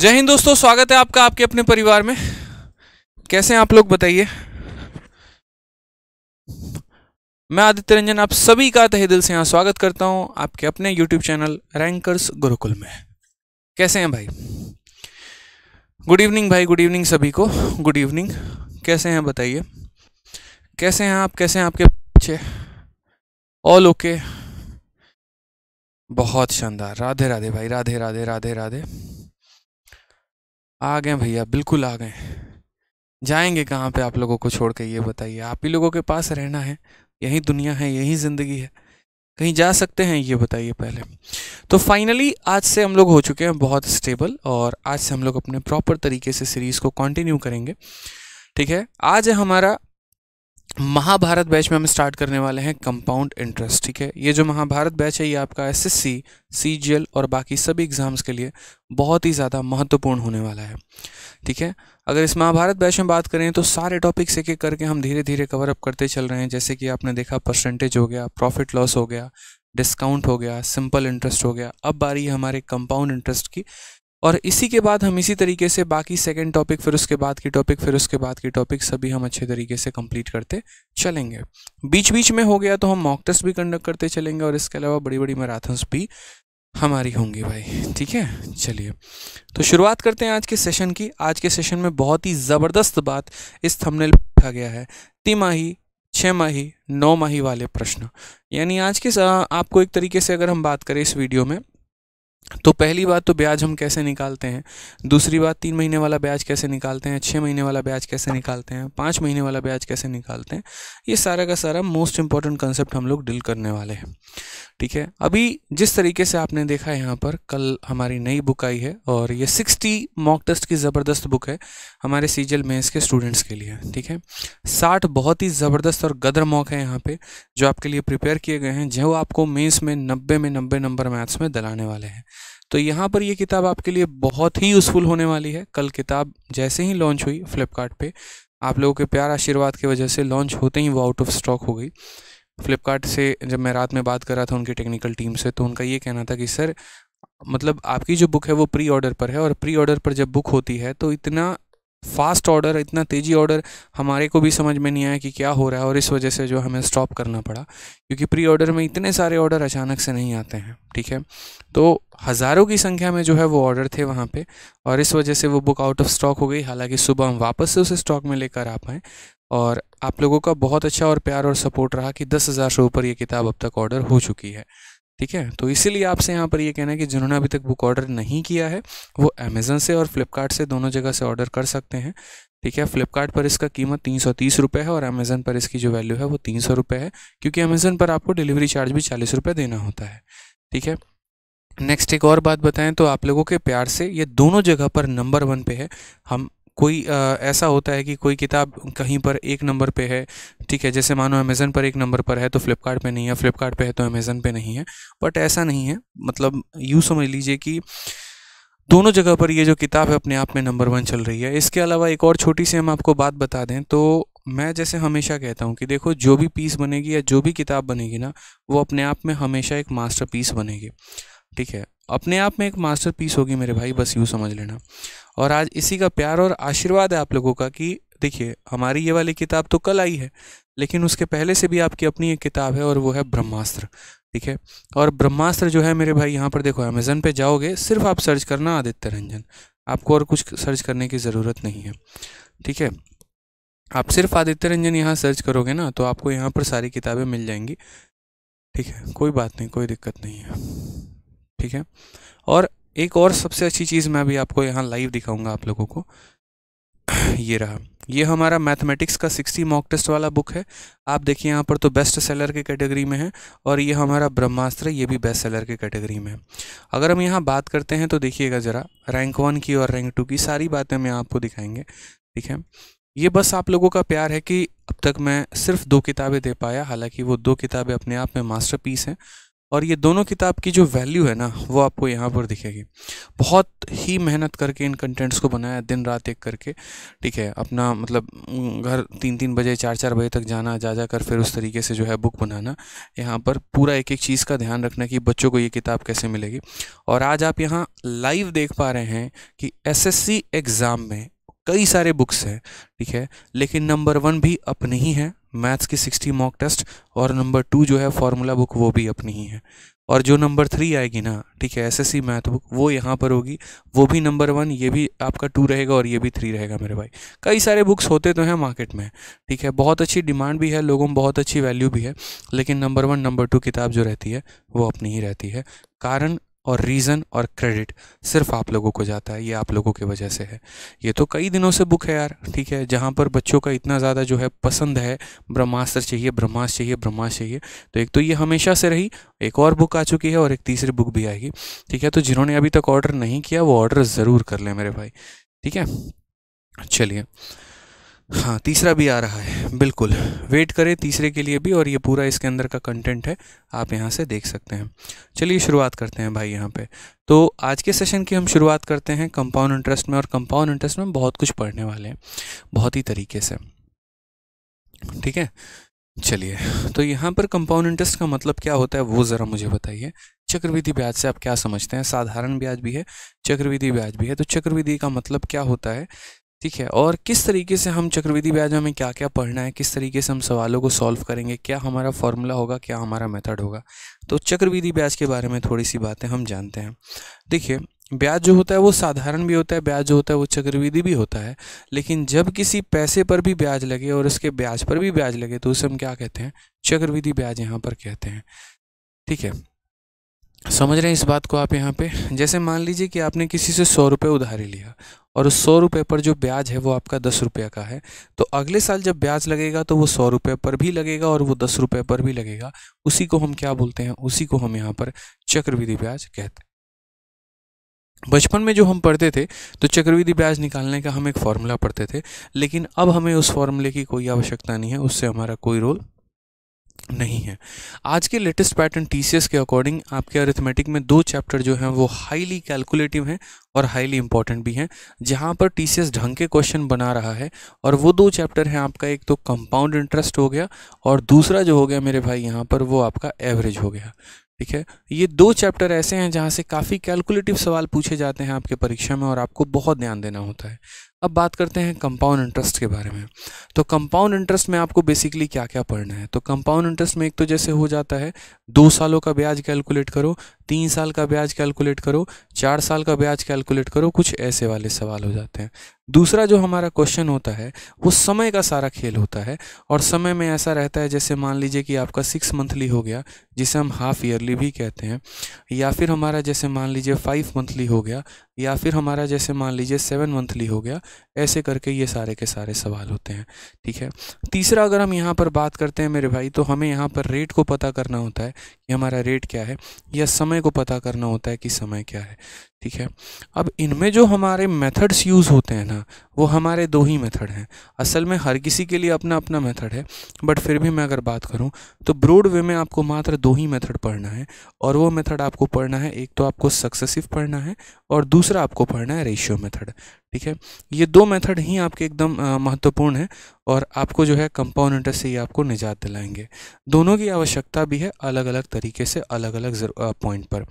जय हिंद दोस्तों स्वागत है आपका आपके अपने परिवार में कैसे हैं आप लोग बताइए मैं आदित्य रंजन आप सभी का तहे दिल से यहाँ स्वागत करता हूँ आपके अपने YouTube चैनल रैंकर्स गुरुकुल में कैसे हैं भाई गुड इवनिंग भाई गुड इवनिंग सभी को गुड इवनिंग कैसे हैं बताइए कैसे हैं आप कैसे हैं आपके पीछे ऑल ओके बहुत शानदार राधे राधे भाई राधे राधे राधे, राधे आ गए भैया बिल्कुल आ गए जाएंगे कहाँ पे आप लोगों को छोड़ के ये बताइए आप ही लोगों के पास रहना है यही दुनिया है यही ज़िंदगी है कहीं जा सकते हैं ये बताइए पहले तो फाइनली आज से हम लोग हो चुके हैं बहुत स्टेबल और आज से हम लोग अपने प्रॉपर तरीके से सीरीज़ को कंटिन्यू करेंगे ठीक है आज है हमारा महाभारत बैच में हम स्टार्ट करने वाले हैं कंपाउंड इंटरेस्ट ठीक है ये जो महाभारत बैच है ये आपका S S C C G L और बाकी सभी एग्ज़ाम्स के लिए बहुत ही ज़्यादा महत्वपूर्ण होने वाला है ठीक है अगर इस महाभारत बैच में बात करें तो सारे टॉपिक्स एक एक करके हम धीरे धीरे कवर अप करते चल रहे हैं जैसे कि आपने देखा परसेंटेज हो गया प्रॉफिट लॉस हो गया डिस्काउंट हो गया सिंपल इंटरेस्ट हो गया अब बारी है हमारे कंपाउंड इंटरेस्ट की और इसी के बाद हम इसी तरीके से बाकी सेकेंड टॉपिक फिर उसके बाद की टॉपिक फिर उसके बाद की टॉपिक सभी हम अच्छे तरीके से कंप्लीट करते चलेंगे बीच बीच में हो गया तो हम मॉक टेस्ट भी कंडक्ट करते चलेंगे और इसके अलावा बड़ी बड़ी मैराथन्स भी हमारी होंगी भाई ठीक है चलिए तो शुरुआत करते हैं आज के सेशन की आज के सेशन में बहुत ही ज़बरदस्त बात इस थमनेल पर लिखा गया है तिमाही छः माही नौ माही वाले प्रश्न यानी आज के आपको एक तरीके से अगर हम बात करें इस वीडियो में तो पहली बात तो ब्याज हम कैसे निकालते हैं दूसरी बात तीन महीने वाला ब्याज कैसे निकालते हैं छः महीने वाला ब्याज कैसे निकालते हैं पाँच महीने वाला ब्याज कैसे निकालते हैं ये सारा का सारा मोस्ट इंपॉर्टेंट कंसेप्ट हम लोग डील करने वाले हैं ठीक है अभी जिस तरीके से आपने देखा है यहाँ पर कल हमारी नई बुक आई है और ये सिक्सटी मॉक टेस्ट की ज़बरदस्त बुक है हमारे सीजल महस के स्टूडेंट्स के लिए ठीक है साठ बहुत ही ज़बरदस्त और गदर मौक है यहाँ पे जो आपके लिए प्रिपेयर किए गए हैं जो आपको मेंस में नब्बे में नब्बे नंबर मैथ्स में दलाने वाले हैं तो यहाँ पर ये किताब आपके लिए बहुत ही यूज़फुल होने वाली है कल किताब जैसे ही लॉन्च हुई फ्लिपकार्ट आप लोगों के प्यार आशीर्वाद की वजह से लॉन्च होते ही वो आउट ऑफ स्टॉक हो गई फ्लिपकार्ट से जब मैं रात में बात कर रहा था उनकी टेक्निकल टीम से तो उनका ये कहना था कि सर मतलब आपकी जो बुक है वो प्री ऑर्डर पर है और प्री ऑर्डर पर जब बुक होती है तो इतना फास्ट ऑर्डर इतना तेज़ी ऑर्डर हमारे को भी समझ में नहीं आया कि क्या हो रहा है और इस वजह से जो हमें स्टॉप करना पड़ा क्योंकि प्री ऑर्डर में इतने सारे ऑर्डर अचानक से नहीं आते हैं ठीक है तो हज़ारों की संख्या में जो है वो ऑर्डर थे वहाँ पे और इस वजह से वो बुक आउट ऑफ स्टॉक हो गई हालांकि सुबह हम वापस से उसे स्टॉक में लेकर आ पाएँ और आप लोगों का बहुत अच्छा और प्यार और सपोर्ट रहा कि दस हज़ार से ऊपर ये किताब अब तक ऑर्डर हो चुकी है ठीक है तो इसीलिए आपसे यहाँ पर ये यह कहना है कि जिन्होंने अभी तक बुक ऑर्डर नहीं किया है वो अमेज़न से और फ्लिपकार्ट से दोनों जगह से ऑर्डर कर सकते हैं ठीक है फ्लिपकार्ट पर इसका कीमत तीन सौ तीस रुपये है और अमेज़न पर इसकी जो वैल्यू है वो तीन सौ रुपये है क्योंकि अमेज़न पर आपको डिलीवरी चार्ज भी चालीस रुपये देना होता है ठीक है नेक्स्ट एक और बात बताएं तो आप लोगों के प्यार से ये दोनों जगह पर नंबर वन पे है हम कोई आ, ऐसा होता है कि कोई किताब कहीं पर एक नंबर पे है ठीक है जैसे मानो अमेज़न पर एक नंबर पर है तो फ्लिपकार्ट पे नहीं है फ्लिपकार्ट पे है तो अमेज़न पे नहीं है बट ऐसा नहीं है मतलब यूँ समझ लीजिए कि दोनों जगह पर ये जो किताब है अपने आप में नंबर वन चल रही है इसके अलावा एक और छोटी सी हम आपको बात बता दें तो मैं जैसे हमेशा कहता हूँ कि देखो जो भी पीस बनेगी या जो भी किताब बनेगी ना वो अपने आप में हमेशा एक मास्टर पीस बनेगी ठीक है अपने आप में एक मास्टर पीस होगी मेरे भाई बस यूँ समझ लेना और आज इसी का प्यार और आशीर्वाद है आप लोगों का कि देखिए हमारी ये वाली किताब तो कल आई है लेकिन उसके पहले से भी आपकी अपनी एक किताब है और वो है ब्रह्मास्त्र ठीक है और ब्रह्मास्त्र जो है मेरे भाई यहाँ पर देखो अमेज़न पे जाओगे सिर्फ आप सर्च करना आदित्य रंजन आपको और कुछ सर्च करने की ज़रूरत नहीं है ठीक है आप सिर्फ आदित्य रंजन यहाँ सर्च करोगे ना तो आपको यहाँ पर सारी किताबें मिल जाएंगी ठीक है कोई बात नहीं कोई दिक्कत नहीं है ठीक है और एक और सबसे अच्छी चीज़ मैं अभी आपको यहाँ लाइव दिखाऊंगा आप लोगों को ये रहा ये हमारा मैथमेटिक्स का 60 मॉक टेस्ट वाला बुक है आप देखिए यहाँ पर तो बेस्ट सेलर के कैटेगरी में है और ये हमारा ब्रह्मास्त्र ये भी बेस्ट सेलर के कैटेगरी में है अगर हम यहाँ बात करते हैं तो देखिएगा ज़रा रैंक वन की और रैंक टू की सारी बातें मैं आपको दिखाएंगे ठीक है ये बस आप लोगों का प्यार है कि अब तक मैं सिर्फ दो किताबें दे पाया हालांकि वो दो किताबें अपने आप में मास्टरपीस हैं और ये दोनों किताब की जो वैल्यू है ना वो आपको यहाँ पर दिखेगी बहुत ही मेहनत करके इन कंटेंट्स को बनाया दिन रात एक करके ठीक है अपना मतलब घर तीन तीन बजे चार चार बजे तक जाना जा जा कर फिर उस तरीके से जो है बुक बनाना यहाँ पर पूरा एक एक चीज़ का ध्यान रखना कि बच्चों को ये किताब कैसे मिलेगी और आज आप यहाँ लाइव देख पा रहे हैं कि एस एग्ज़ाम में कई सारे बुक्स हैं ठीक है लेकिन नंबर वन भी अपनी ही है मैथ्स की सिक्सटी मॉक टेस्ट और नंबर टू जो है फार्मूला बुक वो भी अपनी ही है और जो नंबर थ्री आएगी ना ठीक है एसएससी मैथ बुक वो यहाँ पर होगी वो भी नंबर वन ये भी आपका टू रहेगा और ये भी थ्री रहेगा मेरे भाई कई सारे बुक्स होते तो हैं मार्केट में ठीक है बहुत अच्छी डिमांड भी है लोगों में बहुत अच्छी वैल्यू भी है लेकिन नंबर वन नंबर टू किताब जो रहती है वो अपनी ही रहती है कारण और रीज़न और क्रेडिट सिर्फ आप लोगों को जाता है ये आप लोगों की वजह से है ये तो कई दिनों से बुक है यार ठीक है जहाँ पर बच्चों का इतना ज़्यादा जो है पसंद है ब्रह्मास्त्र चाहिए ब्रह्मास्त्र चाहिए ब्रह्मास्त्र चाहिए तो एक तो ये हमेशा से रही एक और बुक आ चुकी है और एक तीसरी बुक भी आएगी ठीक है तो जिन्होंने अभी तक ऑर्डर नहीं किया वो ऑर्डर ज़रूर कर लें मेरे भाई ठीक है चलिए हाँ तीसरा भी आ रहा है बिल्कुल वेट करें तीसरे के लिए भी और ये पूरा इसके अंदर का कंटेंट है आप यहाँ से देख सकते हैं चलिए शुरुआत करते हैं भाई यहाँ पे तो आज के सेशन की हम शुरुआत करते हैं कंपाउंड इंटरेस्ट में और कंपाउंड इंटरेस्ट में बहुत कुछ पढ़ने वाले हैं बहुत ही तरीके से ठीक है चलिए तो यहाँ पर कंपाउंड इंटरेस्ट का मतलब क्या होता है वो ज़रा मुझे बताइए चक्रविधि ब्याज से आप क्या समझते हैं साधारण ब्याज भी है चक्रविधि ब्याज भी है तो चक्रविधि का मतलब क्या होता है ठीक है और किस तरीके से हम चक्रवृद्धि ब्याज में हमें क्या क्या पढ़ना है किस तरीके से हम सवालों को सॉल्व करेंगे क्या हमारा फॉर्मूला होगा क्या हमारा मेथड होगा तो चक्रवृद्धि ब्याज के बारे में थोड़ी सी बातें हम जानते हैं देखिए ब्याज जो होता है वो साधारण भी होता है ब्याज जो होता है वो चक्रवृद्धि भी होता है लेकिन जब किसी पैसे पर भी ब्याज लगे और उसके ब्याज पर भी ब्याज लगे तो उसे हम क्या कहते हैं चक्रवृद्धि ब्याज यहाँ पर कहते हैं ठीक है समझ रहे हैं इस बात को आप यहाँ पे जैसे मान लीजिए कि आपने किसी से सौ रुपये उधारी लिया और उस सौ रुपये पर जो ब्याज है वो आपका दस रुपये का है तो अगले साल जब ब्याज लगेगा तो वो सौ रुपये पर भी लगेगा और वो दस रुपये पर भी लगेगा उसी को हम क्या बोलते हैं उसी को हम यहाँ पर चक्रविधि ब्याज कहते हैं बचपन में जो हम पढ़ते थे तो चक्रविधि ब्याज निकालने का हम एक फार्मूला पढ़ते थे लेकिन अब हमें उस फार्मूले की कोई आवश्यकता नहीं है उससे हमारा कोई रोल नहीं है आज के लेटेस्ट पैटर्न टी के अकॉर्डिंग आपके अरिथमेटिक में दो चैप्टर जो हैं वो हाईली कैलकुलेटिव हैं और हाईली इंपॉर्टेंट भी हैं जहाँ पर टी ढंग के क्वेश्चन बना रहा है और वो दो चैप्टर हैं आपका एक तो कंपाउंड इंटरेस्ट हो गया और दूसरा जो हो गया मेरे भाई यहाँ पर वो आपका एवरेज हो गया ठीक है ये दो चैप्टर ऐसे हैं जहाँ से काफ़ी कैलकुलेटिव सवाल पूछे जाते हैं आपके परीक्षा में और आपको बहुत ध्यान देना होता है अब बात करते हैं कंपाउंड इंटरेस्ट के बारे में तो कंपाउंड इंटरेस्ट में आपको बेसिकली क्या क्या पढ़ना है तो कंपाउंड इंटरेस्ट में एक तो जैसे हो जाता है दो सालों का ब्याज कैलकुलेट करो तीन साल का ब्याज कैलकुलेट करो चार साल का ब्याज कैलकुलेट करो कुछ ऐसे वाले सवाल हो जाते हैं दूसरा जो हमारा क्वेश्चन होता है वो समय का सारा खेल होता है और समय में ऐसा रहता है जैसे मान लीजिए कि आपका सिक्स मंथली हो गया जिसे हम हाफ ईयरली भी कहते हैं या फिर हमारा जैसे मान लीजिए फाइव मंथली हो गया या फिर हमारा जैसे मान लीजिए सेवन मंथली हो गया ऐसे करके ये सारे के सारे सवाल होते हैं ठीक है तीसरा अगर हम यहाँ पर बात करते हैं मेरे भाई तो हमें यहाँ पर रेट को पता करना होता है कि हमारा रेट क्या है या समय समय को पता करना होता है कि समय क्या है ठीक है अब इनमें जो हमारे मेथड्स यूज़ होते हैं ना वो हमारे दो ही मेथड हैं असल में हर किसी के लिए अपना अपना मेथड है बट फिर भी मैं अगर बात करूं तो ब्रोड वे में आपको मात्र दो ही मेथड पढ़ना है और वो मेथड आपको पढ़ना है एक तो आपको सक्सेसिव पढ़ना है और दूसरा आपको पढ़ना है रेशियो मेथड ठीक है ये दो मेथड ही आपके एकदम महत्वपूर्ण है और आपको जो है कंपाउंड से ही आपको निजात दिलाएंगे दोनों की आवश्यकता भी है अलग अलग तरीके से अलग अलग पॉइंट पर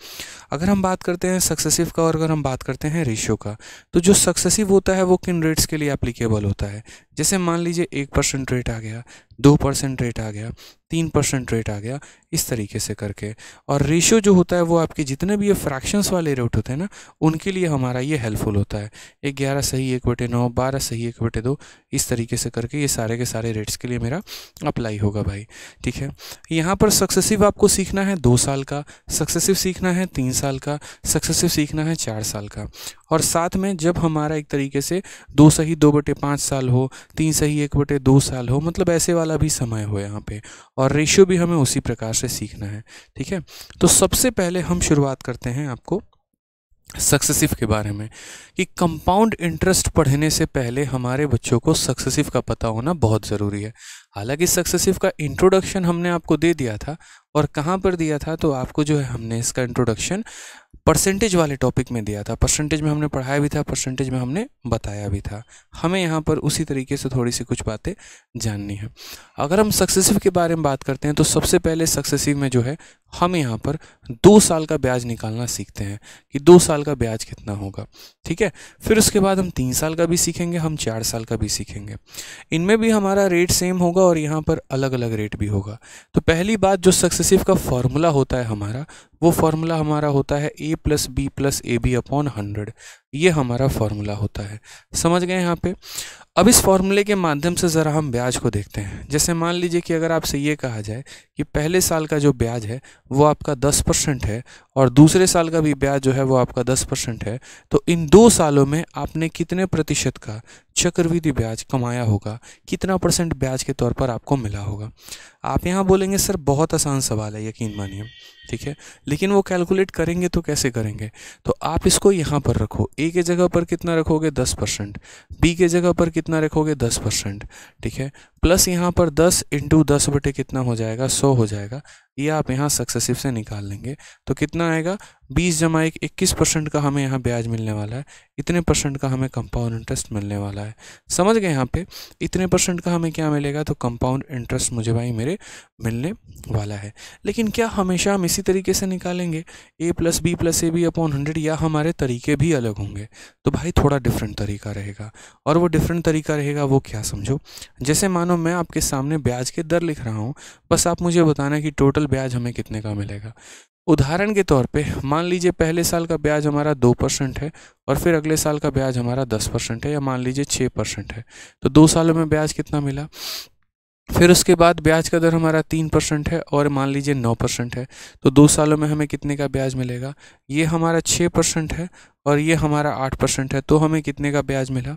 अगर हम बात करते हैं सक्सेसिव का और अगर हम बात करते हैं रेशियो का तो जो सक्सेसिव होता है वो किन रेट्स के लिए एप्लीकेबल होता है जैसे मान लीजिए एक परसेंट रेट आ गया दो परसेंट रेट आ गया तीन परसेंट रेट आ गया इस तरीके से करके और रेशियो जो होता है वो आपके जितने भी ये फ्रैक्शंस वाले रेट होते हैं ना उनके लिए हमारा ये हेल्पफुल होता है एक ग्यारह सही एक बटे नौ बारह सही एक बटे दो इस तरीके से करके ये सारे के सारे रेट्स के लिए मेरा अप्लाई होगा भाई ठीक है यहाँ पर सक्सेसिव आपको सीखना है दो साल का सक्सेसिव सीखना है तीन साल का सक्सेसिव सीखना है चार साल का और साथ में जब हमारा एक तरीके से दो सही दो बटे पाँच साल हो तीन सही एक बटे दो साल हो मतलब ऐसे वाला भी समय हो यहाँ पे और रेशियो भी हमें उसी प्रकार से सीखना है ठीक है तो सबसे पहले हम शुरुआत करते हैं आपको सक्सेसिव के बारे में कि कंपाउंड इंटरेस्ट पढ़ने से पहले हमारे बच्चों को सक्सेसिव का पता होना बहुत ज़रूरी है हालांकि सक्सेसिव का इंट्रोडक्शन हमने आपको दे दिया था और कहाँ पर दिया था तो आपको जो है हमने इसका इंट्रोडक्शन परसेंटेज वाले टॉपिक में दिया था परसेंटेज में हमने पढ़ाया भी था परसेंटेज में हमने बताया भी था हमें यहाँ पर उसी तरीके से थोड़ी सी कुछ बातें जाननी है अगर हम सक्सेसिव के बारे में बात करते हैं तो सबसे पहले सक्सेसिव में जो है हम यहाँ पर दो साल का ब्याज निकालना सीखते हैं कि दो साल का ब्याज कितना होगा ठीक है फिर उसके बाद हम तीन साल का भी सीखेंगे हम चार साल का भी सीखेंगे इनमें भी हमारा रेट सेम होगा और यहाँ पर अलग अलग रेट भी होगा तो पहली बात जो सक्सेसिव का फॉर्मूला होता है हमारा वो फार्मूला हमारा होता है A plus B plus A B upon hundred ये हमारा फार्मूला होता है समझ गए यहाँ पे अब इस फार्मूले के माध्यम से ज़रा हम ब्याज को देखते हैं जैसे मान लीजिए कि अगर आपसे ये कहा जाए कि पहले साल का जो ब्याज है वो आपका दस परसेंट है और दूसरे साल का भी ब्याज जो है वो आपका दस परसेंट है तो इन दो सालों में आपने कितने प्रतिशत का चक्रवृद्धि ब्याज कमाया होगा कितना परसेंट ब्याज के तौर पर आपको मिला होगा आप यहाँ बोलेंगे सर बहुत आसान सवाल है यकीन मानिए ठीक है लेकिन वो कैलकुलेट करेंगे तो कैसे करेंगे तो आप इसको यहाँ पर रखो ए के जगह पर कितना रखोगे दस परसेंट बी के जगह पर कितना रखोगे दस परसेंट ठीक है प्लस यहाँ पर दस इंटू दस बटे कितना हो जाएगा सौ हो जाएगा ये आप यहाँ सक्सेसिव से निकाल लेंगे तो कितना आएगा बीस जमा एक इक्कीस परसेंट का हमें यहाँ ब्याज मिलने वाला है इतने परसेंट का हमें कंपाउंड इंटरेस्ट मिलने वाला है समझ गए यहाँ पे इतने परसेंट का हमें क्या मिलेगा तो कंपाउंड इंटरेस्ट मुझे भाई मेरे मिलने वाला है लेकिन क्या हमेशा हम इसी तरीके से निकालेंगे A plus B plus A B upon hundred या हमारे तरीके भी अलग होंगे तो भाई थोड़ा डिफरेंट तरीका रहेगा और वो डिफरेंट तरीका रहेगा वो क्या समझो जैसे मानो मैं आपके सामने ब्याज के दर लिख रहा हूँ बस आप मुझे बताना कि टोटल ब्याज हमें कितने का मिलेगा उदाहरण के तौर पे मान लीजिए पहले साल का ब्याज हमारा दो परसेंट है और फिर अगले साल का ब्याज हमारा दस परसेंट है या मान लीजिए छः परसेंट है तो दो सालों में ब्याज कितना मिला फिर उसके बाद ब्याज का दर हमारा तीन परसेंट है और मान लीजिए नौ परसेंट है तो दो सालों में हमें कितने का ब्याज मिलेगा ये हमारा छः परसेंट है और ये हमारा आठ परसेंट है तो हमें कितने का ब्याज मिला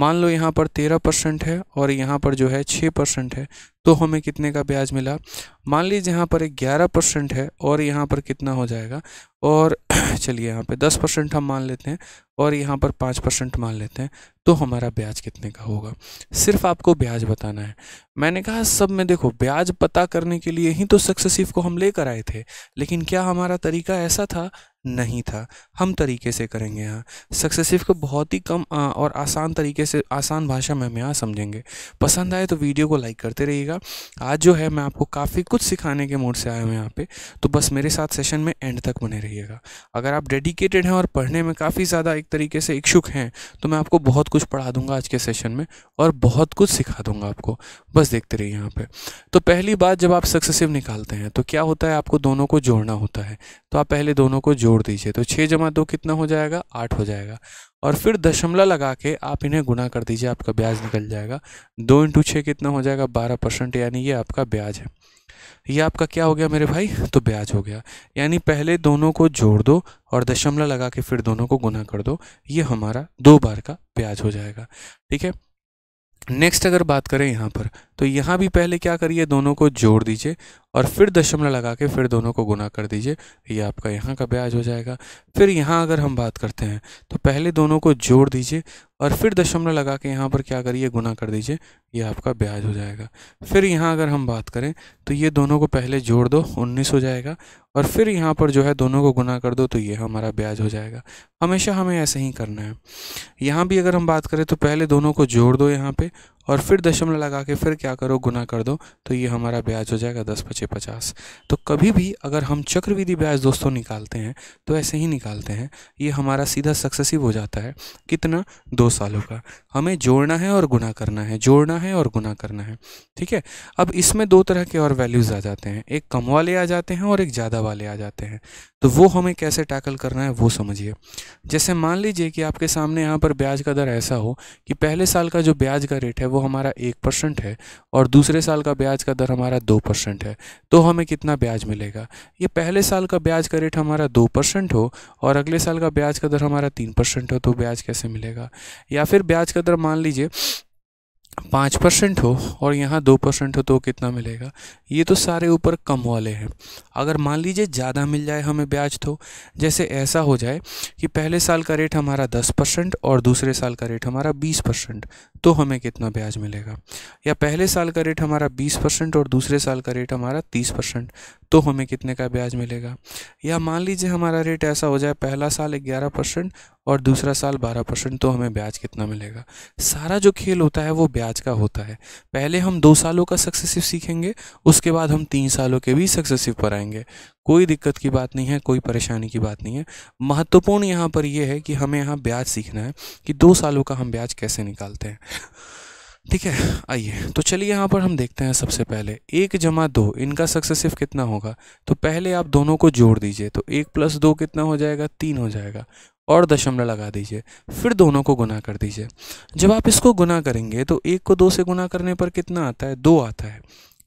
मान लो यहाँ पर तेरह परसेंट है और यहाँ पर जो है छः परसेंट है तो हमें कितने का ब्याज मिला मान लीजिए यहाँ पर ग्यारह परसेंट है और यहाँ पर कितना हो जाएगा और चलिए यहाँ पे दस परसेंट हम मान लेते हैं और यहाँ पर पाँच परसेंट मान लेते हैं तो हमारा ब्याज कितने का होगा सिर्फ आपको ब्याज बताना है मैंने कहा सब में देखो ब्याज पता करने के लिए ही तो सक्सेसिव को हम लेकर आए थे लेकिन क्या हमारा तरीका ऐसा था नहीं था हम तरीके से करेंगे यहाँ सक्सेसिव को बहुत ही कम हाँ, और आसान तरीके से आसान भाषा में हम यहाँ समझेंगे पसंद आए तो वीडियो को लाइक करते रहिएगा आज जो है मैं आपको काफ़ी कुछ सिखाने के मूड से आया हूँ यहाँ पे तो बस मेरे साथ सेशन में एंड तक बने रहिएगा अगर आप डेडिकेटेड हैं और पढ़ने में काफ़ी ज़्यादा एक तरीके से इच्छुक हैं तो मैं आपको बहुत कुछ पढ़ा दूंगा आज के सेशन में और बहुत कुछ सिखा दूंगा आपको बस देखते रहिए यहाँ पे तो पहली बात जब आप सक्सेसिव निकालते हैं तो क्या होता है आपको दोनों को जोड़ना होता है तो आप पहले दोनों को जोड़ जोड़ दीजिए तो छः जमा दो कितना हो जाएगा आठ हो जाएगा और फिर दशमलव लगा के आप इन्हें गुना कर दीजिए आपका ब्याज निकल जाएगा दो इंटू छः कितना हो जाएगा बारह परसेंट यानी ये आपका ब्याज है ये आपका क्या हो गया मेरे भाई तो ब्याज हो गया यानी पहले दोनों को जोड़ दो और दशमलव लगा के फिर दोनों को गुना कर दो ये हमारा दो बार का ब्याज हो जाएगा ठीक है नेक्स्ट अगर बात करें यहाँ पर तो यहाँ भी पहले क्या करिए दोनों को जोड़ दीजिए और फिर दशमलव लगा के फिर दोनों को गुना कर दीजिए ये आपका यहाँ का ब्याज हो जाएगा फिर यहाँ अगर हम बात करते हैं तो पहले दोनों को जोड़ दीजिए और फिर दशमलव लगा के यहाँ पर क्या करिए गुना कर दीजिए ये आपका ब्याज हो जाएगा फिर यहाँ अगर हम बात करें तो ये दोनों को पहले जोड़ दो उन्नीस हो जाएगा और फिर यहाँ पर जो है दोनों को गुना कर दो तो ये हमारा ब्याज हो जाएगा हमेशा हमें ऐसे ही करना है यहाँ भी अगर हम बात करें तो पहले दोनों को जोड़ दो यहाँ पर और फिर दशमलव लगा के फिर क्या करो गुना कर दो तो ये हमारा ब्याज हो जाएगा दस पचे पचास तो कभी भी अगर हम चक्रविधि ब्याज दोस्तों निकालते हैं तो ऐसे ही निकालते हैं ये हमारा सीधा सक्सेसिव हो जाता है कितना दो सालों का हमें जोड़ना है और गुना करना है जोड़ना है और गुना करना है ठीक है अब इसमें दो तरह के और वैल्यूज़ आ जाते हैं एक कम वाले आ जाते हैं और एक ज़्यादा वाले आ जाते हैं तो वो हमें कैसे टैकल करना है वो समझिए जैसे मान लीजिए कि आपके सामने यहाँ पर ब्याज का दर ऐसा हो कि पहले साल का जो ब्याज का रेट है वो हमारा एक परसेंट है और दूसरे साल का ब्याज का दर हमारा दो परसेंट है तो हमें कितना ब्याज मिलेगा ये पहले साल का ब्याज का रेट हमारा दो परसेंट हो और अगले साल का ब्याज का दर हमारा तीन परसेंट हो तो ब्याज कैसे मिलेगा या फिर ब्याज का दर मान लीजिए पाँच परसेंट हो और यहाँ दो परसेंट हो तो कितना मिलेगा ये तो सारे ऊपर कम वाले हैं अगर मान लीजिए ज़्यादा मिल जाए हमें ब्याज तो जैसे ऐसा हो जाए कि पहले साल का रेट हमारा दस परसेंट और दूसरे साल का रेट हमारा बीस परसेंट तो हमें कितना ब्याज मिलेगा या पहले साल का रेट हमारा 20 परसेंट और दूसरे साल का रेट हमारा 30 परसेंट तो हमें कितने का ब्याज मिलेगा या मान लीजिए हमारा रेट ऐसा हो जाए पहला साल 11 परसेंट और दूसरा साल 12 परसेंट तो हमें ब्याज कितना मिलेगा सारा जो खेल होता है वो ब्याज का होता है पहले हम दो सालों का सक्सेसिव सीखेंगे उसके बाद हम तीन सालों के भी सक्सेसिव पर आएंगे कोई दिक्कत की बात नहीं है कोई परेशानी की बात नहीं है महत्वपूर्ण यहाँ पर यह है कि हमें यहाँ ब्याज सीखना है कि दो सालों का हम ब्याज कैसे निकालते हैं ठीक है आइए तो चलिए यहाँ पर हम देखते हैं सबसे पहले एक जमा दो इनका सक्सेसिव कितना होगा तो पहले आप दोनों को जोड़ दीजिए तो एक प्लस दो कितना हो जाएगा तीन हो जाएगा और दशमलव लगा दीजिए फिर दोनों को गुना कर दीजिए जब आप इसको गुना करेंगे तो एक को दो से गुना करने पर कितना आता है दो आता है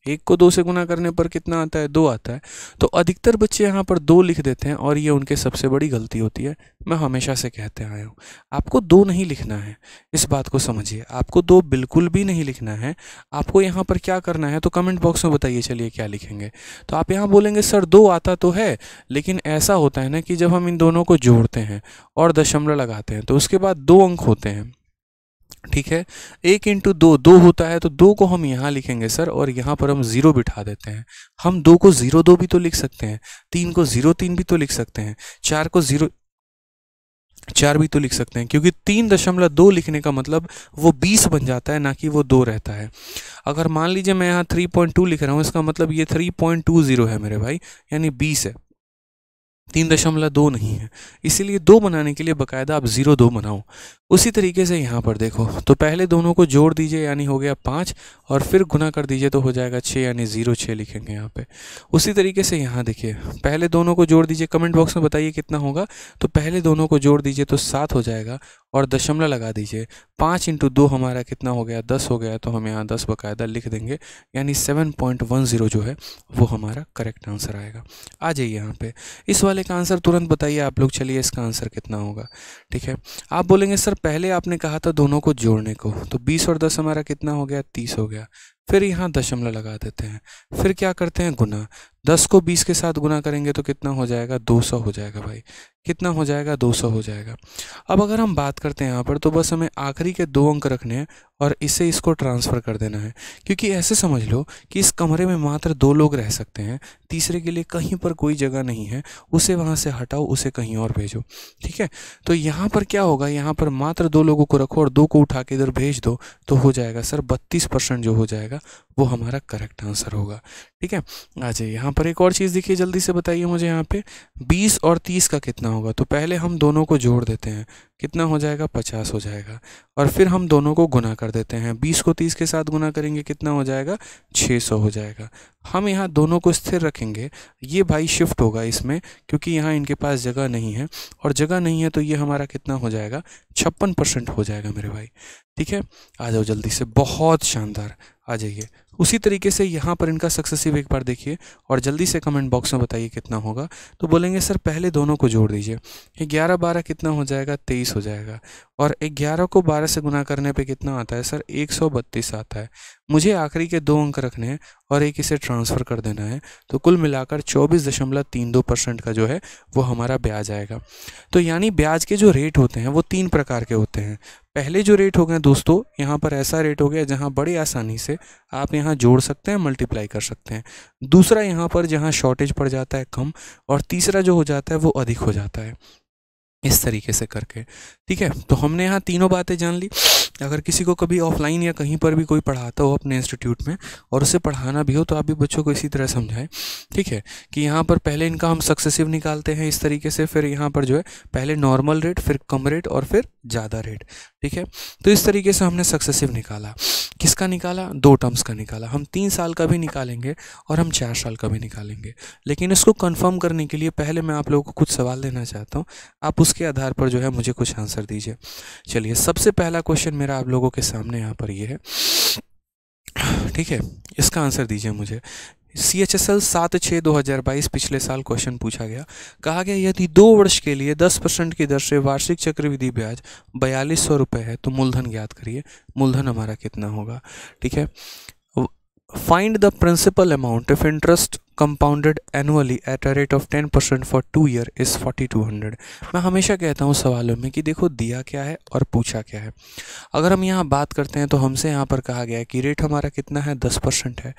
एक को दो से गुना करने पर कितना आता है दो आता है तो अधिकतर बच्चे यहाँ पर दो लिख देते हैं और ये उनके सबसे बड़ी गलती होती है मैं हमेशा से कहते आया हूँ आपको दो नहीं लिखना है इस बात को समझिए आपको दो बिल्कुल भी नहीं लिखना है आपको यहाँ पर क्या करना है तो कमेंट बॉक्स में बताइए चलिए क्या लिखेंगे तो आप यहाँ बोलेंगे सर दो आता तो है लेकिन ऐसा होता है ना कि जब हम इन दोनों को जोड़ते हैं और दशमलव लगाते हैं तो उसके बाद दो अंक होते हैं ठीक है एक इंटू दो दो होता है तो दो को हम यहाँ लिखेंगे सर और यहाँ पर हम ज़ीरो बिठा देते हैं हम दो को ज़ीरो दो भी तो लिख सकते हैं तीन को ज़ीरो तीन भी तो लिख सकते हैं चार को ज़ीरो चार भी तो लिख सकते हैं क्योंकि तीन दशमलव दो लिखने का मतलब वो बीस बन जाता है ना कि वो दो रहता है अगर मान लीजिए मैं यहाँ थ्री पॉइंट टू लिख रहा हूँ इसका मतलब ये थ्री पॉइंट टू ज़ीरो है मेरे भाई यानी बीस है तीन दशमलव दो नहीं है इसीलिए दो बनाने के लिए बकायदा आप ज़ीरो दो बनाओ उसी तरीके से यहाँ पर देखो तो पहले दोनों को जोड़ दीजिए यानी हो गया पाँच और फिर गुना कर दीजिए तो हो जाएगा छः यानी ज़ीरो छः लिखेंगे यहाँ पे उसी तरीके से यहाँ देखिए पहले दोनों को जोड़ दीजिए कमेंट बॉक्स में बताइए कितना होगा तो पहले दोनों को जोड़ दीजिए तो सात हो जाएगा और दशमलव लगा दीजिए पाँच इंटू दो हमारा कितना हो गया दस हो गया तो हम यहाँ दस बकायदा लिख देंगे यानी सेवन पॉइंट वन ज़ीरो जो है वो हमारा करेक्ट आंसर आएगा आ जाइए यहाँ पे इस वाले का आंसर तुरंत बताइए आप लोग चलिए इसका आंसर कितना होगा ठीक है आप बोलेंगे सर पहले आपने कहा था दोनों को जोड़ने को तो बीस और दस हमारा कितना हो गया तीस हो गया फिर यहाँ दशमलव लगा देते हैं फिर क्या करते हैं गुना दस को बीस के साथ गुना करेंगे तो कितना हो जाएगा दो सौ हो जाएगा भाई कितना हो जाएगा दो सौ हो जाएगा अब अगर हम बात करते हैं यहाँ पर तो बस हमें आखिरी के दो अंक रखने हैं और इसे इसको ट्रांसफ़र कर देना है क्योंकि ऐसे समझ लो कि इस कमरे में मात्र दो लोग रह सकते हैं तीसरे के लिए कहीं पर कोई जगह नहीं है उसे वहाँ से हटाओ उसे कहीं और भेजो ठीक है तो यहाँ पर क्या होगा यहाँ पर मात्र दो लोगों को रखो और दो को उठा के इधर भेज दो तो हो जाएगा सर बत्तीस परसेंट जो हो जाएगा वो हमारा करेक्ट आंसर होगा ठीक है अच्छा यहाँ पर एक और चीज़ देखिए जल्दी से बताइए मुझे यहाँ पे 20 और 30 का कितना होगा तो पहले हम दोनों को जोड़ देते हैं कितना हो जाएगा 50 हो जाएगा और फिर हम दोनों को गुना कर देते हैं 20 को 30 के साथ गुना करेंगे कितना हो जाएगा 600 हो जाएगा हम यहाँ दोनों को स्थिर रखेंगे ये भाई शिफ्ट होगा इसमें क्योंकि यहाँ इनके पास जगह नहीं है और जगह नहीं है तो ये हमारा कितना हो जाएगा छप्पन परसेंट हो जाएगा मेरे भाई ठीक है आ जाओ जल्दी से बहुत शानदार आ जाइए उसी तरीके से यहाँ पर इनका सक्सेसिव एक बार देखिए और जल्दी से कमेंट बॉक्स में बताइए कितना होगा तो बोलेंगे सर पहले दोनों को जोड़ दीजिए ग्यारह बारह कितना हो जाएगा तेईस हो जाएगा और ग्यारह को बारह से गुना करने पे कितना आता है सर एक सौ बत्तीस आता है मुझे आखिरी के दो अंक रखने हैं और एक इसे ट्रांसफ़र कर देना है तो कुल मिलाकर चौबीस दशमलव तीन दो परसेंट का जो है वो हमारा ब्याज आएगा तो यानी ब्याज के जो रेट होते हैं वो तीन प्रकार के होते हैं पहले जो रेट हो गए दोस्तों यहाँ पर ऐसा रेट हो गया जहाँ बड़ी आसानी से आप यहाँ जोड़ सकते हैं मल्टीप्लाई कर सकते हैं दूसरा यहाँ पर जहाँ शॉर्टेज पड़ जाता है कम और तीसरा जो हो जाता है वो अधिक हो जाता है इस तरीके से करके ठीक है तो हमने यहाँ तीनों बातें जान ली अगर किसी को कभी ऑफलाइन या कहीं पर भी कोई पढ़ाता हो अपने इंस्टीट्यूट में और उसे पढ़ाना भी हो तो आप भी बच्चों को इसी तरह समझाएं ठीक है कि यहाँ पर पहले इनका हम सक्सेसिव निकालते हैं इस तरीके से फिर यहाँ पर जो है पहले नॉर्मल रेट फिर कम रेट और फिर ज़्यादा रेट ठीक है तो इस तरीके से हमने सक्सेसिव निकाला किसका निकाला दो टर्म्स का निकाला हम तीन साल का भी निकालेंगे और हम चार साल का भी निकालेंगे लेकिन इसको कंफर्म करने के लिए पहले मैं आप लोगों को कुछ सवाल देना चाहता हूँ आप उसके आधार पर जो है मुझे कुछ आंसर दीजिए चलिए सबसे पहला क्वेश्चन मेरा आप लोगों के सामने यहाँ पर ये है ठीक है इसका आंसर दीजिए मुझे सी एच एस एल सात छः दो हज़ार बाईस पिछले साल क्वेश्चन पूछा गया कहा गया यदि दो वर्ष के लिए दस परसेंट की दर से वार्षिक चक्रविधि ब्याज बयालीस सौ रुपये है तो मूलधन ज्ञात करिए मूलधन हमारा कितना होगा ठीक है find the principal amount of interest compounded annually at a rate of ten percent for two year is forty two hundred मैं हमेशा कहता हूँ सवालों में कि देखो दिया क्या है और पूछा क्या है अगर हम यहाँ बात करते हैं तो हमसे यहाँ पर कहा गया है कि रेट हमारा कितना है दस परसेंट है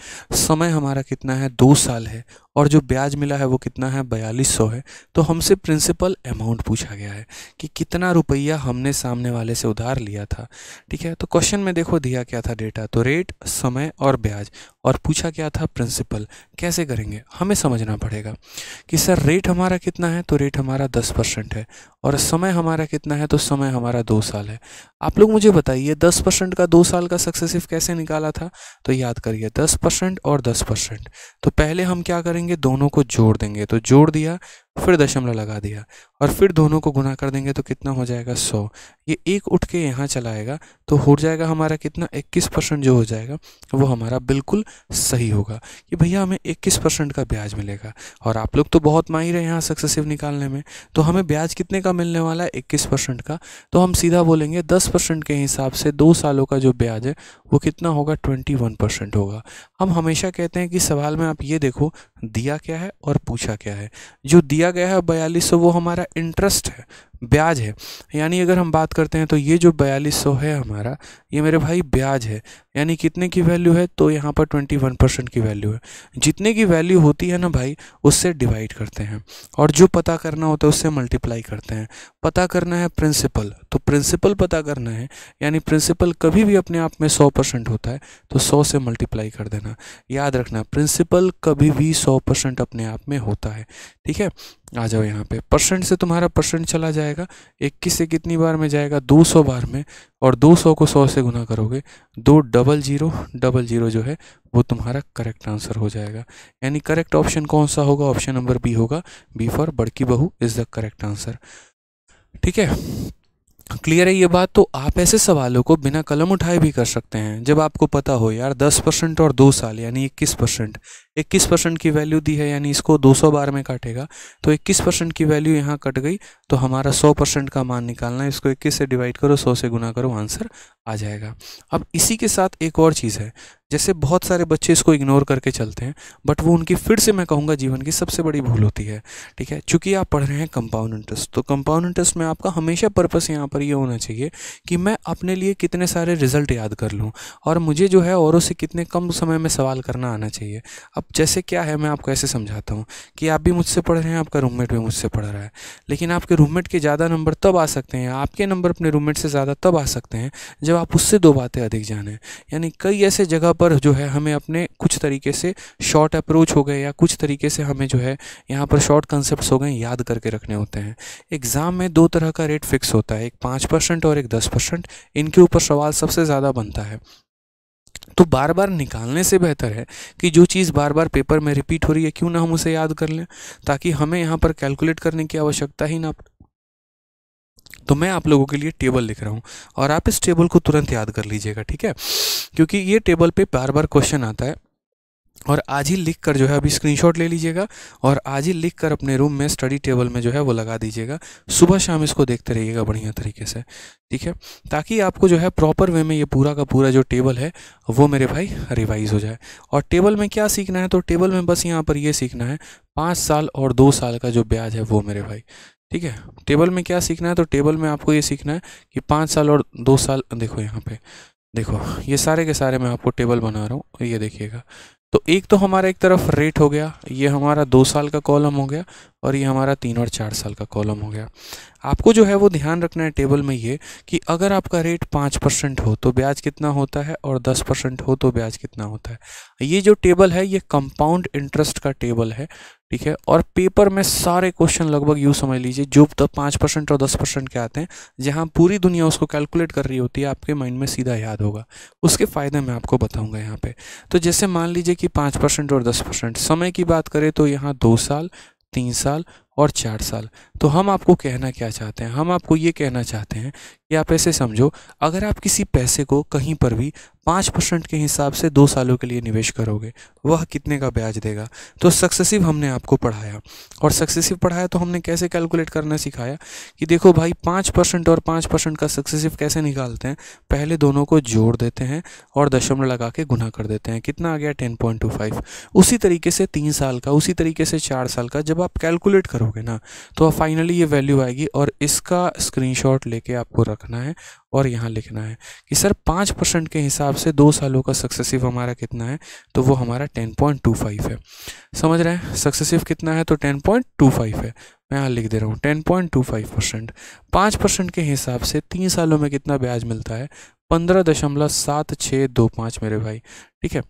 समय हमारा कितना है दो साल है और जो ब्याज मिला है वो कितना है बयालीस सौ है तो हमसे प्रिंसिपल अमाउंट पूछा गया है कि कितना रुपया हमने सामने वाले से उधार लिया था ठीक है तो क्वेश्चन में देखो दिया क्या था डेटा तो रेट समय और ब्याज और पूछा क्या था प्रिंसिपल कैसे करेंगे हमें समझना पड़ेगा कि सर रेट हमारा कितना है तो रेट हमारा दस परसेंट है और समय हमारा कितना है तो समय हमारा दो साल है आप लोग मुझे बताइए दस परसेंट का दो साल का सक्सेसिव कैसे निकाला था तो याद करिए दस परसेंट और दस परसेंट तो पहले हम क्या करेंगे दोनों को जोड़ देंगे तो जोड़ दिया फिर दशमलव लगा दिया और फिर दोनों को गुना कर देंगे तो कितना हो जाएगा सौ ये एक उठ के यहाँ चलाएगा तो हो जाएगा हमारा कितना इक्कीस परसेंट जो हो जाएगा वो हमारा बिल्कुल सही होगा कि भैया हमें इक्कीस परसेंट का ब्याज मिलेगा और आप लोग तो बहुत माहिर है यहाँ सक्सेसिव निकालने में तो हमें ब्याज कितने का मिलने वाला है इक्कीस परसेंट का तो हम सीधा बोलेंगे दस परसेंट के हिसाब से दो सालों का जो ब्याज है वो कितना होगा ट्वेंटी वन परसेंट होगा हम हमेशा कहते हैं कि सवाल में आप ये देखो दिया क्या है और पूछा क्या है जो दिया गया है बयालीस सौ वो हमारा इंटरेस्ट है ब्याज है यानी अगर हम बात करते हैं तो ये जो बयालीस सौ है हमारा ये मेरे भाई ब्याज है यानी कितने की वैल्यू है तो यहाँ पर ट्वेंटी वन परसेंट की वैल्यू है जितने की वैल्यू होती है ना भाई उससे डिवाइड करते हैं और जो पता करना होता है उससे मल्टीप्लाई करते हैं पता करना है प्रिंसिपल तो प्रिंसिपल पता करना है यानी प्रिंसिपल कभी भी अपने आप में सौ परसेंट होता है तो सौ से मल्टीप्लाई कर देना याद रखना प्रिंसिपल कभी भी सौ परसेंट अपने आप में होता है ठीक है आ जाओ यहाँ पे परसेंट से तुम्हारा परसेंट चला जाएगा इक्कीस से कितनी बार में जाएगा दो सौ बार में और दो सौ को सौ से गुना करोगे दो डबल ज़ीरो डबल ज़ीरो जो है वो तुम्हारा करेक्ट आंसर हो जाएगा यानी करेक्ट ऑप्शन कौन सा होगा ऑप्शन नंबर बी होगा बी फॉर बड़की बहू इज़ द करेक्ट आंसर ठीक है क्लियर है ये बात तो आप ऐसे सवालों को बिना कलम उठाए भी कर सकते हैं जब आपको पता हो यार 10 परसेंट और दो साल यानी इक्कीस परसेंट इक्कीस परसेंट की वैल्यू दी है यानी इसको 200 बार में काटेगा तो 21 परसेंट की वैल्यू यहाँ कट गई तो हमारा 100 परसेंट का मान निकालना है इसको 21 से डिवाइड करो 100 से गुना करो आंसर आ जाएगा अब इसी के साथ एक और चीज़ है जैसे बहुत सारे बच्चे इसको इग्नोर करके चलते हैं बट वो उनकी फिर से मैं कहूँगा जीवन की सबसे बड़ी भूल होती है ठीक है चूँकि आप पढ़ रहे हैं कंपाउंड इंटरेस्ट तो कंपाउंड इंटरेस्ट में आपका हमेशा पर्पस यहाँ पर ये यह होना चाहिए कि मैं अपने लिए कितने सारे रिजल्ट याद कर लूँ और मुझे जो है औरों से कितने कम समय में सवाल करना आना चाहिए अब जैसे क्या है मैं आपको ऐसे समझाता हूँ कि आप भी मुझसे पढ़ रहे हैं आपका रूममेट भी मुझसे पढ़ रहा है लेकिन आपके रूममेट के ज़्यादा नंबर तब आ सकते हैं आपके नंबर अपने रूममेट से ज़्यादा तब आ सकते हैं जब आप उससे दो बातें अधिक जानें यानी कई ऐसे जगह पर जो है हमें अपने कुछ तरीके से शॉर्ट अप्रोच हो गए या कुछ तरीके से हमें जो है यहाँ पर शॉर्ट कंसेप्ट हो गए याद करके रखने होते हैं एग्ज़ाम में दो तरह का रेट फिक्स होता है एक पाँच परसेंट और एक दस परसेंट इनके ऊपर सवाल सबसे ज़्यादा बनता है तो बार बार निकालने से बेहतर है कि जो चीज़ बार बार पेपर में रिपीट हो रही है क्यों ना हम उसे याद कर लें ताकि हमें यहाँ पर कैलकुलेट करने की आवश्यकता ही ना तो मैं आप लोगों के लिए टेबल लिख रहा हूँ और आप इस टेबल को तुरंत याद कर लीजिएगा ठीक है क्योंकि ये टेबल पे बार बार क्वेश्चन आता है और आज ही लिख कर जो है अभी स्क्रीनशॉट ले लीजिएगा और आज ही लिख कर अपने रूम में स्टडी टेबल में जो है वो लगा दीजिएगा सुबह शाम इसको देखते रहिएगा बढ़िया तरीके से ठीक है ताकि आपको जो है प्रॉपर वे में ये पूरा का पूरा जो टेबल है वो मेरे भाई रिवाइज हो जाए और टेबल में क्या सीखना है तो टेबल में बस यहाँ पर ये सीखना है पाँच साल और दो साल का जो ब्याज है वो मेरे भाई ठीक है टेबल में क्या सीखना है तो टेबल में आपको ये सीखना है कि पाँच साल और दो साल देखो यहाँ पे देखो ये सारे के सारे मैं आपको टेबल बना रहा हूँ ये देखिएगा तो एक तो हमारा एक तरफ रेट हो गया ये हमारा दो साल का कॉलम हो गया और ये हमारा तीन और चार साल का कॉलम हो गया आपको जो है वो ध्यान रखना है टेबल में ये कि अगर आपका रेट पाँच परसेंट हो तो ब्याज कितना होता है और दस परसेंट हो तो ब्याज कितना होता है ये जो टेबल है ये कंपाउंड इंटरेस्ट का टेबल है ठीक है और पेपर में सारे क्वेश्चन लगभग यू समझ लीजिए जो तो पाँच परसेंट और दस परसेंट के आते हैं जहां पूरी दुनिया उसको कैलकुलेट कर रही होती है आपके माइंड में सीधा याद होगा उसके फ़ायदे मैं आपको बताऊंगा यहाँ पे तो जैसे मान लीजिए कि पाँच परसेंट और दस परसेंट समय की बात करें तो यहां दो साल तीन साल और चार साल तो हम आपको कहना क्या चाहते हैं हम आपको ये कहना चाहते हैं कि आप ऐसे समझो अगर आप किसी पैसे को कहीं पर भी पाँच परसेंट के हिसाब से दो सालों के लिए निवेश करोगे वह कितने का ब्याज देगा तो सक्सेसिव हमने आपको पढ़ाया और सक्सेसिव पढ़ाया तो हमने कैसे कैलकुलेट करना सिखाया कि देखो भाई पाँच परसेंट और पाँच परसेंट का सक्सेसिव कैसे निकालते हैं पहले दोनों को जोड़ देते हैं और दशमलव लगा के गुना कर देते हैं कितना आ गया टेन पॉइंट टू फाइव उसी तरीके से तीन साल का उसी तरीके से चार साल का जब आप कैलकुलेट करो करोगे ना तो फाइनली ये वैल्यू आएगी और इसका स्क्रीनशॉट लेके आपको रखना है और यहाँ लिखना है कि सर पाँच परसेंट के हिसाब से दो सालों का सक्सेसिव हमारा कितना है तो वो हमारा टेन पॉइंट टू फाइव है समझ रहे हैं सक्सेसिव कितना है तो टेन पॉइंट टू फाइव है मैं यहाँ लिख दे रहा हूँ ten point two five percent पाँच परसेंट के हिसाब से तीन सालों में कितना ब्याज मिलता है पंद्रह दशमलव सात छः दो पाँच मेरे भाई ठीक है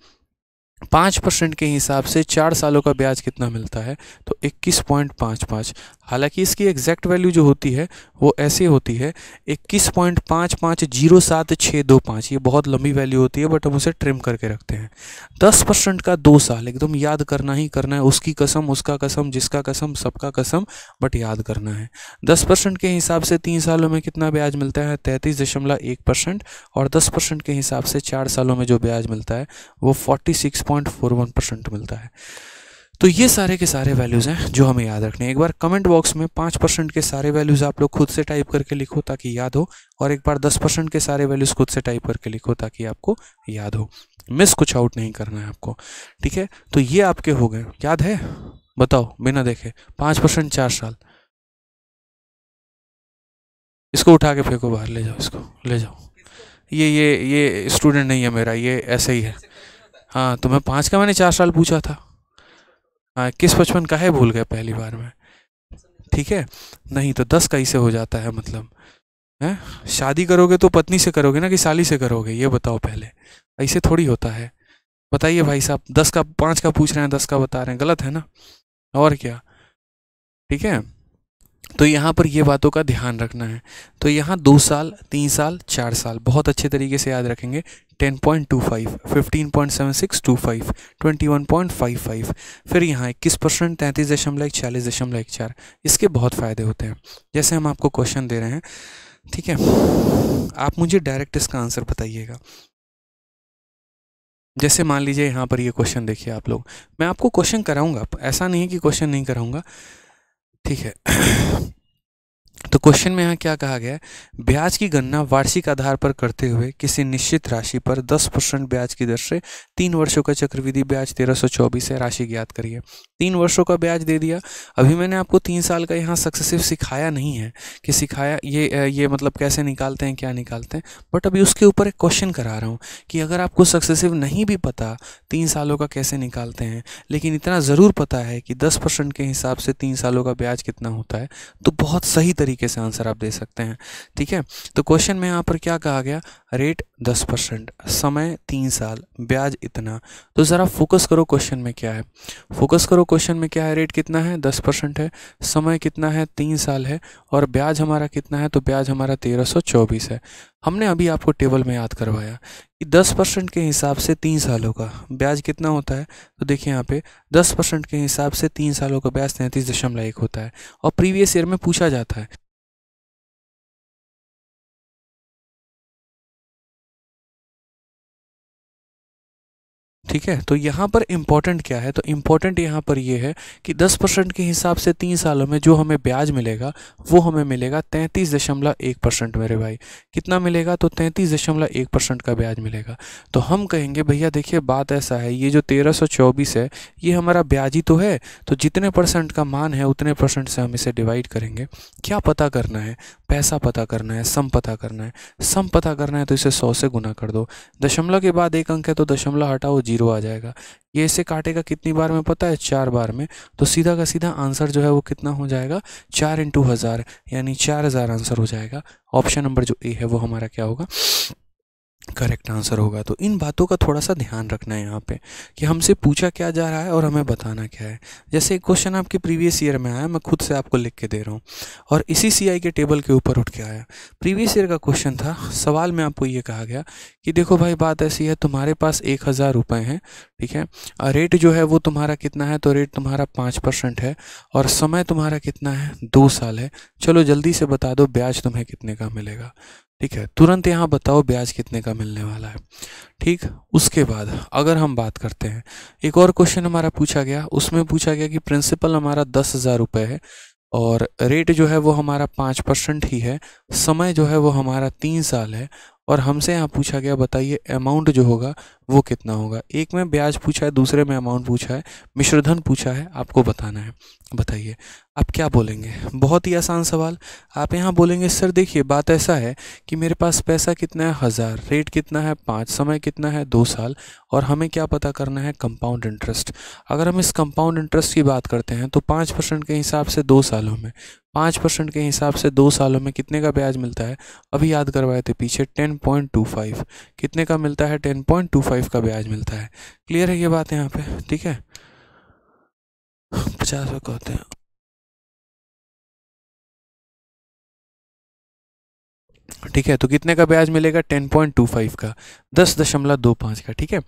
पाँच परसेंट के हिसाब से चार सालों का ब्याज कितना मिलता है तो इक्कीस पॉइंट पाँच पाँच हालांकि इसकी एग्जैक्ट वैल्यू जो होती है वो ऐसे होती है इक्कीस पॉइंट पाँच पाँच जीरो सात छः दो पाँच ये बहुत लंबी वैल्यू होती है बट हम उसे ट्रिम करके रखते हैं दस परसेंट का दो साल एकदम याद करना ही करना है उसकी कसम उसका कसम जिसका कसम सबका कसम बट याद करना है दस परसेंट के हिसाब से तीन सालों में कितना ब्याज मिलता है तैंतीस दशमलव एक परसेंट और दस परसेंट के हिसाब से चार सालों में जो ब्याज मिलता है वो forty six point four one percent मिलता है तो ये सारे के सारे वैल्यूज़ हैं जो हमें याद रखने हैं एक बार कमेंट बॉक्स में पाँच परसेंट के सारे वैल्यूज़ आप लोग खुद से टाइप करके लिखो ताकि याद हो और एक बार दस परसेंट के सारे वैल्यूज़ खुद से टाइप करके लिखो ताकि आपको याद हो मिस कुछ आउट नहीं करना है आपको ठीक है तो ये आपके हो गए याद है बताओ बिना देखे पाँच परसेंट चार साल इसको उठा के फेंको बाहर ले जाओ इसको ले जाओ ये ये ये स्टूडेंट नहीं है मेरा ये ऐसे ही है हाँ तुम्हें तो पाँच का मैंने चार साल पूछा था हाँ किस पचपन का है भूल गए पहली बार में ठीक है नहीं तो दस का से हो जाता है मतलब है शादी करोगे तो पत्नी से करोगे ना कि साली से करोगे ये बताओ पहले ऐसे थोड़ी होता है बताइए भाई साहब दस का पाँच का पूछ रहे हैं दस का बता रहे हैं गलत है ना और क्या ठीक है तो यहाँ पर ये बातों का ध्यान रखना है तो यहाँ दो साल तीन साल चार साल बहुत अच्छे तरीके से याद रखेंगे 10.25, 15.7625, 21.55, फिर यहाँ इक्कीस परसेंट तैंतीस दशमलव एक चालीस दशमलव एक चार इसके बहुत फ़ायदे होते हैं जैसे हम आपको क्वेश्चन दे रहे हैं ठीक है आप मुझे डायरेक्ट इसका आंसर बताइएगा जैसे मान लीजिए यहाँ पर ये क्वेश्चन देखिए आप लोग मैं आपको क्वेश्चन कराऊंगा ऐसा नहीं है कि क्वेश्चन नहीं कराऊंगा ठीक है तो क्वेश्चन में यहाँ क्या कहा गया है ब्याज की गणना वार्षिक आधार पर करते हुए किसी निश्चित राशि पर 10 परसेंट ब्याज की दर से तीन वर्षों का चक्रविधि ब्याज 1324 है राशि ज्ञात करिए तीन वर्षों का ब्याज दे दिया अभी मैंने आपको तीन साल का यहाँ सक्सेसिव सिखाया नहीं है कि सिखाया ये ये मतलब कैसे निकालते हैं क्या निकालते हैं बट अभी उसके ऊपर एक क्वेश्चन करा रहा हूँ कि अगर आपको सक्सेसिव नहीं भी पता तीन सालों का कैसे निकालते हैं लेकिन इतना ज़रूर पता है कि दस के हिसाब से तीन सालों का ब्याज कितना होता है तो बहुत सही तरीके तरीके से आंसर आप दे सकते हैं ठीक है तो क्वेश्चन में यहाँ पर क्या कहा गया रेट दस परसेंट समय तीन साल ब्याज इतना तो ज़रा फोकस करो क्वेश्चन में क्या है फोकस करो क्वेश्चन में क्या है रेट कितना है दस परसेंट है समय कितना है तीन साल है और ब्याज हमारा कितना है तो ब्याज हमारा तेरह सौ चौबीस है हमने अभी आपको टेबल में याद करवाया कि दस परसेंट के हिसाब से तीन सालों का ब्याज कितना होता है तो देखिए यहाँ पे दस परसेंट के हिसाब से तीन सालों का ब्याज तैंतीस दशमलव एक होता है और प्रीवियस ईयर में पूछा जाता है ठीक है तो यहाँ पर इम्पॉर्टेंट क्या है तो इम्पॉर्टेंट यहाँ पर ये यह है कि 10 परसेंट के हिसाब से तीन सालों में जो हमें ब्याज मिलेगा वो हमें मिलेगा तैंतीस दशमलव एक परसेंट मेरे भाई कितना मिलेगा तो तैंतीस दशमलव एक परसेंट का ब्याज मिलेगा तो हम कहेंगे भैया देखिए बात ऐसा है ये जो तेरह सौ चौबीस है ये हमारा ब्याज ही तो है तो जितने परसेंट का मान है उतने परसेंट से हम इसे डिवाइड करेंगे क्या पता करना है पैसा पता करना है सम पता करना है सम पता करना है तो इसे सौ से गुना कर दो दशमलव के बाद एक अंक है तो दशमलव हटाओ जीरो जीरो आ जाएगा ये इसे काटेगा कितनी बार में पता है चार बार में तो सीधा का सीधा आंसर जो है वो कितना हो जाएगा चार इंटू हज़ार यानी चार हज़ार आंसर हो जाएगा ऑप्शन नंबर जो ए है वो हमारा क्या होगा करेक्ट आंसर होगा तो इन बातों का थोड़ा सा ध्यान रखना है यहाँ पे कि हमसे पूछा क्या जा रहा है और हमें बताना क्या है जैसे एक क्वेश्चन आपके प्रीवियस ईयर में आया मैं खुद से आपको लिख के दे रहा हूँ और इसी सीआई के टेबल के ऊपर उठ के आया प्रीवियस ईयर का क्वेश्चन था सवाल में आपको ये कहा गया कि देखो भाई बात ऐसी है तुम्हारे पास एक हज़ार हैं ठीक है रेट जो है वो तुम्हारा कितना है तो रेट तुम्हारा पाँच परसेंट है और समय तुम्हारा कितना है दो साल है चलो जल्दी से बता दो ब्याज तुम्हें कितने का मिलेगा ठीक है तुरंत यहाँ बताओ ब्याज कितने का मिलने वाला है ठीक उसके बाद अगर हम बात करते हैं एक और क्वेश्चन हमारा पूछा गया उसमें पूछा गया कि प्रिंसिपल हमारा दस हज़ार रुपये है और रेट जो है वो हमारा पाँच परसेंट ही है समय जो है वो हमारा तीन साल है और हमसे यहाँ पूछा गया बताइए अमाउंट जो होगा वो कितना होगा एक में ब्याज पूछा है दूसरे में अमाउंट पूछा है मिश्रधन पूछा है आपको बताना है बताइए आप क्या बोलेंगे बहुत ही आसान सवाल आप यहाँ बोलेंगे सर देखिए बात ऐसा है कि मेरे पास पैसा कितना है हज़ार रेट कितना है पाँच समय कितना है दो साल और हमें क्या पता करना है कंपाउंड इंटरेस्ट अगर हम इस कंपाउंड इंटरेस्ट की बात करते हैं तो पाँच परसेंट के हिसाब से दो सालों में पाँच परसेंट के हिसाब से दो सालों में कितने का ब्याज मिलता है अभी याद करवाए थे पीछे टेन पॉइंट टू फाइव कितने का मिलता है टेन पॉइंट टू फाइव का ब्याज मिलता है क्लियर है ये बात यहाँ पे ठीक है पचास रुपये कहते हैं ठीक है तो कितने का ब्याज मिलेगा टेन पॉइंट टू फाइव का दस दशमलव दो पाँच का ठीक है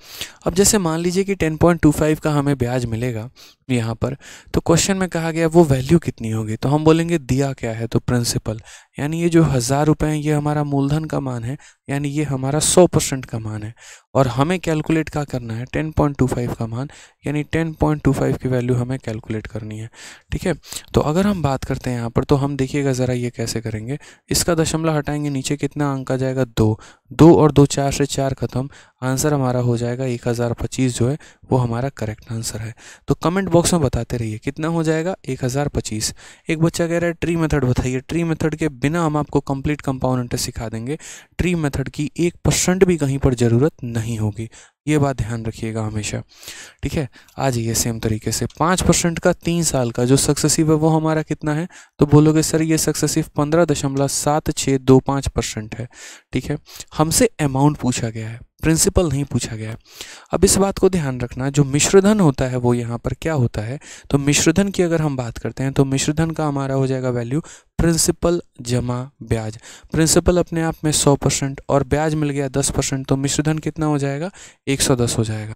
अब जैसे मान लीजिए कि टेन पॉइंट टू फाइव का हमें ब्याज मिलेगा यहाँ पर तो क्वेश्चन में कहा गया वो वैल्यू कितनी होगी तो हम बोलेंगे दिया क्या है तो प्रिंसिपल यानी ये जो हज़ार रुपये हैं ये हमारा मूलधन का मान है यानी ये हमारा सौ परसेंट का मान है और हमें कैलकुलेट क्या करना है 10.25 का मान यानी 10.25 की वैल्यू हमें कैलकुलेट करनी है ठीक है तो अगर हम बात करते हैं यहाँ पर तो हम देखिएगा ज़रा ये कैसे करेंगे इसका दशमलव हटाएंगे नीचे कितना अंक आ जाएगा दो दो और दो चार से चार ख़त्म आंसर हमारा हो जाएगा एक हज़ार पच्चीस जो है वो हमारा करेक्ट आंसर है तो कमेंट बॉक्स में बताते रहिए कितना हो जाएगा एक हज़ार पच्चीस एक बच्चा कह रहा है ट्री मेथड बताइए ट्री मेथड के बिना हम आपको कंप्लीट कंपाउंड इंटरेस्ट सिखा देंगे ट्री मेथड की एक परसेंट भी कहीं पर ज़रूरत नहीं होगी ये बात ध्यान रखिएगा हमेशा ठीक है आ जाइए सेम तरीके से पाँच परसेंट का तीन साल का जो सक्सेसिव है वो हमारा कितना है तो बोलोगे सर ये सक्सेसिव पंद्रह दशमलव सात छः दो पाँच परसेंट है ठीक है हमसे अमाउंट पूछा गया है प्रिंसिपल नहीं पूछा गया है अब इस बात को ध्यान रखना जो मिश्रधन होता है वो यहाँ पर क्या होता है तो मिश्रधन की अगर हम बात करते हैं तो मिश्रधन का हमारा हो जाएगा वैल्यू प्रिंसिपल जमा ब्याज प्रिंसिपल अपने आप में सौ परसेंट और ब्याज मिल गया दस परसेंट तो मिश्रधन कितना हो जाएगा एक सौ दस हो जाएगा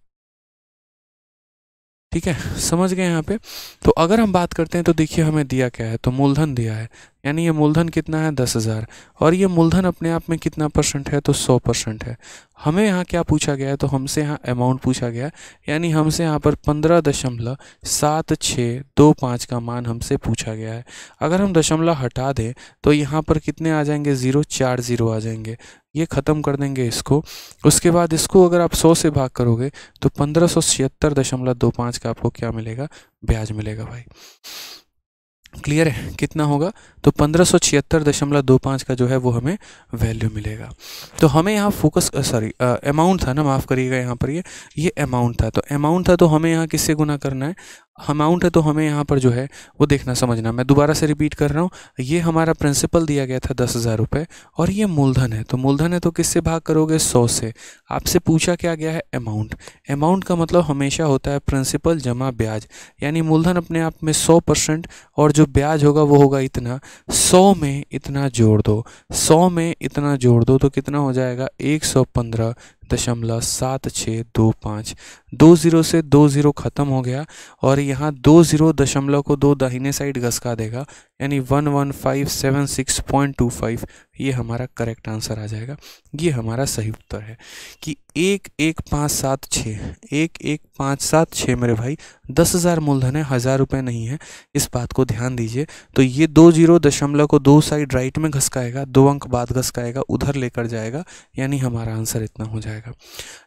ठीक है समझ गए यहाँ पे तो अगर हम बात करते हैं तो देखिए हमें दिया क्या है तो मूलधन दिया है यानी ये मूलधन कितना है दस हज़ार और ये मूलधन अपने आप में कितना परसेंट है तो सौ परसेंट है हमें यहाँ क्या पूछा गया है तो हमसे यहाँ अमाउंट पूछा गया यानी हमसे यहाँ पर पंद्रह दशमलव सात छः दो पाँच का मान हमसे पूछा गया है अगर हम दशमलव हटा दें तो यहाँ पर कितने आ जाएंगे ज़ीरो चार ज़ीरो आ जाएंगे ये ख़त्म कर देंगे इसको उसके बाद इसको अगर आप सौ से भाग करोगे तो पंद्रह सौ छिहत्तर दशमलव दो पाँच का आपको क्या मिलेगा ब्याज मिलेगा भाई क्लियर है कितना होगा तो पंद्रह का जो है वो हमें वैल्यू मिलेगा तो हमें यहाँ फोकस सॉरी अमाउंट था ना माफ़ करिएगा यहाँ पर ये ये अमाउंट था तो अमाउंट था तो हमें यहाँ किससे गुना करना है अमाउंट है तो हमें यहाँ पर जो है वो देखना समझना मैं दोबारा से रिपीट कर रहा हूँ ये हमारा प्रिंसिपल दिया गया था दस हज़ार रुपये और ये मूलधन है तो मूलधन है तो किससे भाग करोगे सौ से आपसे पूछा क्या गया है अमाउंट अमाउंट का मतलब हमेशा होता है प्रिंसिपल जमा ब्याज यानी मूलधन अपने आप में सौ परसेंट और जो ब्याज होगा वो होगा इतना सौ में इतना जोड़ दो सौ में इतना जोड़ दो तो कितना हो जाएगा एक सौ पंद्रह दशमलव सात छः दो पाँच दो ज़ीरो से दो ज़ीरो ख़त्म हो गया और यहाँ दो ज़ीरो दशमलव को दो दाहिने साइड घसका देगा यानी one one five seven six point two five ये हमारा करेक्ट आंसर आ जाएगा ये हमारा सही उत्तर है कि एक एक पाँच सात छः एक एक पाँच सात छः मेरे भाई दस हज़ार मूलधन है हज़ार रुपये नहीं है इस बात को ध्यान दीजिए तो ये दो जीरो दशमलव को दो साइड राइट में घसकाएगा दो अंक बाद घसकाएगा उधर लेकर जाएगा यानी हमारा आंसर इतना हो जाएगा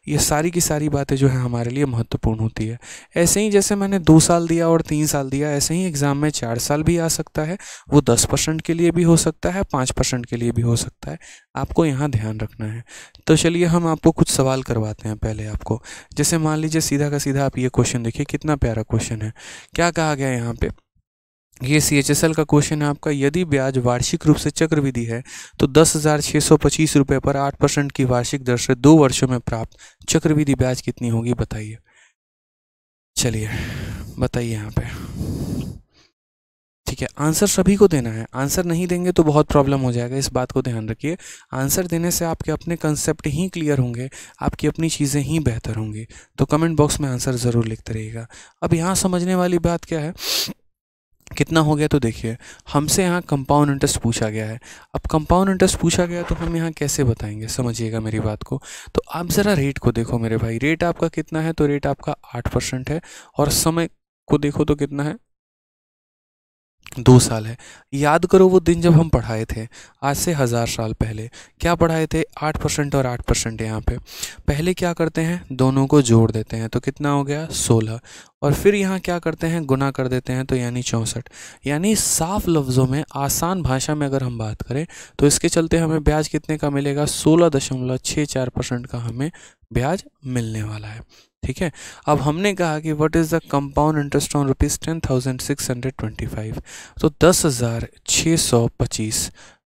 ये सारी की सारी बातें जो है हमारे लिए महत्वपूर्ण होती है ऐसे ही जैसे मैंने दो साल दिया और तीन साल दिया ऐसे ही एग्ज़ाम में चार साल भी आ सकता है वो दस परसेंट के लिए भी हो सकता है पाँच परसेंट के लिए भी हो सकता है आपको यहाँ ध्यान रखना है तो चलिए हम आपको कुछ सवाल करवाते हैं पहले आपको जैसे मान लीजिए सीधा का सीधा आप ये क्वेश्चन देखिए कितना प्यारा क्वेश्चन है क्या कहा गया यहाँ पर ये सी एच एस एल का क्वेश्चन है आपका यदि ब्याज वार्षिक रूप से चक्रविधि है तो दस हज़ार छः सौ पच्चीस रुपये पर आठ परसेंट की वार्षिक दर से दो वर्षों में प्राप्त चक्रविधि ब्याज कितनी होगी बताइए चलिए बताइए यहाँ पे ठीक है आंसर सभी को देना है आंसर नहीं देंगे तो बहुत प्रॉब्लम हो जाएगा इस बात को ध्यान रखिए आंसर देने से आपके अपने कंसेप्ट ही क्लियर होंगे आपकी अपनी चीज़ें ही बेहतर होंगी तो कमेंट बॉक्स में आंसर ज़रूर लिखते रहिएगा अब यहाँ समझने वाली बात क्या है कितना हो गया तो देखिए हमसे यहाँ कंपाउंड इंटरेस्ट पूछा गया है अब कंपाउंड इंटरेस्ट पूछा गया तो हम यहाँ कैसे बताएंगे समझिएगा मेरी बात को तो आप ज़रा रेट को देखो मेरे भाई रेट आपका कितना है तो रेट आपका आठ परसेंट है और समय को देखो तो कितना है दो साल है याद करो वो दिन जब हम पढ़ाए थे आज से हज़ार साल पहले क्या पढ़ाए थे आठ परसेंट और आठ परसेंट यहाँ पे पहले क्या करते हैं दोनों को जोड़ देते हैं तो कितना हो गया सोलह और फिर यहाँ क्या करते हैं गुना कर देते हैं तो यानी चौंसठ यानी साफ लफ्ज़ों में आसान भाषा में अगर हम बात करें तो इसके चलते हमें ब्याज कितने का मिलेगा सोलह दशमलव छः चार परसेंट का हमें ब्याज मिलने वाला है ठीक है अब हमने कहा कि what is the compound interest on rupees ten thousand six hundred twenty five तो दस हज़ार छः सौ पच्चीस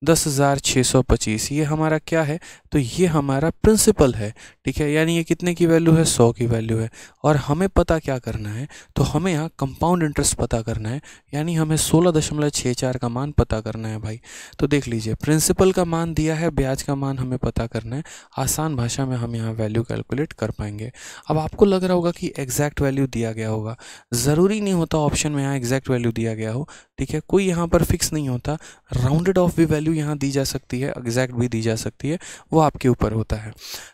दस हज़ार छः सौ पच्चीस ये हमारा क्या है तो ये हमारा प्रिंसिपल है ठीक है यानी ये कितने की वैल्यू है सौ की वैल्यू है और हमें पता क्या करना है तो हमें यहाँ कंपाउंड इंटरेस्ट पता करना है यानी हमें सोलह दशमलव छः चार का मान पता करना है भाई तो देख लीजिए प्रिंसिपल का मान दिया है ब्याज का मान हमें पता करना है आसान भाषा में हम यहाँ वैल्यू कैलकुलेट कर पाएंगे अब आपको लग रहा होगा कि एग्जैक्ट वैल्यू दिया गया होगा ज़रूरी नहीं होता ऑप्शन में यहाँ एग्जैक्ट वैल्यू दिया गया हो ठीक है कोई यहाँ पर फिक्स नहीं होता राउंडेड ऑफ भी वैल्यू वैल्यू यहाँ दी जा सकती है एग्जैक्ट भी दी जा सकती है वो आपके ऊपर होता है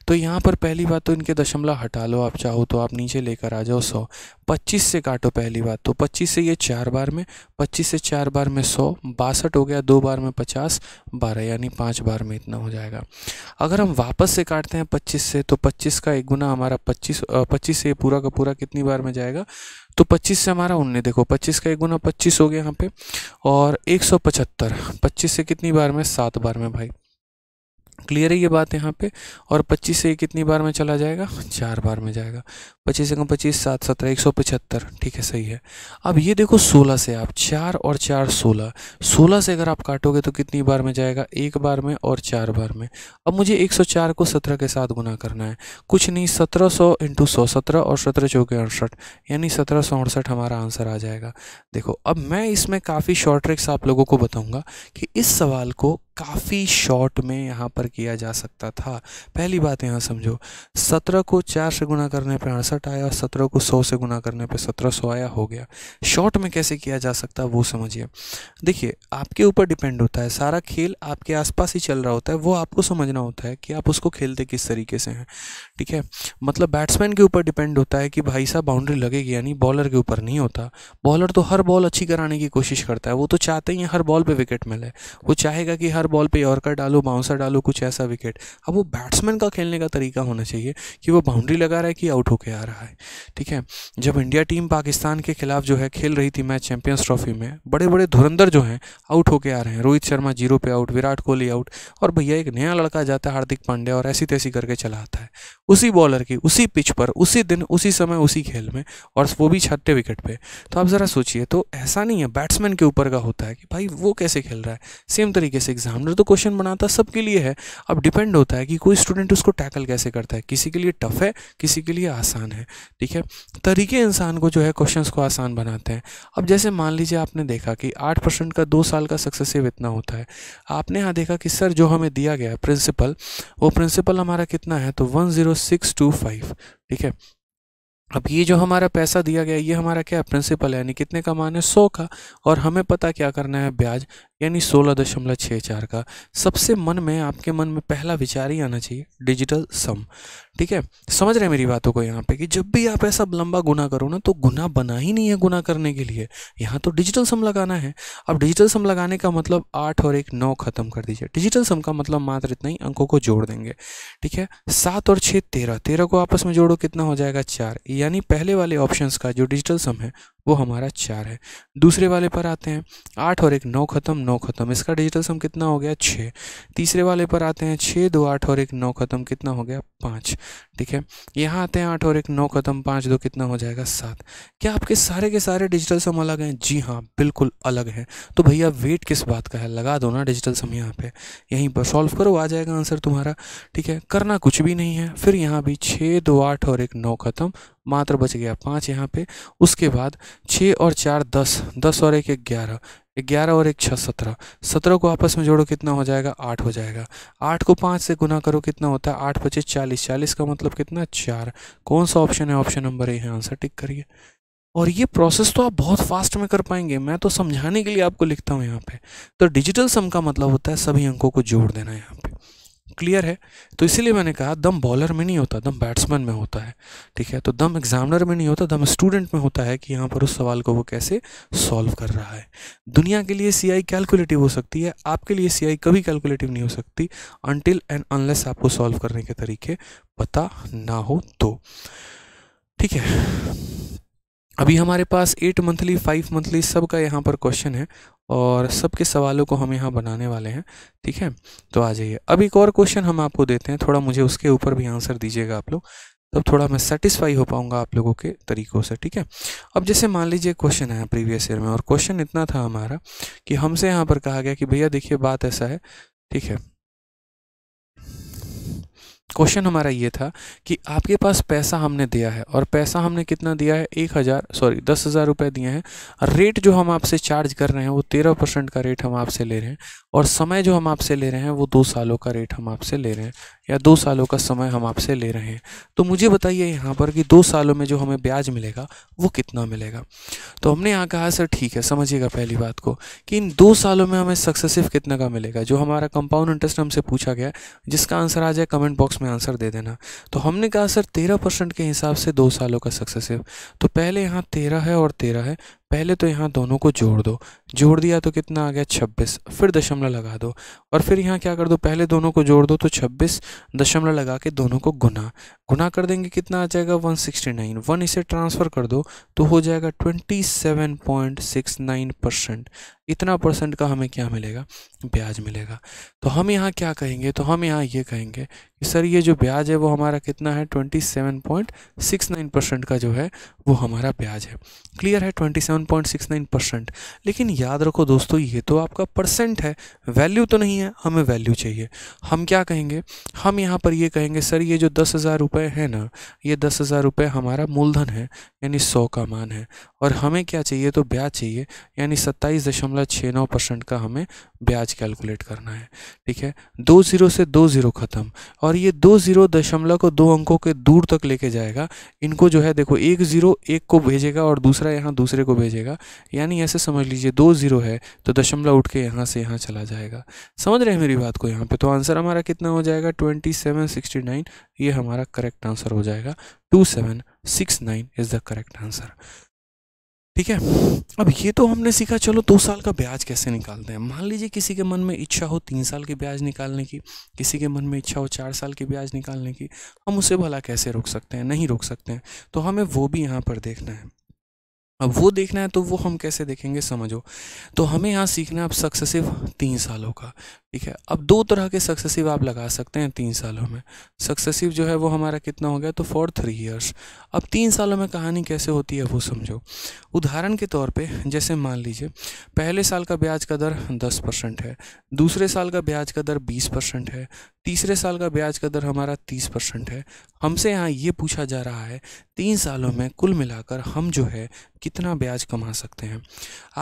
तो यहाँ पर पहली बात तो इनके दशमलव हटा लो आप चाहो तो आप नीचे लेकर आ जाओ सौ पच्चीस से काटो पहली बात तो पच्चीस से ये चार बार में पच्चीस से चार बार में सौ बासठ हो गया दो बार में पचास बारह यानी पाँच बार में इतना हो जाएगा अगर हम वापस से काटते हैं पच्चीस से तो पच्चीस का एक गुना हमारा पच्चीस पच्चीस से पूरा का पूरा कितनी बार में जाएगा तो 25 से हमारा उन्नीस देखो 25 का एक गुना पच्चीस हो गया यहाँ पे और 175 25 से कितनी बार में सात बार में भाई क्लियर है ये बात यहाँ पे और 25 से कितनी बार में चला जाएगा चार बार में जाएगा 25 से कम पच्चीस सात सत्रह एक सौ पचहत्तर ठीक है सही है अब ये देखो 16 से आप चार और चार 16 16 से अगर आप काटोगे तो कितनी बार में जाएगा एक बार में और चार बार में अब मुझे 104 को 17 के साथ गुना करना है कुछ नहीं सत्रह सौ इंटू सौ सत्रह और सत्रह चौके अड़सठ यानी सत्रह सौ अड़सठ हमारा आंसर आ जाएगा देखो अब मैं इसमें काफ़ी शॉर्ट ट्रिक्स आप लोगों को बताऊँगा कि इस सवाल को काफ़ी शॉर्ट में यहाँ पर किया जा सकता था पहली बात यहाँ समझो सत्रह को चार से गुना करने पे अड़सठ आया सत्रह को सौ से गुना करने पे सत्रह सौ आया हो गया शॉर्ट में कैसे किया जा सकता वो समझिए देखिए आपके ऊपर डिपेंड होता है सारा खेल आपके आसपास ही चल रहा होता है वो आपको समझना होता है कि आप उसको खेलते किस तरीके से हैं ठीक है मतलब बैट्समैन के ऊपर डिपेंड होता है कि भाई साहब बाउंड्री लगेगी यानी बॉलर के ऊपर नहीं होता बॉलर तो हर बॉल अच्छी कराने की कोशिश करता है वो तो चाहते ही हर बॉल पर विकेट मिले वो चाहेगा कि हर हर बॉल पे यॉर्कर डालो बाउंसर डालो कुछ ऐसा विकेट अब वो बैट्समैन का खेलने का तरीका होना चाहिए कि वो बाउंड्री लगा रहा है कि आउट होके आ रहा है ठीक है जब इंडिया टीम पाकिस्तान के खिलाफ जो है खेल रही थी मैच चैंपियंस ट्रॉफी में बड़े बड़े धुरंधर जो हैं आउट होके आ रहे हैं रोहित शर्मा जीरो पे आउट विराट कोहली आउट और भैया एक नया लड़का जाता है हार्दिक पांड्या और ऐसी तैसी करके चला आता है उसी बॉलर की उसी पिच पर उसी दिन उसी समय उसी खेल में और वो भी छठे विकेट पर तो आप ज़रा सोचिए तो ऐसा नहीं है बैट्समैन के ऊपर का होता है कि भाई वो कैसे खेल रहा है सेम तरीके से एग्जाम हमने तो क्वेश्चन बनाया था सबके लिए है अब डिपेंड होता है कि कोई स्टूडेंट उसको टैकल कैसे करता है किसी के लिए टफ है किसी के लिए आसान है ठीक है तरीके इंसान को जो है क्वेश्चन को आसान बनाते हैं अब जैसे मान लीजिए आपने देखा कि आठ का दो साल का सक्सेसिव इतना होता है आपने यहाँ देखा कि सर जो हमें दिया गया है प्रिंसिपल वो प्रिंसिपल हमारा कितना है तो वन ठीक है अब ये जो हमारा पैसा दिया गया ये हमारा क्या है प्रिंसिपल है यानी कितने का मान है सौ का और हमें पता क्या करना है ब्याज यानी सोलह दशमलव छः चार का सबसे मन में आपके मन में पहला विचार ही आना चाहिए डिजिटल सम ठीक है समझ रहे हैं मेरी बातों को यहाँ पे कि जब भी आप ऐसा लंबा गुना करो ना तो गुना बना ही नहीं है गुना करने के लिए यहाँ तो डिजिटल सम लगाना है अब डिजिटल सम लगाने का मतलब आठ और एक नौ खत्म कर दीजिए डिजिटल सम का मतलब मात्र इतना ही अंकों को जोड़ देंगे ठीक है सात और छः तेरह तेरह को आपस में जोड़ो कितना हो जाएगा चार यानी पहले वाले ऑप्शन का जो डिजिटल सम है वो हमारा चार है दूसरे वाले पर आते हैं आठ और एक नौ ख़त्म नौ ख़त्म इसका डिजिटल सम कितना हो गया छः तीसरे वाले पर आते हैं छः दो आठ और एक नौ ख़त्म कितना हो गया पाँच ठीक है यहाँ आते हैं आठ और एक नौ खत्म पाँच दो कितना हो जाएगा सात क्या आपके सारे के सारे डिजिटल सम अलग हैं जी हाँ बिल्कुल अलग हैं तो भैया वेट किस बात का है लगा दो ना डिजिटल सम यहाँ पे यहीं पर सॉल्व करो आ जाएगा आंसर तुम्हारा ठीक है करना कुछ भी नहीं है फिर यहाँ भी छः दो आठ और एक नौ खत्म मात्र बच गया पाँच यहाँ पे उसके बाद छः और चार दस दस और एक ग्यारह ग्यारह और एक छः सत्रह सत्रह को आपस में जोड़ो कितना हो जाएगा आठ हो जाएगा आठ को पाँच से गुना करो कितना होता है आठ पच्चीस चालीस चालीस का मतलब कितना चार कौन सा ऑप्शन है ऑप्शन नंबर ए है आंसर टिक करिए और ये प्रोसेस तो आप बहुत फास्ट में कर पाएंगे मैं तो समझाने के लिए आपको लिखता हूँ यहाँ पे तो डिजिटल सम का मतलब होता है सभी अंकों को जोड़ देना यहाँ क्लियर है तो इसीलिए मैंने कहा दम बॉलर में नहीं होता दम बैट्समैन में होता है ठीक है तो दम एग्जामिनर में नहीं होता दम स्टूडेंट में होता है कि यहाँ पर उस सवाल को वो कैसे सॉल्व कर रहा है दुनिया के लिए सी कैलकुलेटिव हो सकती है आपके लिए सी कभी कैलकुलेटिव नहीं हो सकती अनटिल एंड अनलेस आपको सॉल्व करने के तरीके पता ना हो तो ठीक है अभी हमारे पास एट मंथली फाइव मंथली सब का यहाँ पर क्वेश्चन है और सबके सवालों को हम यहाँ बनाने वाले हैं ठीक है तो आ जाइए अब एक और क्वेश्चन हम आपको देते हैं थोड़ा मुझे उसके ऊपर भी आंसर दीजिएगा आप लोग तब थोड़ा मैं सेटिस्फाई हो पाऊंगा आप लोगों के तरीकों से ठीक है अब जैसे मान लीजिए क्वेश्चन है प्रीवियस ईयर में और क्वेश्चन इतना था हमारा कि हमसे यहाँ पर कहा गया कि भैया देखिए बात ऐसा है ठीक है क्वेश्चन हमारा ये था कि आपके पास पैसा हमने दिया है और पैसा हमने कितना दिया है एक हज़ार सॉरी दस हज़ार रुपये दिए हैं रेट जो हम आपसे चार्ज कर रहे हैं वो तेरह परसेंट का रेट हम आपसे ले रहे हैं और समय जो हम आपसे ले रहे हैं वो दो सालों का रेट हम आपसे ले रहे हैं या दो सालों का समय हम आपसे ले रहे हैं तो मुझे बताइए यहाँ पर कि दो सालों में जो हमें ब्याज मिलेगा वो कितना मिलेगा तो हमने यहाँ कहा सर ठीक है समझिएगा पहली बात को कि इन दो सालों में हमें सक्सेसिव कितने का मिलेगा जो हमारा कंपाउंड इंटरेस्ट हमसे पूछा गया जिसका आंसर आ जाए कमेंट बॉक्स में में आंसर दे देना तो हमने कहा सर तेरह परसेंट के हिसाब से दो सालों का सक्सेसिव तो पहले यहाँ तेरह है और तेरह है पहले तो यहाँ दोनों को जोड़ दो जोड़ दिया तो कितना आ गया छब्बीस फिर दशमलव लगा दो और फिर यहाँ क्या कर दो पहले दोनों को जोड़ दो तो छब्बीस दशमलव लगा के दोनों को गुना गुना कर देंगे कितना आ जाएगा वन सिक्सटी नाइन वन इसे ट्रांसफ़र कर दो तो हो जाएगा twenty seven point six nine percent इतना परसेंट का हमें क्या मिलेगा ब्याज मिलेगा तो हम यहाँ क्या कहेंगे तो हम यहाँ ये कहेंगे कि सर ये जो ब्याज है वो हमारा कितना है twenty seven point six nine percent का जो है वो हमारा ब्याज है क्लियर है ट्वेंटी सेवन 67.69 परसेंट लेकिन याद रखो दोस्तों ये तो आपका परसेंट है वैल्यू तो नहीं है हमें वैल्यू चाहिए हम क्या कहेंगे हम यहाँ पर ये कहेंगे सर ये जो दस हज़ार रुपये है ना ये दस हज़ार रुपये हमारा मूलधन है यानी सौ का मान है और हमें क्या चाहिए तो ब्याज चाहिए यानी सत्ताईस का हमें ब्याज कैलकुलेट करना है ठीक है दो ज़ीरो से दो ज़ीरो ख़त्म और ये दो ज़ीरो दशमलव को दो अंकों के दूर तक लेके जाएगा इनको जो है देखो एक ज़ीरो एक को भेजेगा और दूसरा यहाँ दूसरे को भेजेगा यानी ऐसे समझ लीजिए दो ज़ीरो है तो दशमलव उठ के यहाँ से यहाँ चला जाएगा समझ रहे हैं मेरी बात को यहाँ पर तो आंसर हमारा कितना हो जाएगा ट्वेंटी सेवन सिक्सटी नाइन ये हमारा करेक्ट आंसर हो जाएगा two seven six nine is the correct answer ठीक है अब ये तो हमने सीखा चलो दो साल का ब्याज कैसे निकालते हैं मान लीजिए किसी के मन में इच्छा हो तीन साल के ब्याज निकालने की किसी के मन में इच्छा हो चार साल के ब्याज निकालने की हम उसे भला कैसे रोक सकते हैं नहीं रोक सकते हैं तो हमें वो भी यहाँ पर देखना है अब वो देखना है तो वो हम कैसे देखेंगे समझो तो हमें यहाँ सीखना है अब सक्सेसिव तीन सालों का ठीक है अब दो तरह के सक्सेसिव आप लगा सकते हैं तीन सालों में सक्सेसिव जो है वो हमारा कितना हो गया तो फॉर थ्री इयर्स अब तीन सालों में कहानी कैसे होती है वो समझो उदाहरण के तौर पे जैसे मान लीजिए पहले साल का ब्याज का दर दस परसेंट है दूसरे साल का ब्याज का दर बीस परसेंट है तीसरे साल का ब्याज का दर हमारा तीस परसेंट है हमसे यहाँ ये पूछा जा रहा है तीन सालों में कुल मिलाकर हम जो है कितना ब्याज कमा सकते हैं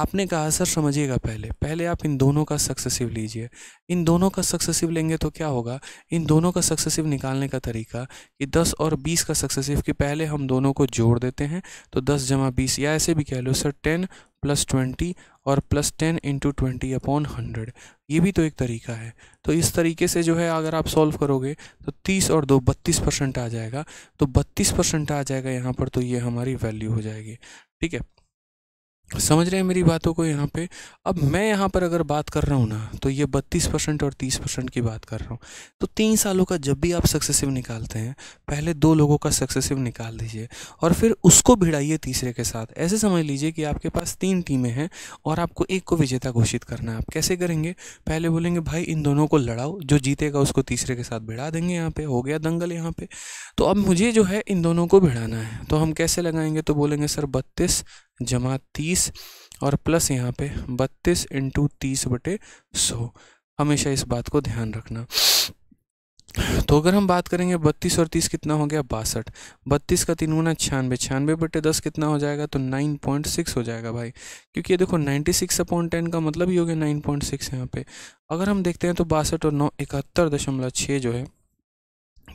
आपने कहा सर समझिएगा पहले पहले आप इन दोनों का सक्सेसिव लीजिए इन दोनों का सक्सेसिव लेंगे तो क्या होगा इन दोनों का सक्सेसिव निकालने का तरीका कि दस और बीस का सक्सेसिव कि पहले हम दोनों को जोड़ देते हैं तो दस जमा बीस या ऐसे भी कह लो सर टेन प्लस ट्वेंटी और plus ten into twenty upon hundred ये भी तो एक तरीका है तो इस तरीके से जो है अगर आप सॉल्व करोगे तो तीस और दो बत्तीस परसेंट आ जाएगा तो बत्तीस परसेंट आ जाएगा यहाँ पर तो ये हमारी वैल्यू हो जाएगी ठीक है समझ रहे हैं मेरी बातों को यहाँ पे अब मैं यहाँ पर अगर बात कर रहा हूँ ना तो ये बत्तीस परसेंट और तीस परसेंट की बात कर रहा हूँ तो तीन सालों का जब भी आप सक्सेसिव निकालते हैं पहले दो लोगों का सक्सेसिव निकाल दीजिए और फिर उसको भिड़ाइए तीसरे के साथ ऐसे समझ लीजिए कि आपके पास तीन टीमें हैं और आपको एक को विजेता घोषित करना है आप कैसे करेंगे पहले बोलेंगे भाई इन दोनों को लड़ाओ जो जीतेगा उसको तीसरे के साथ भिड़ा देंगे यहाँ पर हो गया दंगल यहाँ पर तो अब मुझे जो है इन दोनों को भिड़ाना है तो हम कैसे लगाएंगे तो बोलेंगे सर बत्तीस जमा तीस और प्लस यहाँ पे बत्तीस इंटू तीस बटे सौ हमेशा इस बात को ध्यान रखना तो अगर हम बात करेंगे बत्तीस और तीस कितना हो गया बासठ बत्तीस का तीन गुना छियानवे छियानवे बटे दस कितना हो जाएगा तो नाइन पॉइंट सिक्स हो जाएगा भाई क्योंकि ये देखो नाइन्टी सिक्स अपॉइंट टेन का मतलब ही हो गया नाइन पॉइंट सिक्स यहाँ पे अगर हम देखते हैं तो बासठ और नौ इकहत्तर दशमलव छः जो है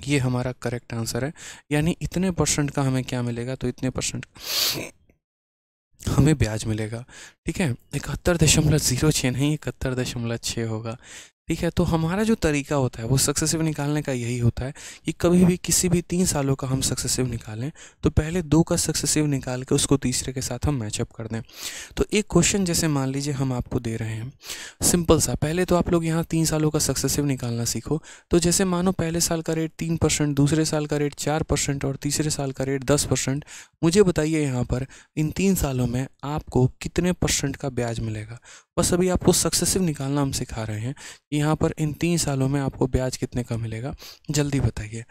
ये हमारा करेक्ट आंसर है यानी इतने परसेंट का हमें क्या मिलेगा तो इतने परसेंट हमें ब्याज मिलेगा ठीक है इकहत्तर दशमलव ज़ीरो छः नहीं इकहत्तर दशमलव छः होगा ठीक है तो हमारा जो तरीका होता है वो सक्सेसिव निकालने का यही होता है कि कभी भी किसी भी तीन सालों का हम सक्सेसिव निकालें तो पहले दो का सक्सेसिव निकाल के उसको तीसरे के साथ हम मैचअप कर दें तो एक क्वेश्चन जैसे मान लीजिए हम आपको दे रहे हैं सिंपल सा पहले तो आप लोग यहाँ तीन सालों का सक्सेसिव निकालना सीखो तो जैसे मानो पहले साल का रेट तीन परसेंट दूसरे साल का रेट चार परसेंट और तीसरे साल का रेट दस परसेंट मुझे बताइए यहाँ पर इन तीन सालों में आपको कितने परसेंट का ब्याज मिलेगा बस अभी आपको सक्सेसिव निकालना हम सिखा रहे हैं कि यहाँ पर इन तीन सालों में आपको ब्याज कितने का मिलेगा जल्दी बताइए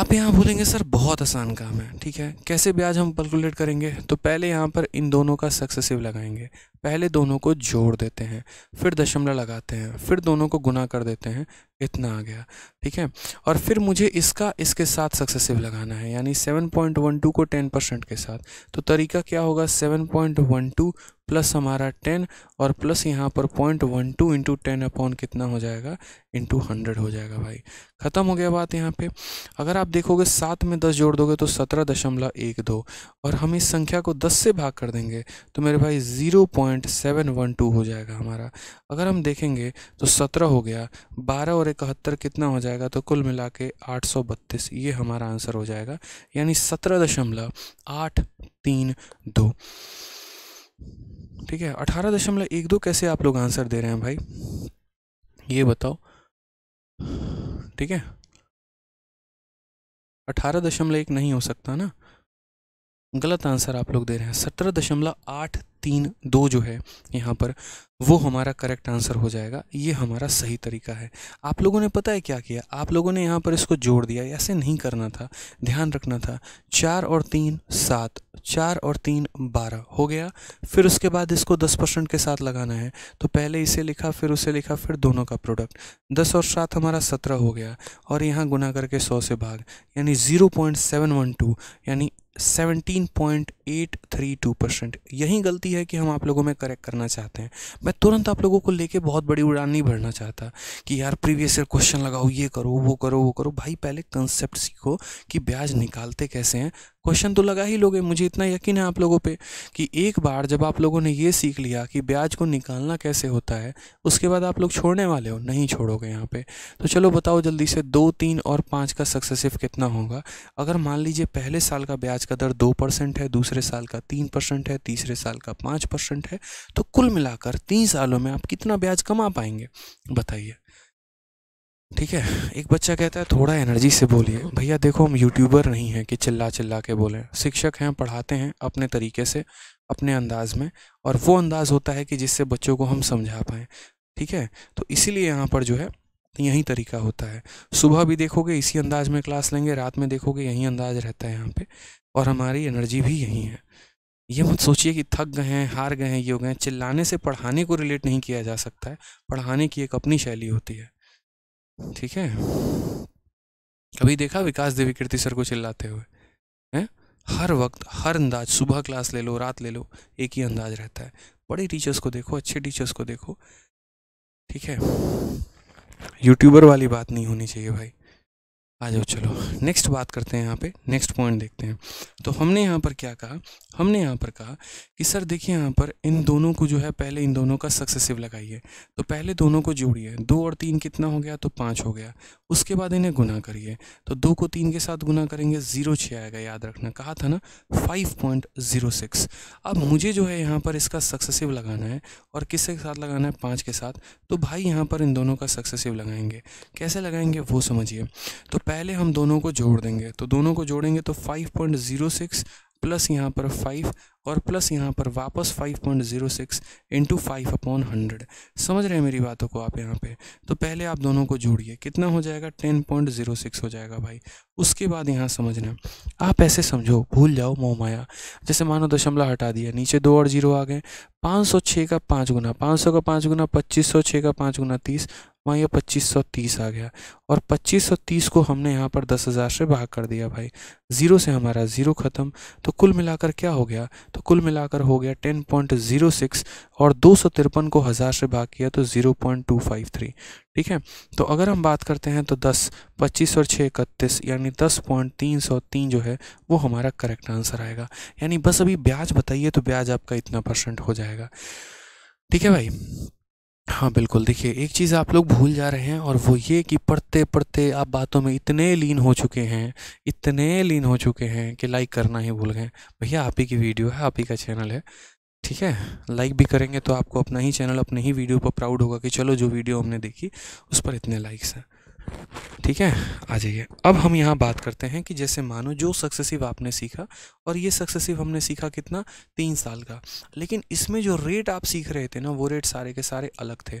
आप यहाँ बोलेंगे सर बहुत आसान काम है ठीक है कैसे ब्याज हम कैलकुलेट करेंगे तो पहले यहाँ पर इन दोनों का सक्सेसिव लगाएंगे पहले दोनों को जोड़ देते हैं फिर दशमलव लगाते हैं फिर दोनों को गुना कर देते हैं इतना आ गया ठीक है और फिर मुझे इसका इसके साथ सक्सेसिव लगाना है यानी 7.12 को 10 परसेंट के साथ तो तरीका क्या होगा 7.12 प्लस हमारा 10 और प्लस यहाँ पर point one two into ten upon कितना हो जाएगा इंटू हंड्रेड हो जाएगा भाई ख़त्म हो गया बात यहाँ पे अगर आप देखोगे सात में दस जोड़ दोगे तो सत्रह दशमलव एक दो और हम इस संख्या को दस से भाग कर देंगे तो मेरे भाई zero point point seven one two हो जाएगा हमारा अगर हम देखेंगे तो सत्रह हो गया बारह और इकहत्तर कितना हो जाएगा तो कुल मिला के आठ सौ बत्तीस ये हमारा आंसर हो जाएगा यानी सत्रह दशमलव आठ तीन दो ठीक है अठारह दशमलव एक दो कैसे आप लोग आंसर दे रहे हैं भाई ये बताओ ठीक है अठारह दशमलव एक नहीं हो सकता ना गलत आंसर आप लोग दे रहे हैं सत्रह दशमलव आठ तीन दो जो है यहाँ पर वो हमारा करेक्ट आंसर हो जाएगा ये हमारा सही तरीका है आप लोगों ने पता है क्या किया आप लोगों ने यहाँ पर इसको जोड़ दिया ऐसे नहीं करना था ध्यान रखना था चार और तीन सात चार और तीन बारह हो गया फिर उसके बाद इसको दस परसेंट के साथ लगाना है तो पहले इसे लिखा फिर उसे लिखा फिर दोनों का प्रोडक्ट दस और सात हमारा सत्रह हो गया और यहाँ गुना करके सौ से भाग यानी zero point seven one two यानी 17.832 परसेंट यही गलती है कि हम आप लोगों में करेक्ट करना चाहते हैं मैं तुरंत आप लोगों को लेके बहुत बड़ी उड़ान नहीं भरना चाहता कि यार प्रीवियस ईयर क्वेश्चन लगाओ ये करो वो करो वो करो भाई पहले कंसेप्ट सीखो कि ब्याज निकालते कैसे हैं क्वेश्चन तो लगा ही लोगे मुझे इतना यकीन है आप लोगों पे कि एक बार जब आप लोगों ने ये सीख लिया कि ब्याज को निकालना कैसे होता है उसके बाद आप लोग छोड़ने वाले हो नहीं छोड़ोगे यहाँ पे तो चलो बताओ जल्दी से दो तीन और पाँच का सक्सेसिव कितना होगा अगर मान लीजिए पहले साल का ब्याज का दर दो परसेंट है दूसरे साल का तीन परसेंट है तीसरे साल का पाँच परसेंट है तो कुल मिलाकर तीन सालों में आप कितना ब्याज कमा पाएंगे बताइए ठीक है एक बच्चा कहता है थोड़ा एनर्जी से बोलिए भैया देखो हम यूट्यूबर नहीं हैं कि चिल्ला चिल्ला के बोलें शिक्षक हैं पढ़ाते हैं अपने तरीके से अपने अंदाज में और वो अंदाज होता है कि जिससे बच्चों को हम समझा पाएँ ठीक है तो इसीलिए यहाँ पर जो है यही तरीका होता है सुबह भी देखोगे इसी अंदाज में क्लास लेंगे रात में देखोगे यही अंदाज रहता है यहाँ पे और हमारी एनर्जी भी यही है ये मत सोचिए कि थक गए हैं हार गए हैं ये हो गए चिल्लाने से पढ़ाने को रिलेट नहीं किया जा सकता है पढ़ाने की एक अपनी शैली होती है ठीक है कभी देखा विकास देवी कीर्ति सर को चिल्लाते हुए हैं हर वक्त हर अंदाज सुबह क्लास ले लो रात ले लो एक ही अंदाज रहता है बड़े टीचर्स को देखो अच्छे टीचर्स को देखो ठीक है यूट्यूबर वाली बात नहीं होनी चाहिए भाई आ जाओ चलो नेक्स्ट बात करते हैं यहाँ पे नेक्स्ट पॉइंट देखते हैं तो हमने यहाँ पर क्या कहा हमने यहाँ पर कहा कि सर देखिए यहाँ पर इन दोनों को जो है पहले इन दोनों का सक्सेसिव लगाइए तो पहले दोनों को जोड़िए दो और तीन कितना हो गया तो पाँच हो गया उसके बाद इन्हें गुना करिए तो दो को तीन के साथ गुना करेंगे ज़ीरो छः आएगा याद रखना कहा था ना फाइव पॉइंट ज़ीरो सिक्स अब मुझे जो है यहाँ पर इसका सक्सेसिव लगाना है और किसके साथ लगाना है पाँच के साथ तो भाई यहाँ पर इन दोनों का सक्सेसिव लगाएंगे कैसे लगाएंगे वो समझिए तो पहले हम दोनों को जोड़ देंगे तो दोनों को जोड़ेंगे तो 5.06 प्लस यहाँ पर 5 और प्लस यहाँ पर वापस 5.06 point zero six into five upon hundred समझ रहे हैं मेरी बातों को आप यहाँ पे तो पहले आप दोनों को जोड़िए कितना हो जाएगा 10.06 हो जाएगा भाई उसके बाद यहाँ समझना आप ऐसे समझो भूल जाओ मोमाया जैसे मानो दशमलव हटा दिया नीचे दो और जीरो आ गए पाँच का पाँच गुना पाँच का पाँच गुना पच्चीस का पाँच गुना तीस वहाँ ये पच्चीस सौ तीस आ गया और पच्चीस सौ तीस को हमने यहाँ पर दस हज़ार से भाग कर दिया भाई ज़ीरो से हमारा ज़ीरो ख़त्म तो कुल मिलाकर क्या हो गया तो कुल मिलाकर हो गया टेन पॉइंट ज़ीरो सिक्स और दो सौ तिरपन को हज़ार से भाग किया तो zero point two five three ठीक है तो अगर हम बात करते हैं तो दस पच्चीस और छः इकतीस यानी दस पॉइंट तीन सौ तीन जो है वो हमारा करेक्ट आंसर आएगा यानी बस अभी ब्याज बताइए तो ब्याज आपका इतना परसेंट हो जाएगा ठीक है भाई हाँ बिल्कुल देखिए एक चीज़ आप लोग भूल जा रहे हैं और वो ये कि पढ़ते पढ़ते आप बातों में इतने लीन हो चुके हैं इतने लीन हो चुके हैं कि लाइक करना ही भूल गए भैया आप ही की वीडियो है आप ही का चैनल है ठीक है लाइक भी करेंगे तो आपको अपना ही चैनल अपने ही वीडियो पर प्राउड होगा कि चलो जो वीडियो हमने देखी उस पर इतने लाइक्स हैं ठीक है आ जाइए अब हम यहाँ बात करते हैं कि जैसे मानो जो सक्सेसिव आपने सीखा और ये सक्सेसिव हमने सीखा कितना तीन साल का लेकिन इसमें जो रेट आप सीख रहे थे ना वो रेट सारे के सारे अलग थे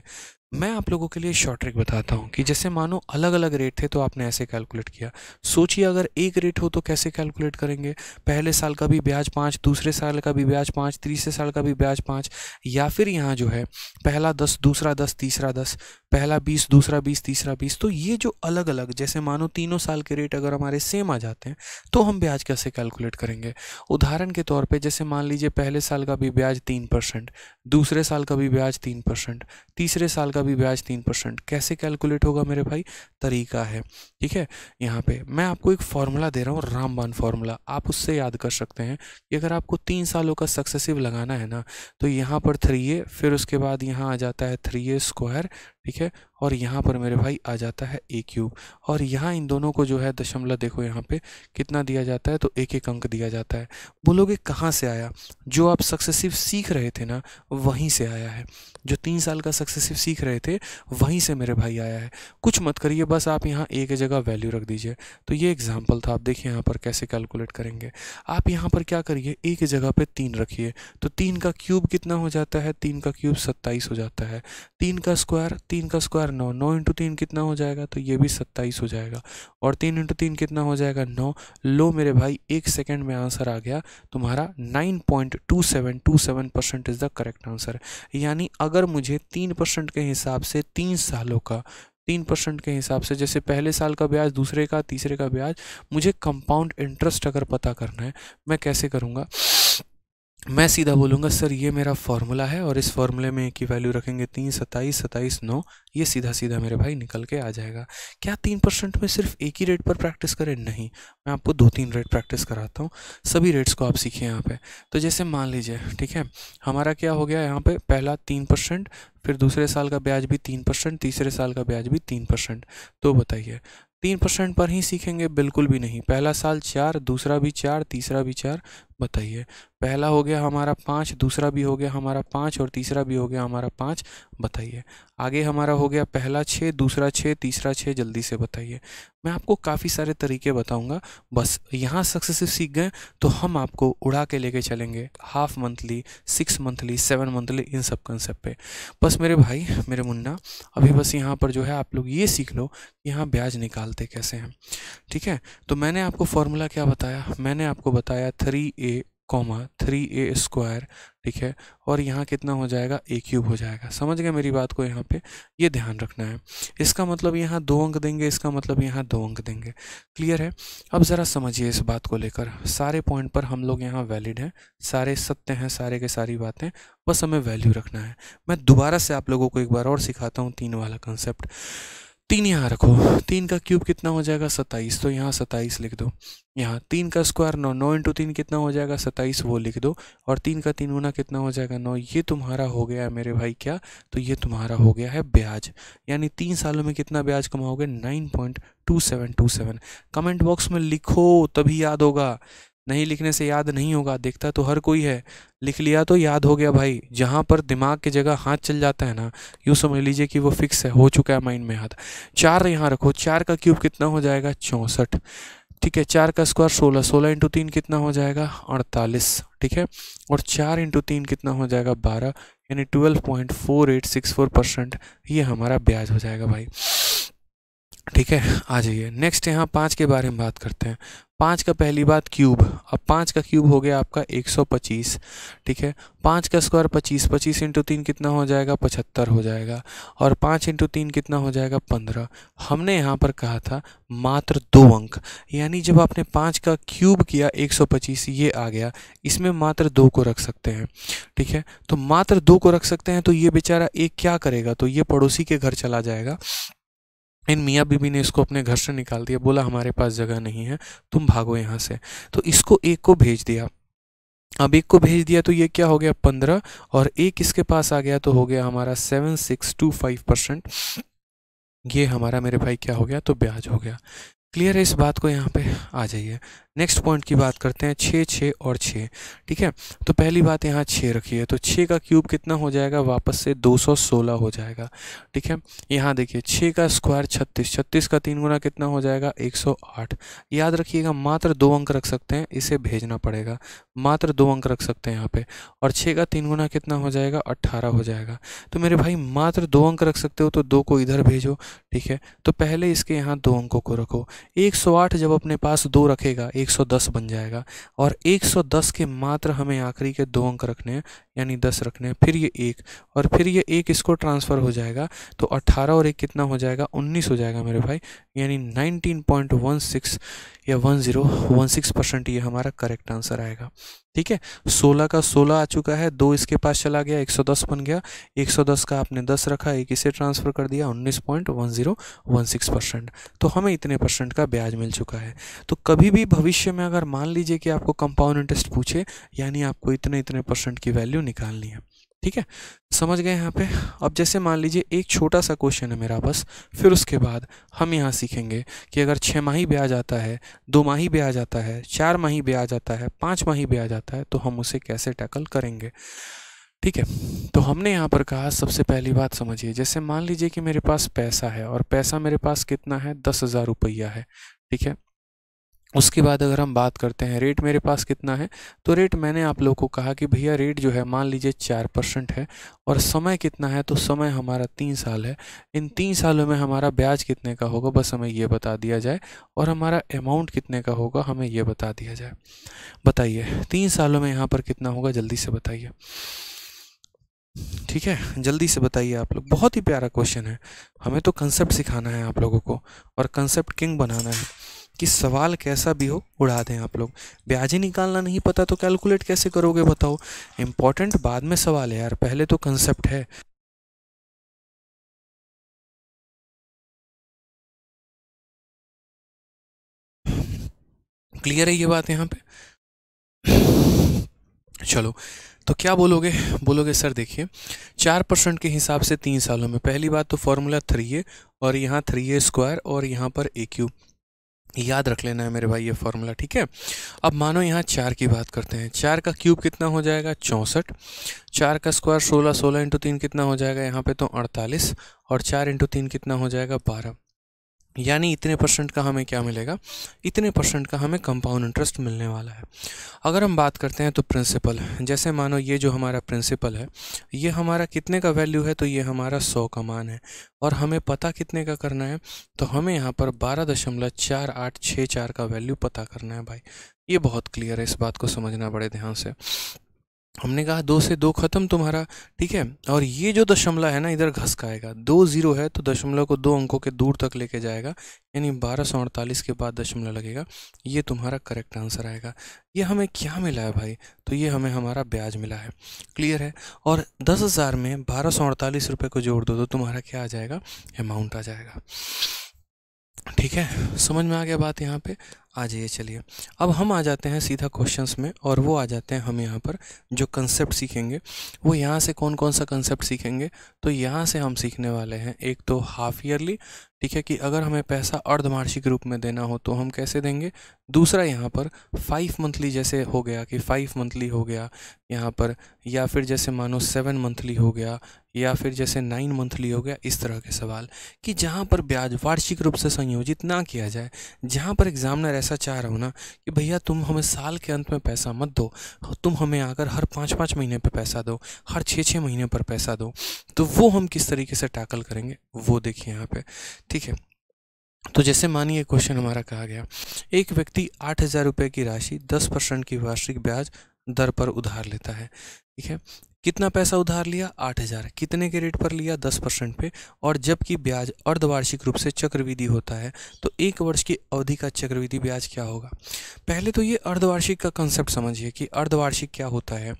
मैं आप लोगों के लिए शॉर्ट ट्रिक बताता हूँ कि जैसे मानो अलग अलग रेट थे तो आपने ऐसे कैलकुलेट किया सोचिए अगर एक रेट हो तो कैसे कैलकुलेट करेंगे पहले साल का भी ब्याज पाँच दूसरे साल का भी ब्याज पाँच तीसरे साल का भी ब्याज पाँच या फिर यहाँ जो है पहला दस दूसरा दस तीसरा दस पहला बीस दूसरा बीस तीसरा बीस तो ये जो अलग अलग जैसे मानो तीनों साल के रेट अगर हमारे सेम आ जाते हैं तो हम ब्याज कैसे कैलकुलेट करेंगे उदाहरण के तौर पर जैसे मान लीजिए पहले साल का भी ब्याज तीन परसेंट दूसरे साल का भी ब्याज तीन परसेंट तीसरे साल का भी ब्याज तीन परसेंट कैसे कैलकुलेट होगा मेरे भाई तरीका है ठीक है यहाँ पे मैं आपको एक फार्मूला दे रहा हूँ रामबान फार्मूला आप उससे याद कर सकते हैं कि अगर आपको तीन सालों का सक्सेसिव लगाना है ना तो यहाँ पर थ्री ए फिर उसके बाद यहाँ आ जाता है थ्री ए स्क्वायर ठीक है और यहाँ पर मेरे भाई आ जाता है ए क्यूब और यहाँ इन दोनों को जो है दशमलव देखो यहाँ पे कितना दिया जाता है तो एक एक अंक दिया जाता है बोलोगे कहाँ से आया जो आप सक्सेसिव सीख रहे थे ना वहीं से आया है जो तीन साल का सक्सेसिव सीख रहे थे वहीं से मेरे भाई आया है कुछ मत करिए बस आप यहाँ एक जगह वैल्यू रख दीजिए तो ये एग्जाम्पल था आप देखिए यहाँ पर कैसे कैलकुलेट करेंगे आप यहाँ पर क्या करिए एक जगह पर तीन रखिए तो तीन का क्यूब कितना हो जाता है तीन का क्यूब सत्ताईस हो जाता है तीन का स्क्वायर तीन का स्क्वायर नौ नौ इंटू तीन कितना हो जाएगा तो ये भी सत्ताईस हो जाएगा और तीन इंटू तीन कितना हो जाएगा नौ लो मेरे भाई एक सेकेंड में आंसर आ गया तुम्हारा nine point two seven two seven percent is the correct answer यानी अगर मुझे तीन परसेंट के हिसाब से तीन सालों का तीन परसेंट के हिसाब से जैसे पहले साल का ब्याज दूसरे का तीसरे का ब्याज मुझे कंपाउंड इंटरेस्ट अगर पता करना है मैं कैसे करूँगा मैं सीधा बोलूँगा सर ये मेरा फार्मूला है और इस फार्मूले में की वैल्यू रखेंगे तीन सत्ताईस सत्ताईस नौ ये सीधा सीधा मेरे भाई निकल के आ जाएगा क्या तीन परसेंट में सिर्फ एक ही रेट पर प्रैक्टिस करें नहीं मैं आपको दो तीन रेट प्रैक्टिस कराता हूँ सभी रेट्स को आप सीखें यहाँ पे तो जैसे मान लीजिए ठीक है हमारा क्या हो गया यहाँ पर पहला तीन परसेंट फिर दूसरे साल का ब्याज भी तीन परसेंट तीसरे साल का ब्याज भी तीन परसेंट तो बताइए तीन परसेंट पर ही सीखेंगे बिल्कुल भी नहीं पहला साल चार दूसरा भी चार तीसरा भी चार बताइए पहला हो गया हमारा पाँच दूसरा भी हो गया हमारा पाँच और तीसरा भी हो गया हमारा पाँच बताइए आगे हमारा हो गया पहला छः दूसरा छः तीसरा छः जल्दी से बताइए मैं आपको काफ़ी सारे तरीके बताऊंगा बस यहाँ सक्सेसिव सीख गए तो हम आपको उड़ा के लेके चलेंगे half monthly six monthly seven monthly इन सब कंसेप्ट बस मेरे भाई मेरे मुन्ना अभी बस यहाँ पर जो है आप लोग ये सीख लो कि यहाँ ब्याज निकालते कैसे हैं ठीक है तो मैंने आपको फॉर्मूला क्या बताया मैंने आपको बताया three A comma three A square ठीक है और यहाँ कितना हो जाएगा ए क्यूब हो जाएगा समझ गए मेरी बात को यहाँ पे ये ध्यान रखना है इसका मतलब यहाँ दो अंक देंगे इसका मतलब यहाँ दो अंक देंगे क्लियर है अब ज़रा समझिए इस बात को लेकर सारे पॉइंट पर हम लोग यहाँ वैलिड हैं सारे सत्य हैं सारे के सारी बातें बस हमें वैल्यू रखना है मैं दोबारा से आप लोगों को एक बार और सिखाता हूँ तीन वाला कंसेप्ट तीन यहाँ रखो तीन का क्यूब कितना हो जाएगा सत्ताईस तो यहाँ सत्ताईस लिख दो यहाँ तीन का स्क्वायर नौ नौ इंटू तीन कितना हो जाएगा सत्ताईस वो लिख दो और तीन का तीन गुना कितना हो जाएगा नौ ये तुम्हारा हो गया है मेरे भाई क्या तो ये तुम्हारा हो गया है ब्याज यानी तीन सालों में कितना ब्याज कमाओगे nine point two seven two seven comment box में लिखो तभी याद होगा नहीं लिखने से याद नहीं होगा देखता तो हर कोई है लिख लिया तो याद हो गया भाई जहाँ पर दिमाग की जगह हाथ चल जाता है ना यूँ समझ लीजिए कि वो फिक्स है हो चुका है माइंड में हाथ चार यहाँ रखो चार का क्यूब कितना हो जाएगा चौंसठ ठीक है चार का स्क्वायर सोलह सोलह इंटू तीन कितना हो जाएगा अड़तालीस ठीक है और चार इंटू तीन कितना हो जाएगा बारह यानी twelve point four eight six four percent ये हमारा ब्याज हो जाएगा भाई ठीक है आ जाइए नेक्स्ट यहाँ पाँच के बारे में बात करते हैं पाँच का पहली बात क्यूब अब पाँच का क्यूब हो गया आपका 125 ठीक है पाँच का स्क्वायर 25 25 इंटू तीन कितना हो जाएगा पचहत्तर हो जाएगा और पाँच इंटू तीन कितना हो जाएगा 15 हमने यहाँ पर कहा था मात्र दो अंक यानी जब आपने पाँच का क्यूब किया 125 ये आ गया इसमें मात्र दो को रख सकते हैं ठीक है तो मात्र दो को रख सकते हैं तो ये बेचारा एक क्या करेगा तो ये पड़ोसी के घर चला जाएगा इन मियाँ बीबी ने इसको अपने घर से निकाल दिया बोला हमारे पास जगह नहीं है तुम भागो यहाँ से तो इसको एक को भेज दिया अब एक को भेज दिया तो ये क्या हो गया पंद्रह और एक इसके पास आ गया तो हो गया हमारा seven six two five percent ये हमारा मेरे भाई क्या हो गया तो ब्याज हो गया क्लियर है इस बात को यहाँ पे आ जाइए नेक्स्ट पॉइंट की बात करते हैं छः छः और छः ठीक है तो पहली बात यहाँ छः रखी है तो छः का क्यूब कितना हो जाएगा वापस से 216 हो जाएगा ठीक है यहाँ देखिए छः का स्क्वायर छत्तीस छत्तीस का तीन गुना कितना हो जाएगा 108 याद रखिएगा मात्र दो अंक रख सकते हैं इसे भेजना पड़ेगा मात्र दो अंक रख सकते हैं यहाँ पर और छः का तीन गुना कितना हो जाएगा अट्ठारह हो जाएगा तो मेरे भाई मात्र दो अंक रख सकते हो तो दो को इधर भेजो ठीक है तो पहले इसके यहाँ दो अंकों को रखो एक जब अपने पास दो रखेगा एक 110 बन जाएगा और 110 के मात्र हमें आखिरी के दो अंक रखने हैं यानी 10 रखने हैं फिर ये एक और फिर ये एक इसको ट्रांसफ़र हो जाएगा तो 18 और एक कितना हो जाएगा 19 हो जाएगा मेरे भाई यानी 19.16 या 1016 परसेंट ये हमारा करेक्ट आंसर आएगा ठीक है सोलह का सोलह आ चुका है दो इसके पास चला गया एक सौ दस बन गया एक सौ दस का आपने दस रखा एक इसे ट्रांसफ़र कर दिया उन्नीस point one zero one six percent तो हमें इतने परसेंट का ब्याज मिल चुका है तो कभी भी भविष्य में अगर मान लीजिए कि आपको कंपाउंड इंटरेस्ट पूछे यानी आपको इतने इतने परसेंट की वैल्यू निकालनी है ठीक है समझ गए यहाँ पे अब जैसे मान लीजिए एक छोटा सा क्वेश्चन है मेरा बस फिर उसके बाद हम यहाँ सीखेंगे कि अगर छः माही ब्याज आता है दो माही ब्याज आता है चार माही ब्याज आता है पाँच माही ब्याज आता है तो हम उसे कैसे टैकल करेंगे ठीक है तो हमने यहाँ पर कहा सबसे पहली बात समझिए जैसे मान लीजिए कि मेरे पास पैसा है और पैसा मेरे पास कितना है दस हज़ार रुपया है ठीक है उसके बाद अगर हम बात करते हैं रेट मेरे पास कितना है तो रेट मैंने आप लोग को कहा कि भैया रेट जो है मान लीजिए चार परसेंट है और समय कितना है तो समय हमारा तीन साल है इन तीन सालों में हमारा ब्याज कितने का होगा बस हमें ये बता दिया जाए और हमारा अमाउंट कितने का होगा हमें ये बता दिया जाए बताइए तीन सालों में यहाँ पर कितना होगा जल्दी से बताइए ठीक है जल्दी से बताइए आप लोग बहुत ही प्यारा क्वेश्चन है हमें तो कंसेप्ट सिखाना है आप लोगों को और कंसेप्ट किंग बनाना है कि सवाल कैसा भी हो उड़ा दें आप लोग ब्याज ही निकालना नहीं पता तो कैलकुलेट कैसे करोगे बताओ इम्पॉर्टेंट बाद में सवाल है यार पहले तो कंसेप्ट है क्लियर है ये बात यहाँ पे चलो तो क्या बोलोगे बोलोगे सर देखिए चार परसेंट के हिसाब से तीन सालों में पहली बात तो फॉर्मूला थ्री ए और यहाँ थ्री ए स्क्वायर और यहाँ पर ए क्यू याद रख लेना है मेरे भाई ये फार्मूला ठीक है अब मानो यहाँ चार की बात करते हैं चार का क्यूब कितना हो जाएगा चौंसठ चार का स्क्वायर सोलह सोलह इंटू तीन कितना हो जाएगा यहाँ पे तो अड़तालीस और चार इंटू तीन कितना हो जाएगा बारह यानी इतने परसेंट का हमें क्या मिलेगा इतने परसेंट का हमें कंपाउंड इंटरेस्ट मिलने वाला है अगर हम बात करते हैं तो प्रिंसिपल जैसे मानो ये जो हमारा प्रिंसिपल है ये हमारा कितने का वैल्यू है तो ये हमारा सौ का मान है और हमें पता कितने का करना है तो हमें यहाँ पर बारह दशमलव चार आठ छः चार का वैल्यू पता करना है भाई ये बहुत क्लियर है इस बात को समझना बड़े ध्यान से हमने कहा दो से दो ख़त्म तुम्हारा ठीक है और ये जो दशमलव है ना इधर घसकाएगा दो ज़ीरो है तो दशमलव को दो अंकों के दूर तक लेके जाएगा यानी बारह सौ अड़तालीस के बाद दशमलव लगेगा ये तुम्हारा करेक्ट आंसर आएगा ये हमें क्या मिला है भाई तो ये हमें हमारा ब्याज मिला है क्लियर है और दस हज़ार में बारह सौ अड़तालीस रुपये को जोड़ दो तो तुम्हारा क्या आ जाएगा अमाउंट आ जाएगा ठीक है समझ में आ गया बात यहाँ पे आ जाइए चलिए अब हम आ जाते हैं सीधा क्वेश्चंस में और वो आ जाते हैं हम यहाँ पर जो कंसेप्ट सीखेंगे वो यहाँ से कौन कौन सा कंसेप्ट सीखेंगे तो यहाँ से हम सीखने वाले हैं एक तो हाफ ईयरली ठीक है कि अगर हमें पैसा अर्धवार्षिक रूप में देना हो तो हम कैसे देंगे दूसरा यहाँ पर फाइव मंथली जैसे हो गया कि फाइव मंथली हो गया यहाँ पर या फिर जैसे मानो सेवन मंथली हो गया या फिर जैसे नाइन मंथली हो गया इस तरह के सवाल कि जहाँ पर ब्याज वार्षिक रूप से संयोजित ना किया जाए जहाँ पर एग्जामिनर ऐसा चाह रहा हो ना कि भैया तुम हमें साल के अंत में पैसा मत दो तुम हमें आकर हर पाँच पाँच महीने पर पैसा दो हर छः छः महीने पर पैसा दो तो वो हम किस तरीके से टैकल करेंगे वो देखिए यहाँ पर ठीक है तो जैसे मानिए क्वेश्चन हमारा कहा गया एक व्यक्ति आठ हज़ार रुपये की राशि दस परसेंट की वार्षिक ब्याज दर पर उधार लेता है ठीक है कितना पैसा उधार लिया आठ हज़ार कितने के रेट पर लिया दस परसेंट पे और जबकि ब्याज अर्धवार्षिक रूप से चक्रविधि होता है तो एक वर्ष की अवधि का चक्रविधि ब्याज क्या होगा पहले तो ये अर्धवार्षिक का कंसेप्ट समझिए कि अर्धवार्षिक क्या होता है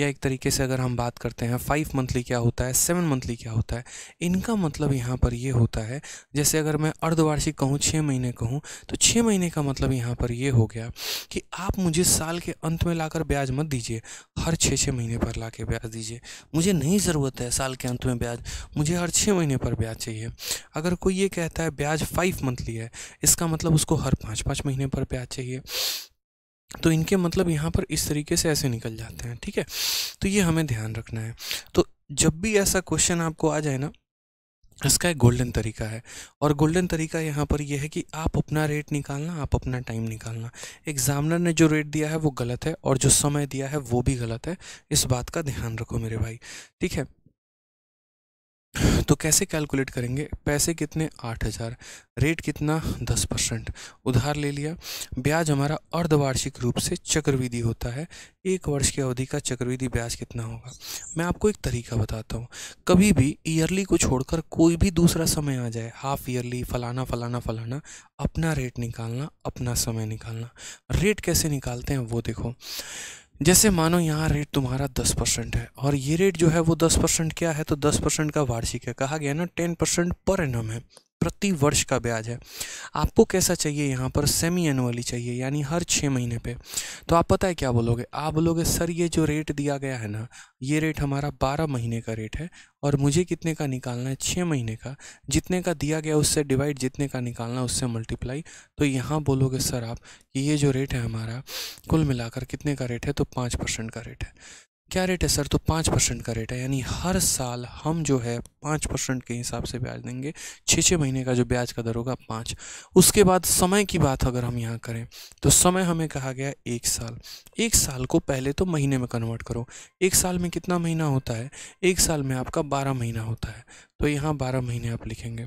या एक तरीके से अगर हम बात करते हैं फाइव मंथली क्या होता है सेवन मंथली क्या होता है इनका मतलब यहाँ पर ये होता है जैसे अगर मैं अर्धवार्षिक कहूँ छः महीने कहूँ तो छः महीने का मतलब यहाँ पर ये हो गया कि आप मुझे साल के अंत में लाकर ब्याज मत दीजिए हर छः छः महीने पर ला के ब्याज कर दीजिए मुझे नहीं ज़रूरत है साल के अंत में ब्याज मुझे हर छः महीने पर ब्याज चाहिए अगर कोई ये कहता है ब्याज फाइव मंथली है इसका मतलब उसको हर पाँच पाँच महीने पर ब्याज चाहिए तो इनके मतलब यहाँ पर इस तरीके से ऐसे निकल जाते हैं ठीक है तो ये हमें ध्यान रखना है तो जब भी ऐसा क्वेश्चन आपको आ जाए ना इसका एक गोल्डन तरीका है और गोल्डन तरीका यहाँ पर यह है कि आप अपना रेट निकालना आप अपना टाइम निकालना एग्जामिनर ने जो रेट दिया है वो गलत है और जो समय दिया है वो भी गलत है इस बात का ध्यान रखो मेरे भाई ठीक है तो कैसे कैलकुलेट करेंगे पैसे कितने आठ हज़ार रेट कितना दस परसेंट उधार ले लिया ब्याज हमारा अर्धवार्षिक रूप से चक्रविधि होता है एक वर्ष की अवधि का चक्रविधि ब्याज कितना होगा मैं आपको एक तरीका बताता हूँ कभी भी ईयरली को छोड़कर कोई भी दूसरा समय आ जाए हाफ ईयरली फलाना फलाना फलाना अपना रेट निकालना अपना समय निकालना रेट कैसे निकालते हैं वो देखो जैसे मानो यहाँ रेट तुम्हारा दस परसेंट है और ये रेट जो है वो दस परसेंट क्या है तो दस परसेंट का वार्षिक है कहा गया ना टेन परसेंट पर एनम है प्रति वर्ष का ब्याज है आपको कैसा चाहिए यहाँ पर सेमी एनुअली चाहिए यानी हर छः महीने पे तो आप पता है क्या बोलोगे आप बोलोगे सर ये जो रेट दिया गया है ना ये रेट हमारा बारह महीने का रेट है और मुझे कितने का निकालना है छः महीने का जितने का दिया गया उससे डिवाइड जितने का निकालना उससे मल्टीप्लाई तो यहाँ बोलोगे सर आप कि ये जो रेट है हमारा कुल मिलाकर कितने का रेट है तो पाँच परसेंट का रेट है क्या रेट है सर तो पाँच परसेंट का रेट है यानी हर साल हम जो है पाँच परसेंट के हिसाब से ब्याज देंगे छः छः महीने का जो ब्याज का दर होगा पाँच उसके बाद समय की बात अगर हम यहाँ करें तो समय हमें कहा गया एक साल एक साल को पहले तो महीने में कन्वर्ट करो एक साल में कितना महीना होता है एक साल में आपका बारह महीना होता है तो यहाँ बारह महीने आप लिखेंगे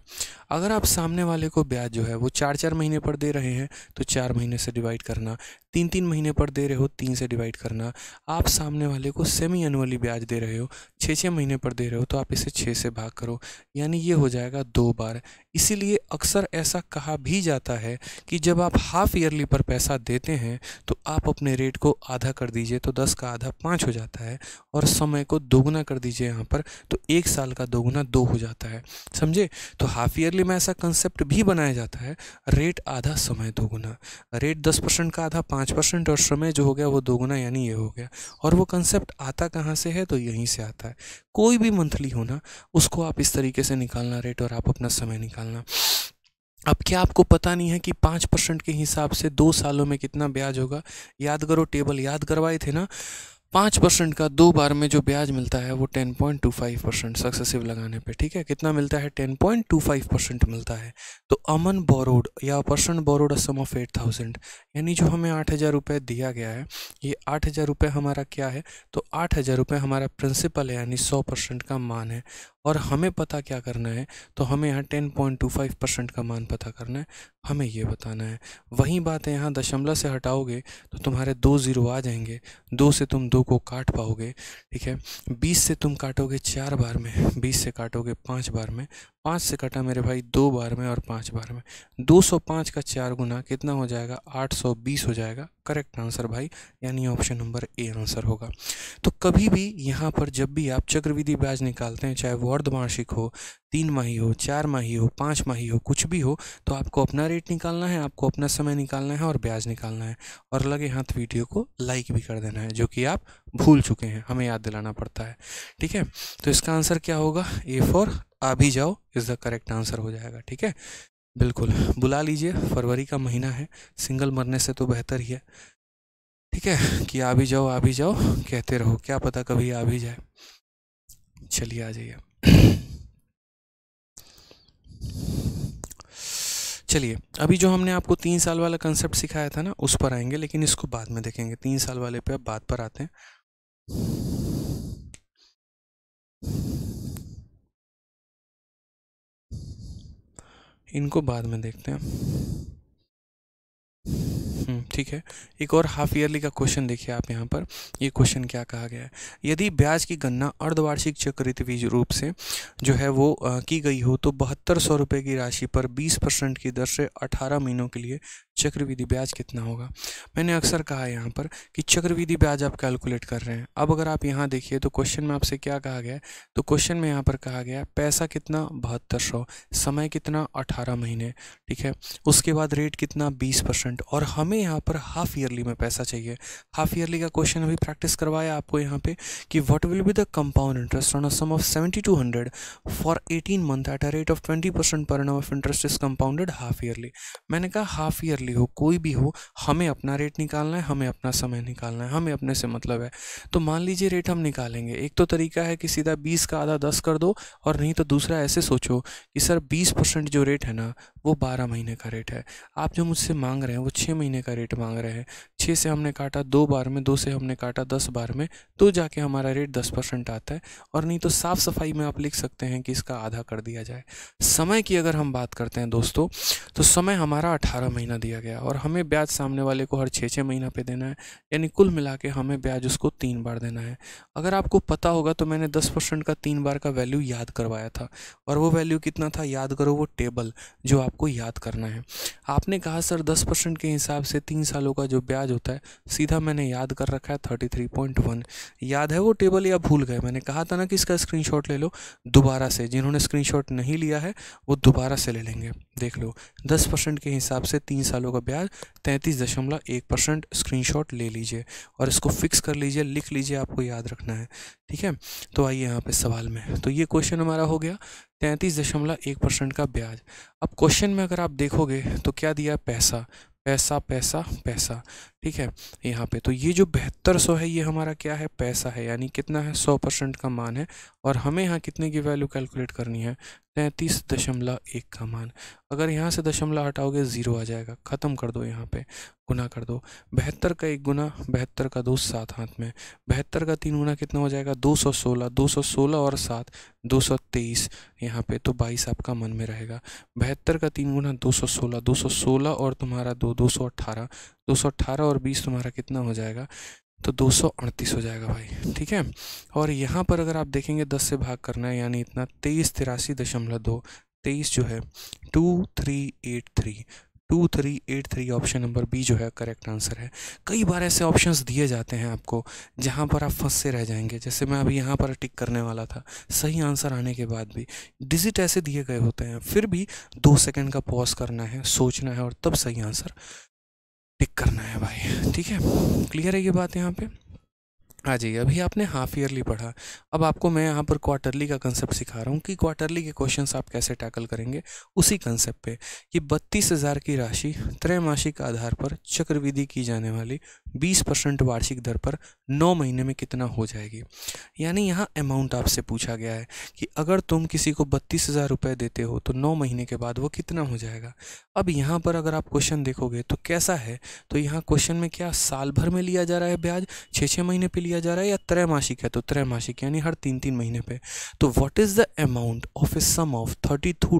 अगर आप सामने वाले को ब्याज जो है वो चार चार महीने पर दे रहे हैं तो चार महीने से डिवाइड करना तीन तीन महीने पर दे रहे हो तीन से डिवाइड करना आप सामने वाले को सेमी एनुअली ब्याज दे रहे हो छः छः महीने पर दे रहे हो तो आप इसे छः से भाग करो यानी ये हो जाएगा दो बार इसीलिए अक्सर ऐसा कहा भी जाता है कि जब आप हाफ़ ईयरली पर पैसा देते हैं तो आप अपने रेट को आधा कर दीजिए तो दस का आधा पाँच हो जाता है और समय को दोगुना कर दीजिए यहाँ पर तो एक साल का दोगुना दो हो जाता है समझे तो हाफ ईयरली में ऐसा कंसेप्ट भी बनाया जाता है रेट आधा समय दोगुना रेट दस परसेंट का आधा पाँच परसेंट और समय जो हो गया वो दोगुना यानी ये हो गया और वो कंसेप्ट आता कहाँ से है तो यहीं से आता है कोई भी मंथली होना उसको आप इस तरीके से निकालना रेट और आप अपना समय निकाल निकालना अब क्या आपको पता नहीं है कि पाँच परसेंट के हिसाब से दो सालों में कितना ब्याज होगा याद करो टेबल याद करवाए थे ना पाँच परसेंट का दो बार में जो ब्याज मिलता है वो ten point two five percent successive लगाने पे ठीक है कितना मिलता है ten point two five percent मिलता है तो अमन बोरोड या person borrowed sum of eight thousand यानी जो हमें आठ हज़ार रुपये दिया गया है ये आठ हज़ार रुपये हमारा क्या है तो आठ हज़ार रुपये हमारा प्रिंसिपल है यानी सौ परसेंट का मान है और हमें पता क्या करना है तो हमें यहाँ ten point two five percent का मान पता करना है हमें ये बताना है वही बात है यहाँ दशमलव से हटाओगे तो तुम्हारे दो ज़ीरो आ जाएंगे दो से तुम दो को काट पाओगे ठीक है बीस से तुम काटोगे चार बार में बीस से काटोगे पाँच बार में पाँच से काटा मेरे भाई दो बार में और पाँच बार में दो सौ पाँच का चार गुना कितना हो जाएगा आठ सौ बीस हो जाएगा करेक्ट आंसर भाई यानी ऑप्शन नंबर ए आंसर होगा तो कभी भी यहाँ पर जब भी आप चक्रविधि ब्याज निकालते हैं चाहे अर्धवार्षिक हो तीन माही हो चार माही हो पाँच माही हो कुछ भी हो तो आपको अपना रेट निकालना है आपको अपना समय निकालना है और ब्याज निकालना है और लगे हाथ वीडियो को लाइक भी कर देना है जो कि आप भूल चुके हैं हमें याद दिलाना पड़ता है ठीक है तो इसका आंसर क्या होगा ए फॉर आ भी जाओ इज़ द करेक्ट आंसर हो जाएगा ठीक है बिल्कुल बुला लीजिए फरवरी का महीना है सिंगल मरने से तो बेहतर ही है ठीक है कि आ भी जाओ आ भी जाओ कहते रहो क्या पता कभी आ भी जाए चलिए आ जाइए चलिए अभी जो हमने आपको तीन साल वाला कंसेप्ट सिखाया था ना उस पर आएंगे लेकिन इसको बाद में देखेंगे तीन साल वाले पे अब बात पर आते हैं इनको बाद में देखते हैं हम्म, ठीक है एक और हाफ ईयरली का क्वेश्चन देखिए आप यहाँ पर ये यह क्वेश्चन क्या कहा गया है यदि ब्याज की गणना अर्धवार्षिक चक्रवृत्ति रूप से जो है वो आ, की गई हो तो बहत्तर सौ रुपये की राशि पर 20 परसेंट की दर से 18 महीनों के लिए चक्रविधि ब्याज कितना होगा मैंने अक्सर कहा है यहाँ पर कि चक्रविधि ब्याज आप कैलकुलेट कर रहे हैं अब अगर आप यहाँ देखिए तो क्वेश्चन में आपसे क्या कहा गया है तो क्वेश्चन में यहाँ पर कहा गया पैसा कितना बहत्तर सौ समय कितना अठारह महीने ठीक है उसके बाद रेट कितना बीस परसेंट और हमें यहाँ पर हाफ ईयरली में पैसा चाहिए हाफ ईयरली का क्वेश्चन अभी प्रैक्टिस करवाया आपको यहाँ पे कि what will be the compound interest on a sum of seventy two hundred for eighteen month at a rate of twenty percent per of interest is compounded half yearly मैंने कहा half yearly family हो कोई भी हो हमें अपना rate निकालना है हमें अपना समय निकालना है हमें अपने से मतलब है तो मान लीजिए रेट हम निकालेंगे एक तो तरीका है कि सीधा बीस का आधा दस कर दो और नहीं तो दूसरा ऐसे सोचो कि सर बीस परसेंट जो रेट है ना वो बारह महीने का रेट है आप जो मुझसे मांग रहे हैं वो छः महीने का रेट मांग रहे हैं छः से हमने काटा दो बार में दो से हमने काटा दस बार में तो जाके हमारा रेट दस परसेंट आता है और नहीं तो साफ़ सफाई में आप लिख सकते हैं कि इसका आधा कर दिया जाए समय की अगर हम बात करते हैं दोस्तों तो समय हमारा अठारह महीना दिया दिया गया और हमें ब्याज सामने वाले को हर छः छः महीना पे देना है यानी कुल मिला के हमें ब्याज उसको तीन बार देना है अगर आपको पता होगा तो मैंने दस परसेंट का तीन बार का वैल्यू याद करवाया था और वो वैल्यू कितना था याद करो वो टेबल जो आपको याद करना है आपने कहा सर दस परसेंट के हिसाब से तीन सालों का जो ब्याज होता है सीधा मैंने याद कर रखा है थर्टी थ्री पॉइंट वन याद है वो टेबल या भूल गए मैंने कहा था ना कि इसका स्क्रीनशॉट ले लो दोबारा से जिन्होंने स्क्रीनशॉट नहीं लिया है वो दोबारा से ले लेंगे देख लो दस परसेंट के हिसाब से तीन साल सालों का ब्याज तैंतीस दशमलव एक परसेंट स्क्रीन ले लीजिए और इसको फिक्स कर लीजिए लिख लीजिए आपको याद रखना है ठीक है तो आइए यहाँ पे सवाल में तो ये क्वेश्चन हमारा हो गया तैंतीस दशमलव एक परसेंट का ब्याज अब क्वेश्चन में अगर आप देखोगे तो क्या दिया पैसा पैसा पैसा पैसा ठीक है यहाँ पे तो ये जो बहत्तर सौ है ये हमारा क्या है पैसा है यानी कितना है सौ परसेंट का मान है और हमें यहाँ कितने की वैल्यू कैलकुलेट करनी है तैंतीस दशमलव एक का मान अगर यहाँ से दशमलव हटाओगे ज़ीरो आ जाएगा ख़त्म कर दो यहाँ पे गुना कर दो बहत्तर का एक गुना बहत्तर का दो सात हाथ में बहत्तर का तीन गुना कितना हो जाएगा दो सौ सोलह दो सौ सोलह और सात दो सौ तेईस यहाँ पे तो बाईस आपका मन में रहेगा बहत्तर का तीन गुना दो सौ सोलह दो सौ सोलह और तुम्हारा दो दो सौ अट्ठारह दो सौ अट्ठारह और बीस तुम्हारा कितना हो जाएगा तो दो हो जाएगा भाई ठीक है और यहाँ पर अगर आप देखेंगे दस से भाग करना है यानी इतना तेईस तिरासी दशमलव दो तेईस जो है two three eight three two three eight three option number B जो है करेक्ट आंसर है कई बार ऐसे ऑप्शंस दिए जाते हैं आपको जहाँ पर आप फंसे रह जाएंगे जैसे मैं अभी यहाँ पर टिक करने वाला था सही आंसर आने के बाद भी डिजिट ऐसे दिए गए होते हैं फिर भी दो सेकेंड का पॉज करना है सोचना है और तब सही आंसर टिक करना है भाई ठीक है क्लियर है ये बात यहाँ पे आ हाँ जाइए अभी आपने हाफ ईयरली पढ़ा अब आपको मैं यहाँ पर क्वार्टरली का कंसेप्ट सिखा रहा हूँ कि क्वार्टरली के क्वेश्चंस आप कैसे टैकल करेंगे उसी कंसेप्ट पे कि बत्तीस हज़ार की राशि त्रैमासिक आधार पर चक्रविधि की जाने वाली 20 परसेंट वार्षिक दर पर नौ महीने में कितना हो जाएगी यानी यहाँ अमाउंट आपसे पूछा गया है कि अगर तुम किसी को बत्तीस हज़ार रुपये देते हो तो नौ महीने के बाद वो कितना हो जाएगा अब यहाँ पर अगर आप क्वेश्चन देखोगे तो कैसा है तो यहाँ क्वेश्चन में क्या साल भर में लिया जा रहा है ब्याज छः छः महीने पर लिया जा रहा है या त्रैमासिक है तो त्रैमासिक यानी हर तीन तीन महीने पर तो what is the amount of a sum of thirty two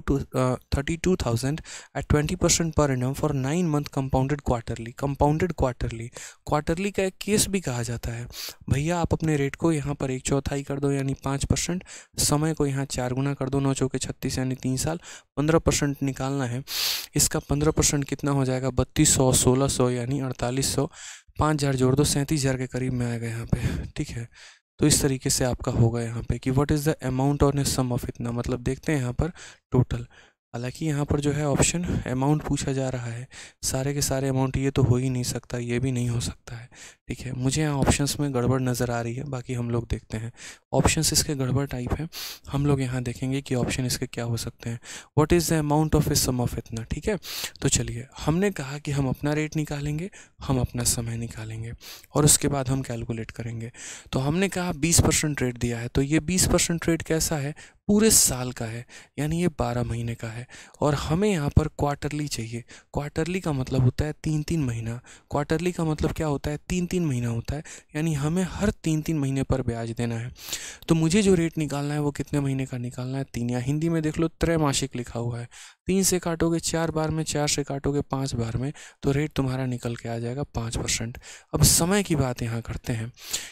thirty two thousand at twenty percent per annum for nine month compounded quarterly compounded quarterly quarterly का एक केस भी कहा जाता है भैया आप अपने रेट को यहाँ पर एक चौथाई कर दो यानी पाँच परसेंट समय को यहाँ चार गुना कर दो नौ चौके छत्तीस यानी तीन साल पंद्रह परसेंट निकालना है इसका पंद्रह परसेंट कितना हो जाएगा बत्तीस सौ सोलह सौ यानी अड़तालीस सौ पाँच हज़ार जोड़ दो सैंतीस हज़ार के करीब में आएगा यहाँ पे ठीक है तो इस तरीके से आपका होगा यहाँ पे कि what is the amount on a sum of इतना मतलब देखते हैं यहाँ पर टोटल हालांकि यहाँ पर जो है ऑप्शन अमाउंट पूछा जा रहा है सारे के सारे अमाउंट ये तो हो ही नहीं सकता ये भी नहीं हो सकता है ठीक है मुझे यहाँ ऑप्शंस में गड़बड़ नज़र आ रही है बाकी हम लोग देखते हैं ऑप्शंस इसके गड़बड़ टाइप हैं हम लोग यहाँ देखेंगे कि ऑप्शन इसके क्या हो सकते हैं what is the amount of इस सम ऑफ इतना ठीक है तो चलिए हमने कहा कि हम अपना रेट निकालेंगे हम अपना समय निकालेंगे और उसके बाद हम कैलकुलेट करेंगे तो हमने कहा बीस परसेंट रेट दिया है तो ये बीस परसेंट रेट कैसा है पूरे साल का है यानी ये बारह महीने का है और हमें यहाँ पर क्वार्टरली चाहिए क्वार्टरली का मतलब होता है तीन तीन महीना क्वार्टरली का मतलब क्या होता है तीन तीन महीना होता है यानी हमें हर तीन तीन महीने पर ब्याज देना है तो मुझे जो रेट निकालना है वो कितने महीने का निकालना है तीन या हिंदी में देख लो त्रैमासिक लिखा हुआ है तीन से काटोगे चार बार में चार से काटोगे पाँच बार में तो रेट तुम्हारा निकल के आ जाएगा पाँच परसेंट अब समय की बात यहाँ करते हैं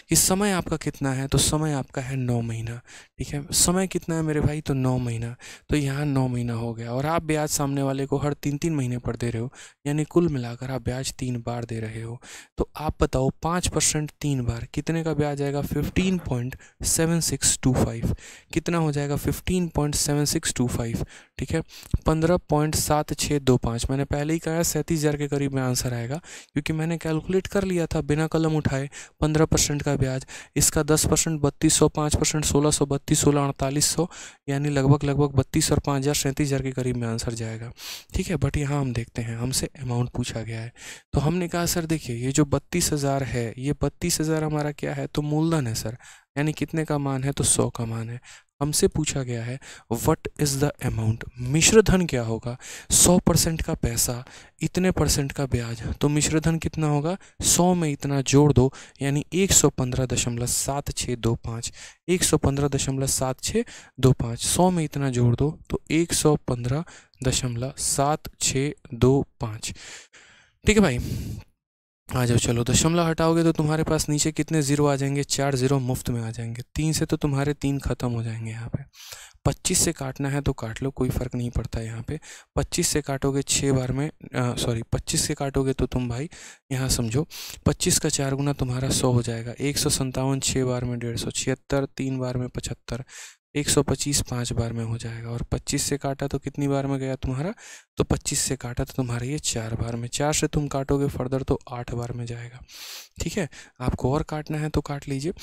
कि समय आपका कितना है तो समय आपका है नौ महीना ठीक है समय कितना है मेरे भाई तो नौ महीना तो यहाँ नौ महीना हो गया और आप ब्याज सामने वाले को हर तीन तीन महीने पर दे रहे हो यानी कुल मिलाकर आप ब्याज तीन बार दे रहे हो तो आप बताओ पाँच परसेंट तीन बार कितने का ब्याज आएगा fifteen point seven six two five कितना हो जाएगा fifteen point seven six two five ठीक है पंद्रह पॉइंट सात छः दो पाँच मैंने पहले ही कहा सैंतीस हज़ार के करीब में आंसर आएगा क्योंकि मैंने कैलकुलेट कर लिया था बिना कलम उठाए पंद्रह परसेंट का ब्याज इसका दस परसेंट बत्तीस सौ पाँच परसेंट सोलह सौ बत्तीस सोलह अड़तालीस सौ यानी लगभग लगभग बत्तीस और पाँच हज़ार सैंतीस हज़ार के करीब में आंसर जाएगा ठीक है बट यहाँ हम देखते हैं हमसे अमाउंट पूछा गया है तो हमने कहा सर देखिए ये जो बत्तीस हज़ार है ये बत्तीस हज़ार हमारा क्या है तो मूलधन है सर यानी कितने का मान है तो सौ का मान है हमसे पूछा गया है वट इज़ द अमाउंट मिश्र धन क्या होगा 100 परसेंट का पैसा इतने परसेंट का ब्याज तो मिश्र धन कितना होगा 100 में इतना जोड़ दो यानी एक सौ पंद्रह दशमलव सात छः दो पाँच एक सौ पंद्रह दशमलव सात छः दो पाँच सौ में इतना जोड़ दो तो एक सौ पंद्रह दशमलव सात छः दो पाँच ठीक है भाई आ हाँ जाओ चलो दशमलव तो हटाओगे तो तुम्हारे पास नीचे कितने ज़ीरो आ जाएंगे चार ज़ीरो मुफ्त में आ जाएंगे तीन से तो तुम्हारे तीन ख़त्म हो जाएंगे यहाँ पे पच्चीस से काटना है तो काट लो कोई फ़र्क नहीं पड़ता यहाँ पे पच्चीस से काटोगे छः बार में सॉरी पच्चीस से काटोगे तो तुम भाई यहाँ समझो पच्चीस का चार गुना तुम्हारा सौ हो जाएगा एक सौ सत्तावन छः बार में डेढ़ सौ छिहत्तर तीन बार में पचहत्तर एक सौ पच्चीस पाँच बार में हो जाएगा और पच्चीस से काटा तो कितनी बार में गया तुम्हारा तो पच्चीस से काटा तो तुम्हारा ये चार बार में चार से तुम काटोगे फर्दर तो आठ बार में जाएगा ठीक है आपको और काटना है तो काट लीजिए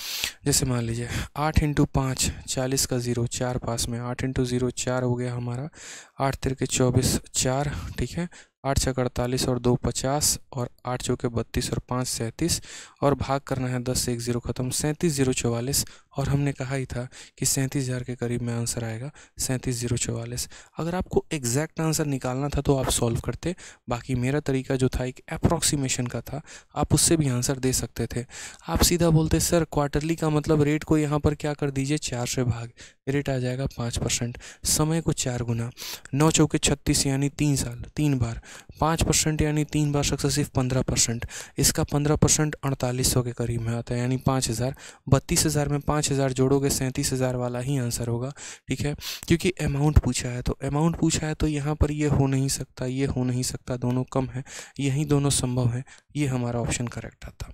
जैसे मान लीजिए आठ इंटू पाँच चालीस का ज़ीरो चार पास में आठ इंटू ज़ीरो चार हो गया हमारा आठ तिर के चौबीस चार ठीक है आठ छः अड़तालीस और दो पचास और आठ चौके बत्तीस और पाँच सैंतीस और भाग करना है दस से एक ज़ीरो ख़त्म सैंतीस ज़ीरो चौवालीस और हमने कहा ही था कि सैंतीस हज़ार के करीब में आंसर आएगा सैंतीस जीरो चवालीस अगर आपको एग्जैक्ट आंसर निकालना था तो आप सॉल्व करते बाकी मेरा तरीका जो था एक अप्रॉक्सीमेशन का था आप उससे भी आंसर दे सकते थे आप सीधा बोलते सर क्वार्टरली का मतलब रेट को यहाँ पर क्या कर दीजिए चार से भाग रेट आ जाएगा पाँच परसेंट समय को चार गुना नौ चौके छत्तीस यानी तीन साल तीन बार पाँच परसेंट यानी तीन बार सक्सेसिव पंद्रह परसेंट इसका पंद्रह परसेंट अड़तालीस सौ के करीब में आता है यानी पाँच हज़ार बत्तीस हज़ार में पाँच पाँच हज़ार जोड़ोगे सैंतीस हज़ार वाला ही आंसर होगा ठीक है क्योंकि अमाउंट पूछा है तो अमाउंट पूछा है तो यहाँ पर ये हो नहीं सकता ये हो नहीं सकता दोनों कम है यही दोनों संभव हैं ये हमारा ऑप्शन करेक्ट आता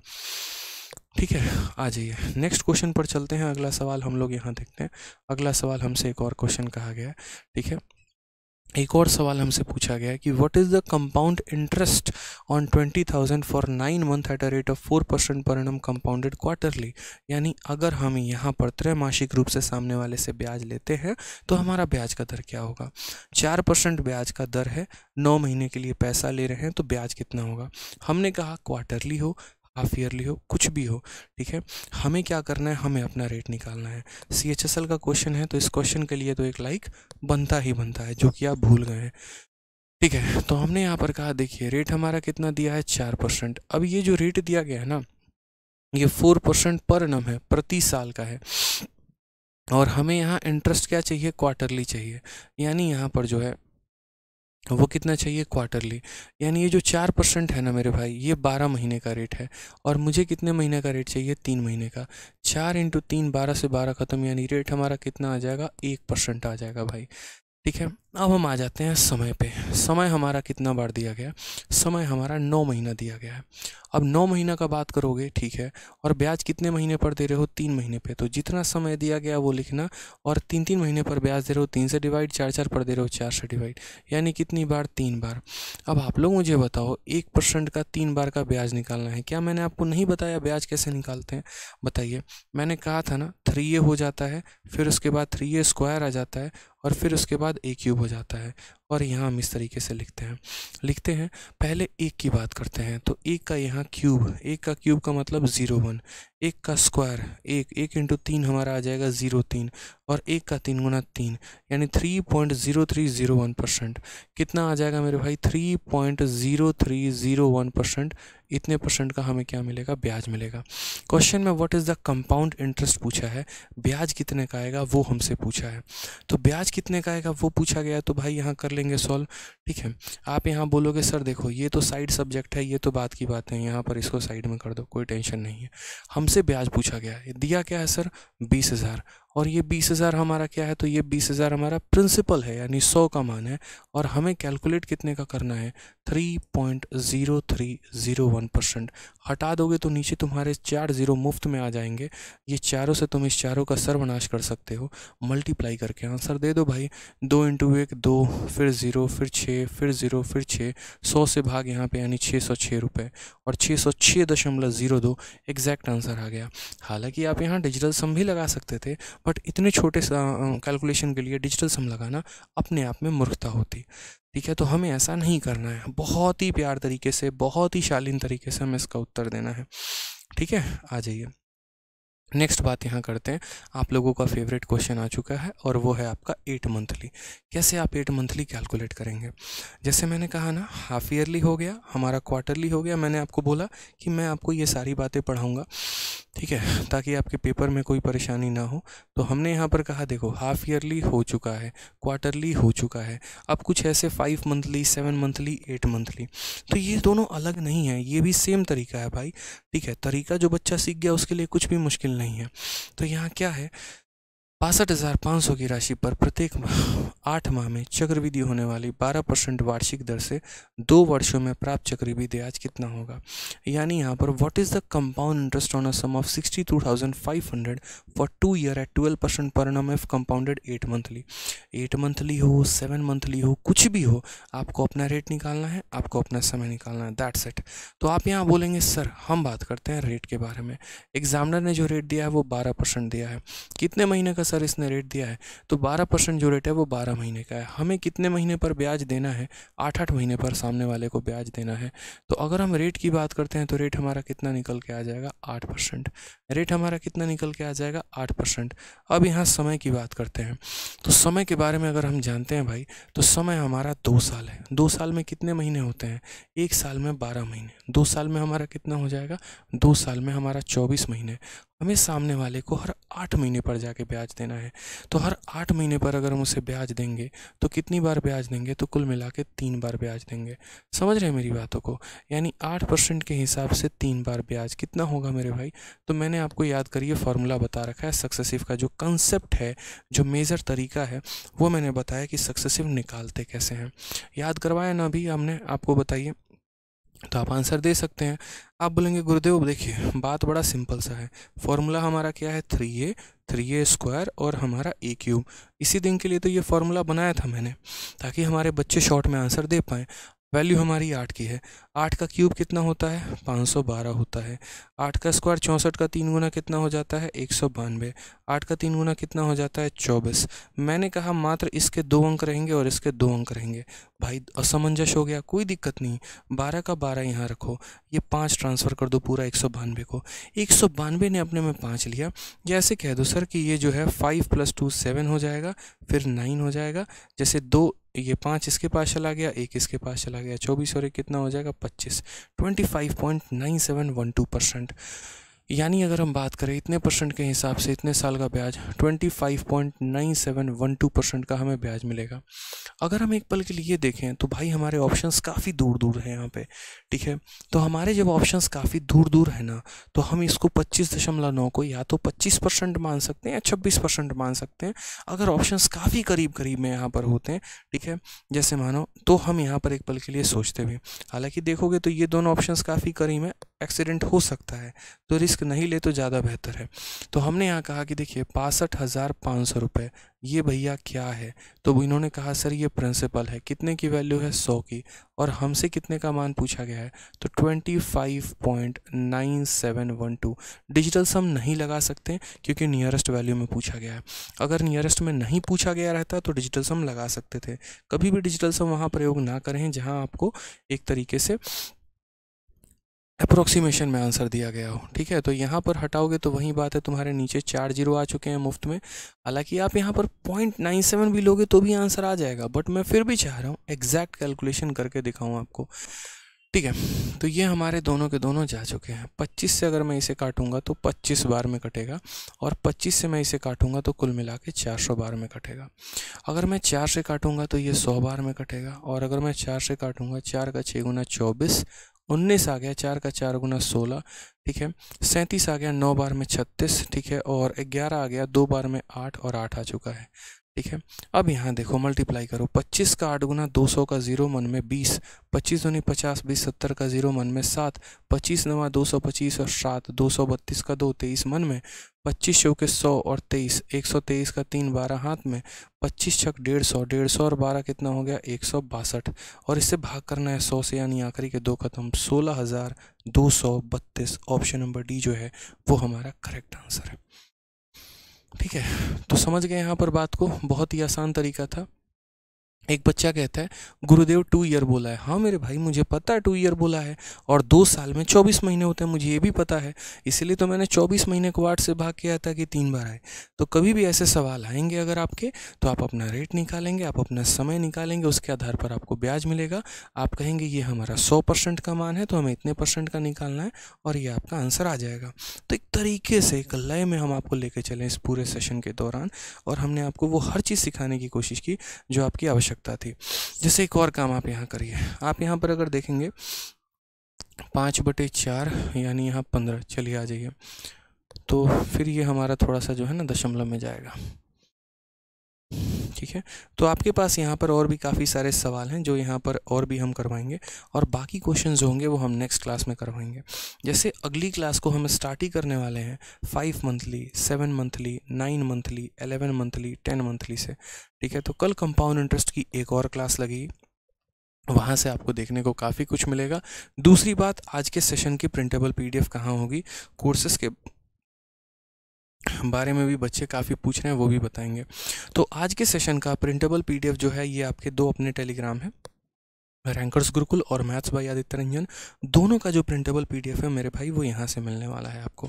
ठीक है आ जाइए नेक्स्ट क्वेश्चन पर चलते हैं अगला सवाल हम लोग यहाँ देखते हैं अगला सवाल हमसे एक और क्वेश्चन कहा गया है ठीक है एक और सवाल हमसे पूछा गया कि what is the compound interest on twenty thousand for nine month at a rate of four percent per annum compounded quarterly यानी अगर हम यहाँ पर त्रैमासिक रूप से सामने वाले से ब्याज लेते हैं तो हमारा ब्याज का दर क्या होगा चार परसेंट ब्याज का दर है नौ महीने के लिए पैसा ले रहे हैं तो ब्याज कितना होगा हमने कहा क्वार्टरली हो हाफ ईयरली हो कुछ भी हो ठीक है हमें क्या करना है हमें अपना रेट निकालना है सी एच एस एल का क्वेश्चन है तो इस क्वेश्चन के लिए तो एक लाइक बनता ही बनता है जो कि आप भूल गए हैं ठीक है तो हमने यहाँ पर कहा देखिए रेट हमारा कितना दिया है चार परसेंट अब ये जो रेट दिया गया है ना ये फोर परसेंट पर नम है प्रति साल का है और हमें यहाँ इंटरेस्ट क्या चाहिए क्वार्टरली चाहिए यानी यहाँ पर जो है वो कितना चाहिए क्वार्टरली यानी ये जो चार परसेंट है ना मेरे भाई ये बारह महीने का रेट है और मुझे कितने महीने का रेट चाहिए तीन महीने का चार इंटू तीन बारह से बारह खत्म यानी रेट हमारा कितना आ जाएगा एक परसेंट आ जाएगा भाई ठीक है अब हम आ जाते हैं समय पे समय हमारा कितना बार दिया गया समय हमारा नौ महीना दिया गया है अब नौ महीना का बात करोगे ठीक है और ब्याज कितने महीने पर दे रहे हो तीन महीने पे तो जितना समय दिया गया वो लिखना और तीन तीन महीने पर ब्याज दे रहे हो तीन से डिवाइड चार चार पर दे रहे हो चार से डिवाइड यानी कितनी बार तीन बार अब आप लोग मुझे बताओ एक परसेंट का तीन बार का ब्याज निकालना है क्या मैंने आपको नहीं बताया ब्याज कैसे निकालते हैं बताइए मैंने कहा था ना थ्री ए हो जाता है फिर उसके बाद थ्री ए स्क्वायर आ जाता है और फिर उसके बाद ए क्यूब हो जाता है और यहाँ हम इस तरीके से लिखते हैं लिखते हैं पहले एक की बात करते हैं तो एक का यहाँ क्यूब एक का क्यूब का मतलब ज़ीरो वन एक का स्क्वायर एक एक इंटू तीन हमारा आ जाएगा ज़ीरो तीन और एक का तीन गुना तीन यानी three point zero three zero one percent कितना आ जाएगा मेरे भाई three point zero three zero one percent इतने परसेंट का हमें क्या मिलेगा ब्याज मिलेगा क्वेश्चन में what is the compound interest पूछा है ब्याज कितने का आएगा वो हमसे पूछा है तो ब्याज कितने का आएगा वो पूछा गया तो भाई यहाँ कर ले करेंगे सॉल्व ठीक है आप यहाँ बोलोगे सर देखो ये तो साइड सब्जेक्ट है ये तो बात की बात है यहाँ पर इसको साइड में कर दो कोई टेंशन नहीं है हमसे ब्याज पूछा गया है दिया क्या है सर बीस हज़ार और ये बीस हज़ार हमारा क्या है तो ये बीस हज़ार हमारा प्रिंसिपल है यानी सौ का मान है और हमें कैलकुलेट कितने का करना है three point zero three zero one percent हटा दोगे तो नीचे तुम्हारे चार ज़ीरो मुफ्त में आ जाएंगे ये चारों से तुम इस चारों का सर्वनाश कर सकते हो मल्टीप्लाई करके आंसर दे दो भाई दो इंटू एक दो फिर ज़ीरो फिर छः फिर ज़ीरो फिर छः सौ से भाग यहाँ पे यानी छः सौ छः रुपये और छः सौ छः दशमलव ज़ीरो दो एग्जैक्ट आंसर आ गया हालांकि आप यहाँ डिजिटल सम भी लगा सकते थे बट इतने छोटे कैलकुलेशन के लिए डिजिटल सम लगाना अपने आप में मूर्खता होती ठीक है तो हमें ऐसा नहीं करना है बहुत ही प्यार तरीके से बहुत ही शालीन तरीके से हमें इसका उत्तर देना है ठीक है आ जाइए नेक्स्ट बात यहाँ करते हैं आप लोगों का फेवरेट क्वेश्चन आ चुका है और वो है आपका एट मंथली कैसे आप एट मंथली कैलकुलेट करेंगे जैसे मैंने कहा ना हाफ ईयरली हो गया हमारा क्वार्टरली हो गया मैंने आपको बोला कि मैं आपको ये सारी बातें पढ़ाऊँगा ठीक है ताकि आपके पेपर में कोई परेशानी ना हो तो हमने यहाँ पर कहा देखो हाफ ईयरली हो चुका है क्वार्टरली हो चुका है अब कुछ ऐसे five monthly seven monthly eight monthly तो ये दोनों अलग नहीं है ये भी सेम तरीका है भाई ठीक है तरीका जो बच्चा सीख गया उसके लिए कुछ भी मुश्किल नहीं नहीं है तो यहाँ क्या है बासठ हज़ार पाँच सौ की राशि पर प्रत्येक माह आठ माह में चक्रविधि होने वाली बारह परसेंट वार्षिक दर से दो वर्षों में प्राप्त चक्रविधि आज कितना होगा यानी यहाँ पर what is the compound interest on a sum of sixty two thousand five hundred for two year at twelve percent per annum if compounded eight monthly eight monthly हो सेवन मंथली हो कुछ भी हो आपको अपना रेट निकालना है आपको अपना समय निकालना है दैट सेट तो आप यहाँ बोलेंगे सर हम बात करते हैं रेट के बारे में एग्जामिनर ने जो रेट दिया है वो बारह परसेंट दिया है कितने महीने का सर इसने रेट दिया है तो बारह परसेंट जो रेट है वो बारह महीने का है हमें कितने महीने पर ब्याज देना है आठ आठ महीने पर सामने वाले को ब्याज देना है तो अगर हम रेट की बात करते हैं तो रेट हमारा कितना निकल के आ जाएगा आठ परसेंट रेट हमारा कितना निकल के आ जाएगा आठ परसेंट अब यहाँ समय की बात करते हैं तो समय के बारे में अगर हम जानते हैं भाई तो समय हमारा दो साल है दो साल में कितने महीने होते हैं एक साल में बारह महीने दो साल में हमारा कितना हो जाएगा दो साल में हमारा चौबीस महीने हमें सामने वाले को हर आठ महीने पर जाके ब्याज देना है तो हर आठ महीने पर अगर हम उसे ब्याज देंगे तो कितनी बार ब्याज देंगे तो कुल मिला के तीन बार ब्याज देंगे समझ रहे हैं मेरी बातों को यानी आठ परसेंट के हिसाब से तीन बार ब्याज कितना होगा मेरे भाई तो मैंने आपको याद करिए फार्मूला बता रखा है सक्सेसिव का जो कंसेप्ट है जो मेजर तरीका है वो मैंने बताया कि सक्सेसिव निकालते कैसे हैं याद करवाया ना अभी हमने आपको बताइए तो आप आंसर दे सकते हैं आप बोलेंगे गुरुदेव देखिए बात बड़ा सिंपल सा है फॉर्मूला हमारा क्या है three A three A square और हमारा ए क्यूब इसी दिन के लिए तो ये फॉर्मूला बनाया था मैंने ताकि हमारे बच्चे शॉर्ट में आंसर दे पाएँ वैल्यू हमारी आठ की है आठ का क्यूब कितना होता है पाँच सौ बारह होता है आठ का स्क्वायर चौंसठ का तीन गुना कितना हो जाता है एक सौ बानवे आठ का तीन गुना कितना हो जाता है चौबीस मैंने कहा मात्र इसके दो अंक रहेंगे और इसके दो अंक रहेंगे भाई असमंजस हो गया कोई दिक्कत नहीं बारह का बारह यहाँ रखो ये पाँच ट्रांसफ़र कर दो पूरा एक सौ बानवे को एक सौ बानवे ने अपने में पाँच लिया जैसे कह दो सर कि ये जो है फाइव प्लस टू सेवन हो जाएगा फिर नाइन हो जाएगा जैसे दो ये पाँच इसके पास चला गया एक इसके पास चला गया चौबीस और एक कितना हो जाएगा पच्चीस twenty five point nine seven one two percent यानी अगर हम बात करें इतने परसेंट के हिसाब से इतने साल का ब्याज twenty five point nine seven one two percent का हमें ब्याज मिलेगा अगर हम एक पल के लिए देखें तो भाई हमारे ऑप्शंस काफ़ी दूर दूर हैं यहाँ पे ठीक है तो हमारे जब ऑप्शंस काफ़ी दूर दूर है ना तो हम इसको पच्चीस दशमलव नौ को या तो पच्चीस परसेंट मान सकते हैं या छब्बीस परसेंट मान सकते हैं अगर ऑप्शन काफ़ी करीब करीब में यहाँ पर होते हैं ठीक है जैसे मानो तो हम यहाँ पर एक पल के लिए सोचते भी हालाँकि देखोगे तो ये दोनों ऑप्शन काफ़ी करीब हैं एक्सीडेंट हो सकता है तो रिस्क नहीं ले तो ज़्यादा बेहतर है तो हमने यहाँ कहा कि देखिए बासठ हज़ार पाँच सौ रुपये ये भैया क्या है तो इन्होंने कहा सर ये प्रिंसिपल है कितने की वैल्यू है सौ की और हमसे कितने का मान पूछा गया है तो twenty five point nine seven one two digital sum नहीं लगा सकते क्योंकि नियरेस्ट वैल्यू में पूछा गया है अगर नियरेस्ट में नहीं पूछा गया रहता तो डिजिटल सम लगा सकते थे कभी भी डिजिटल सम वहाँ प्रयोग ना करें जहाँ आपको एक तरीके से अप्रोक्सीमेशन में आंसर दिया गया हो ठीक है तो यहाँ पर हटाओगे तो वही बात है तुम्हारे नीचे चार जीरो आ चुके हैं मुफ्त में हालांकि आप यहाँ पर पॉइंट नाइन सेवन भी लोगे तो भी आंसर आ जाएगा बट मैं फिर भी चाह रहा हूँ एग्जैक्ट कैलकुलेशन करके दिखाऊँ आपको ठीक है तो ये हमारे दोनों के दोनों जा चुके हैं पच्चीस से अगर मैं इसे काटूंगा तो पच्चीस बार में कटेगा और पच्चीस से मैं इसे काटूँगा तो कुल मिला के चार बार में कटेगा अगर मैं चार से काटूंगा तो ये सौ बार में कटेगा और अगर मैं चार से काटूँगा चार का छः गुना चौबीस उन्नीस आ गया चार का चार गुना सोलह ठीक है सैंतीस आ गया नौ बार में छत्तीस ठीक है और ग्यारह आ गया दो बार में आठ और आठ आ चुका है ठीक है अब यहाँ देखो मल्टीप्लाई करो 25 का आठ गुना दो सौ का जीरो मन में 20 25 दूनी पचास बीस सत्तर का जीरो मन में सात पच्चीस नवा दो सौ पच्चीस और सात दो सौ बत्तीस का दो तेईस मन में पच्चीस के सौ और तेईस एक सौ तेईस का तीन बारह हाथ में पच्चीस छक डेढ़ सौ डेढ़ सौ और बारह कितना हो गया एक सौ बासठ और इससे भाग करना है सौ से यानी आखिरी के दो खत्म सोलह हज़ार दो सौ बत्तीस ऑप्शन नंबर डी जो है वो हमारा करेक्ट आंसर है ठीक है तो समझ गए यहाँ पर बात को बहुत ही आसान तरीका था एक बच्चा कहता है गुरुदेव टू ईयर बोला है हाँ मेरे भाई मुझे पता है टू ईयर बोला है और दो साल में चौबीस महीने होते हैं मुझे ये भी पता है इसलिए तो मैंने चौबीस महीने को आठ से भाग किया था कि तीन बार आए तो कभी भी ऐसे सवाल आएंगे अगर आपके तो आप अपना रेट निकालेंगे आप अपना समय निकालेंगे उसके आधार पर आपको ब्याज मिलेगा आप कहेंगे ये हमारा सौ परसेंट का मान है तो हमें इतने परसेंट का निकालना है और ये आपका आंसर आ जाएगा तो एक तरीके से एक लय में हम आपको लेकर चलें इस पूरे सेशन के दौरान और हमने आपको वो हर चीज़ सिखाने की कोशिश की जो आपकी आवश्यक आवश्यकता थी जैसे एक और काम आप यहाँ करिए आप यहाँ पर अगर देखेंगे पाँच बटे चार यानी यहाँ पंद्रह चलिए आ जाइए तो फिर ये हमारा थोड़ा सा जो है ना दशमलव में जाएगा ठीक है तो आपके पास यहाँ पर और भी काफ़ी सारे सवाल हैं जो यहाँ पर और भी हम करवाएंगे और बाकी क्वेश्चन जो होंगे वो हम नेक्स्ट क्लास में करवाएंगे जैसे अगली क्लास को हम स्टार्ट ही करने वाले हैं five monthly seven monthly nine monthly eleven monthly ten monthly से ठीक है तो कल कंपाउंड इंटरेस्ट की एक और क्लास लगेगी वहाँ से आपको देखने को काफ़ी कुछ मिलेगा दूसरी बात आज के सेशन की प्रिंटेबल पीडीएफ कहाँ होगी कोर्सेस के बारे में भी बच्चे काफ़ी पूछ रहे हैं वो भी बताएंगे तो आज के सेशन का प्रिंटेबल पीडीएफ जो है ये आपके दो अपने टेलीग्राम हैं रैंकर्स गुरुकुल और मैथ्स बाई आदित्य रंजन दोनों का जो प्रिंटेबल पीडीएफ है मेरे भाई वो यहाँ से मिलने वाला है आपको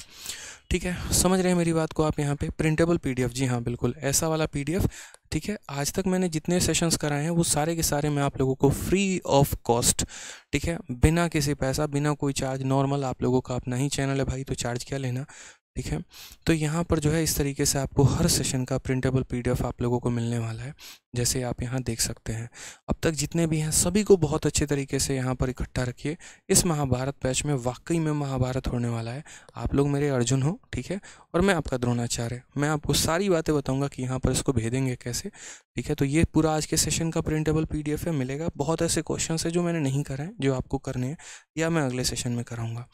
ठीक है समझ रहे हैं मेरी बात को आप यहाँ पे प्रिंटेबल पीडीएफ जी हाँ बिल्कुल ऐसा वाला पीडीएफ ठीक है आज तक मैंने जितने सेशंस कराए हैं वो सारे के सारे मैं आप लोगों को फ्री ऑफ कॉस्ट ठीक है बिना किसी पैसा बिना कोई चार्ज नॉर्मल आप लोगों का अपना ही चैनल है भाई तो चार्ज क्या लेना ठीक है तो यहाँ पर जो है इस तरीके से आपको हर सेशन का प्रिंटेबल पीडीएफ आप लोगों को मिलने वाला है जैसे आप यहाँ देख सकते हैं अब तक जितने भी हैं सभी को बहुत अच्छे तरीके से यहाँ पर इकट्ठा रखिए इस महाभारत बैच में वाकई में महाभारत होने वाला है आप लोग मेरे अर्जुन हो ठीक है और मैं आपका द्रोणाचार्य मैं आपको सारी बातें बताऊँगा कि यहाँ पर इसको भेजेंगे कैसे ठीक है तो ये पूरा आज के सेशन का प्रिंटेबल पी है मिलेगा बहुत ऐसे क्वेश्चन है जो मैंने नहीं कराए जो आपको करने हैं या मैं अगले सेशन में कराऊँगा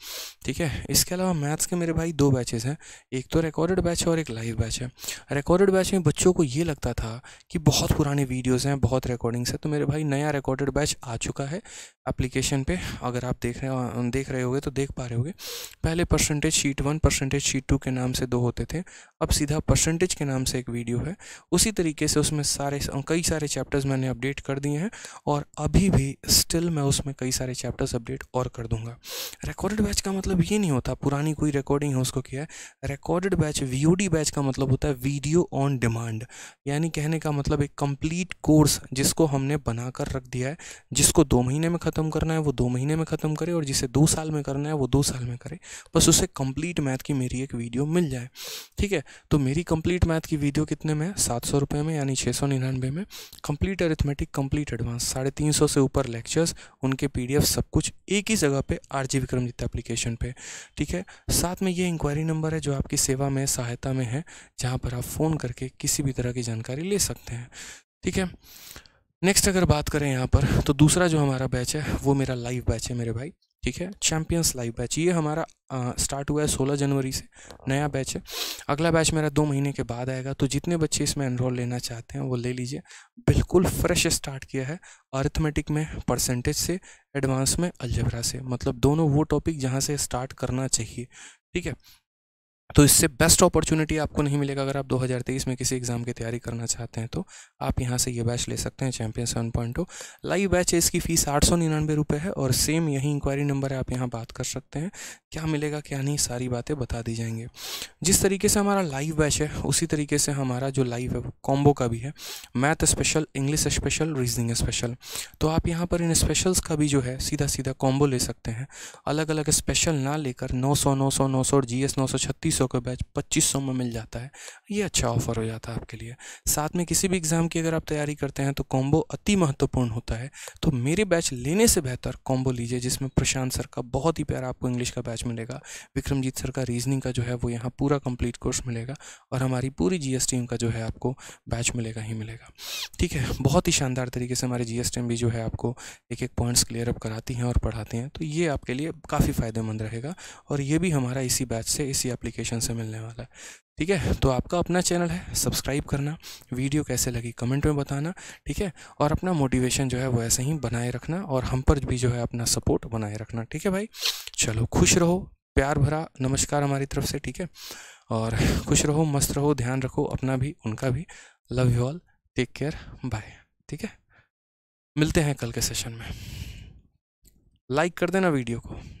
ठीक है इसके अलावा मैथ्स के मेरे भाई दो बैचेज़ हैं है एक तो रिकॉर्डेड बैच है और एक लाइव बैच है रिकॉर्डेड बैच में बच्चों को ये लगता था कि बहुत पुराने वीडियोस हैं बहुत रिकॉर्डिंग्स हैं तो मेरे भाई नया रिकॉर्डेड बैच आ चुका है एप्लीकेशन पे अगर आप देख रहे देख रहे होगे तो देख पा रहे होगे पहले percentage sheet one percentage sheet two के नाम से दो होते थे अब सीधा परसेंटेज के नाम से एक वीडियो है उसी तरीके से उसमें सारे कई सारे चैप्टर्स मैंने अपडेट कर दिए हैं और अभी भी स्टिल मैं उसमें कई सारे चैप्टर्स अपडेट और कर दूंगा रिकॉर्डेड बैच का मतलब ये नहीं होता पुरानी कोई रिकॉर्डिंग है उसको किया है रिकॉर्डेड बैच वी बैच का मतलब होता है वीडियो ऑन डिमांड यानी कहने का मतलब एक कंप्लीट कोर्स जिसको हमने बनाकर रख दिया है जिसको दो महीने में ख़त्म करना है वो दो महीने में ख़त्म करे और जिसे दो साल में करना है वो दो साल में करे बस उसे कंप्लीट मैथ की मेरी एक वीडियो मिल जाए ठीक है तो मेरी कंप्लीट मैथ की वीडियो कितने में सात सौ रुपये में यानी छः सौ निन्यानवे में कंप्लीट अरिथमेटिक कंप्लीट एडवांस साढ़े तीन सौ से ऊपर लेक्चर्स उनके पीडीएफ सब कुछ एक ही जगह पे आर जी विक्रमजीत एप्लीकेशन पे ठीक है साथ में ये इंक्वायरी नंबर नंबर है जो आपकी सेवा में सहायता में है जहाँ पर आप फ़ोन करके किसी भी तरह की जानकारी ले सकते हैं ठीक है नेक्स्ट अगर बात करें यहाँ पर तो दूसरा जो हमारा बैच है वो मेरा लाइव बैच है मेरे भाई ठीक है चैम्पियंस लाइव बैच ये हमारा आ, स्टार्ट हुआ है सोलह जनवरी से नया बैच है अगला बैच मेरा दो महीने के बाद आएगा तो जितने बच्चे इसमें एनरोल लेना चाहते हैं वो ले लीजिए बिल्कुल फ्रेश स्टार्ट किया है अर्थमेटिक में परसेंटेज से एडवांस में अलजबरा से मतलब दोनों वो टॉपिक जहाँ से स्टार्ट करना चाहिए ठीक है तो इससे बेस्ट अपॉर्चुनिटी आपको नहीं मिलेगा अगर आप 2023 में किसी एग्ज़ाम की तैयारी करना चाहते हैं तो आप यहाँ से ये बैच ले सकते हैं champion seven point two live batch है इसकी फ़ीस आठ सौ निन्यानवे रुपये है और सेम यही इंक्वायरी नंबर है आप यहाँ बात कर सकते हैं क्या मिलेगा क्या नहीं सारी बातें बता दी जाएंगे जिस तरीके से हमारा लाइव बैच है उसी तरीके से हमारा जो लाइव है कॉम्बो का भी है math special English special reasoning special तो आप यहाँ पर इन स्पेशल्स का भी जो है सीधा सीधा कॉम्बो ले सकते हैं अलग अलग स्पेशल ना लेकर नौ सौ नौ सौ नौ सौ जी एस नौ सौ छत्तीस सौ का बैच पच्चीस सौ में मिल जाता है ये अच्छा ऑफर हो जाता है आपके लिए साथ में किसी भी एग्ज़ाम की अगर आप तैयारी करते हैं तो कॉम्बो अति महत्वपूर्ण होता है तो मेरे बैच लेने से बेहतर कॉम्बो लीजिए जिसमें प्रशांत सर का बहुत ही प्यारा आपको इंग्लिश का बैच मिलेगा विक्रमजीत सर का रीजनिंग का जो है वो यहाँ पूरा कंप्लीट कोर्स मिलेगा और हमारी पूरी जी एस का जो है आपको बैच मिलेगा ही मिलेगा ठीक है बहुत ही शानदार तरीके से हमारे जी एस भी जो है आपको एक एक पॉइंट्स क्लियर अप कराती हैं और पढ़ाती हैं तो ये आपके लिए काफ़ी फ़ायदेमंद रहेगा और ये भी हमारा इसी बैच से इसी एप्लीकेशन नोटिफिकेशन से मिलने वाला है ठीक है तो आपका अपना चैनल है सब्सक्राइब करना वीडियो कैसे लगी कमेंट में बताना ठीक है और अपना मोटिवेशन जो है वो ऐसे ही बनाए रखना और हम पर भी जो है अपना सपोर्ट बनाए रखना ठीक है भाई चलो खुश रहो प्यार भरा नमस्कार हमारी तरफ से ठीक है और खुश रहो मस्त रहो ध्यान रखो अपना भी उनका भी love you all take care bye ठीक है मिलते हैं कल के सेशन में लाइक कर देना वीडियो को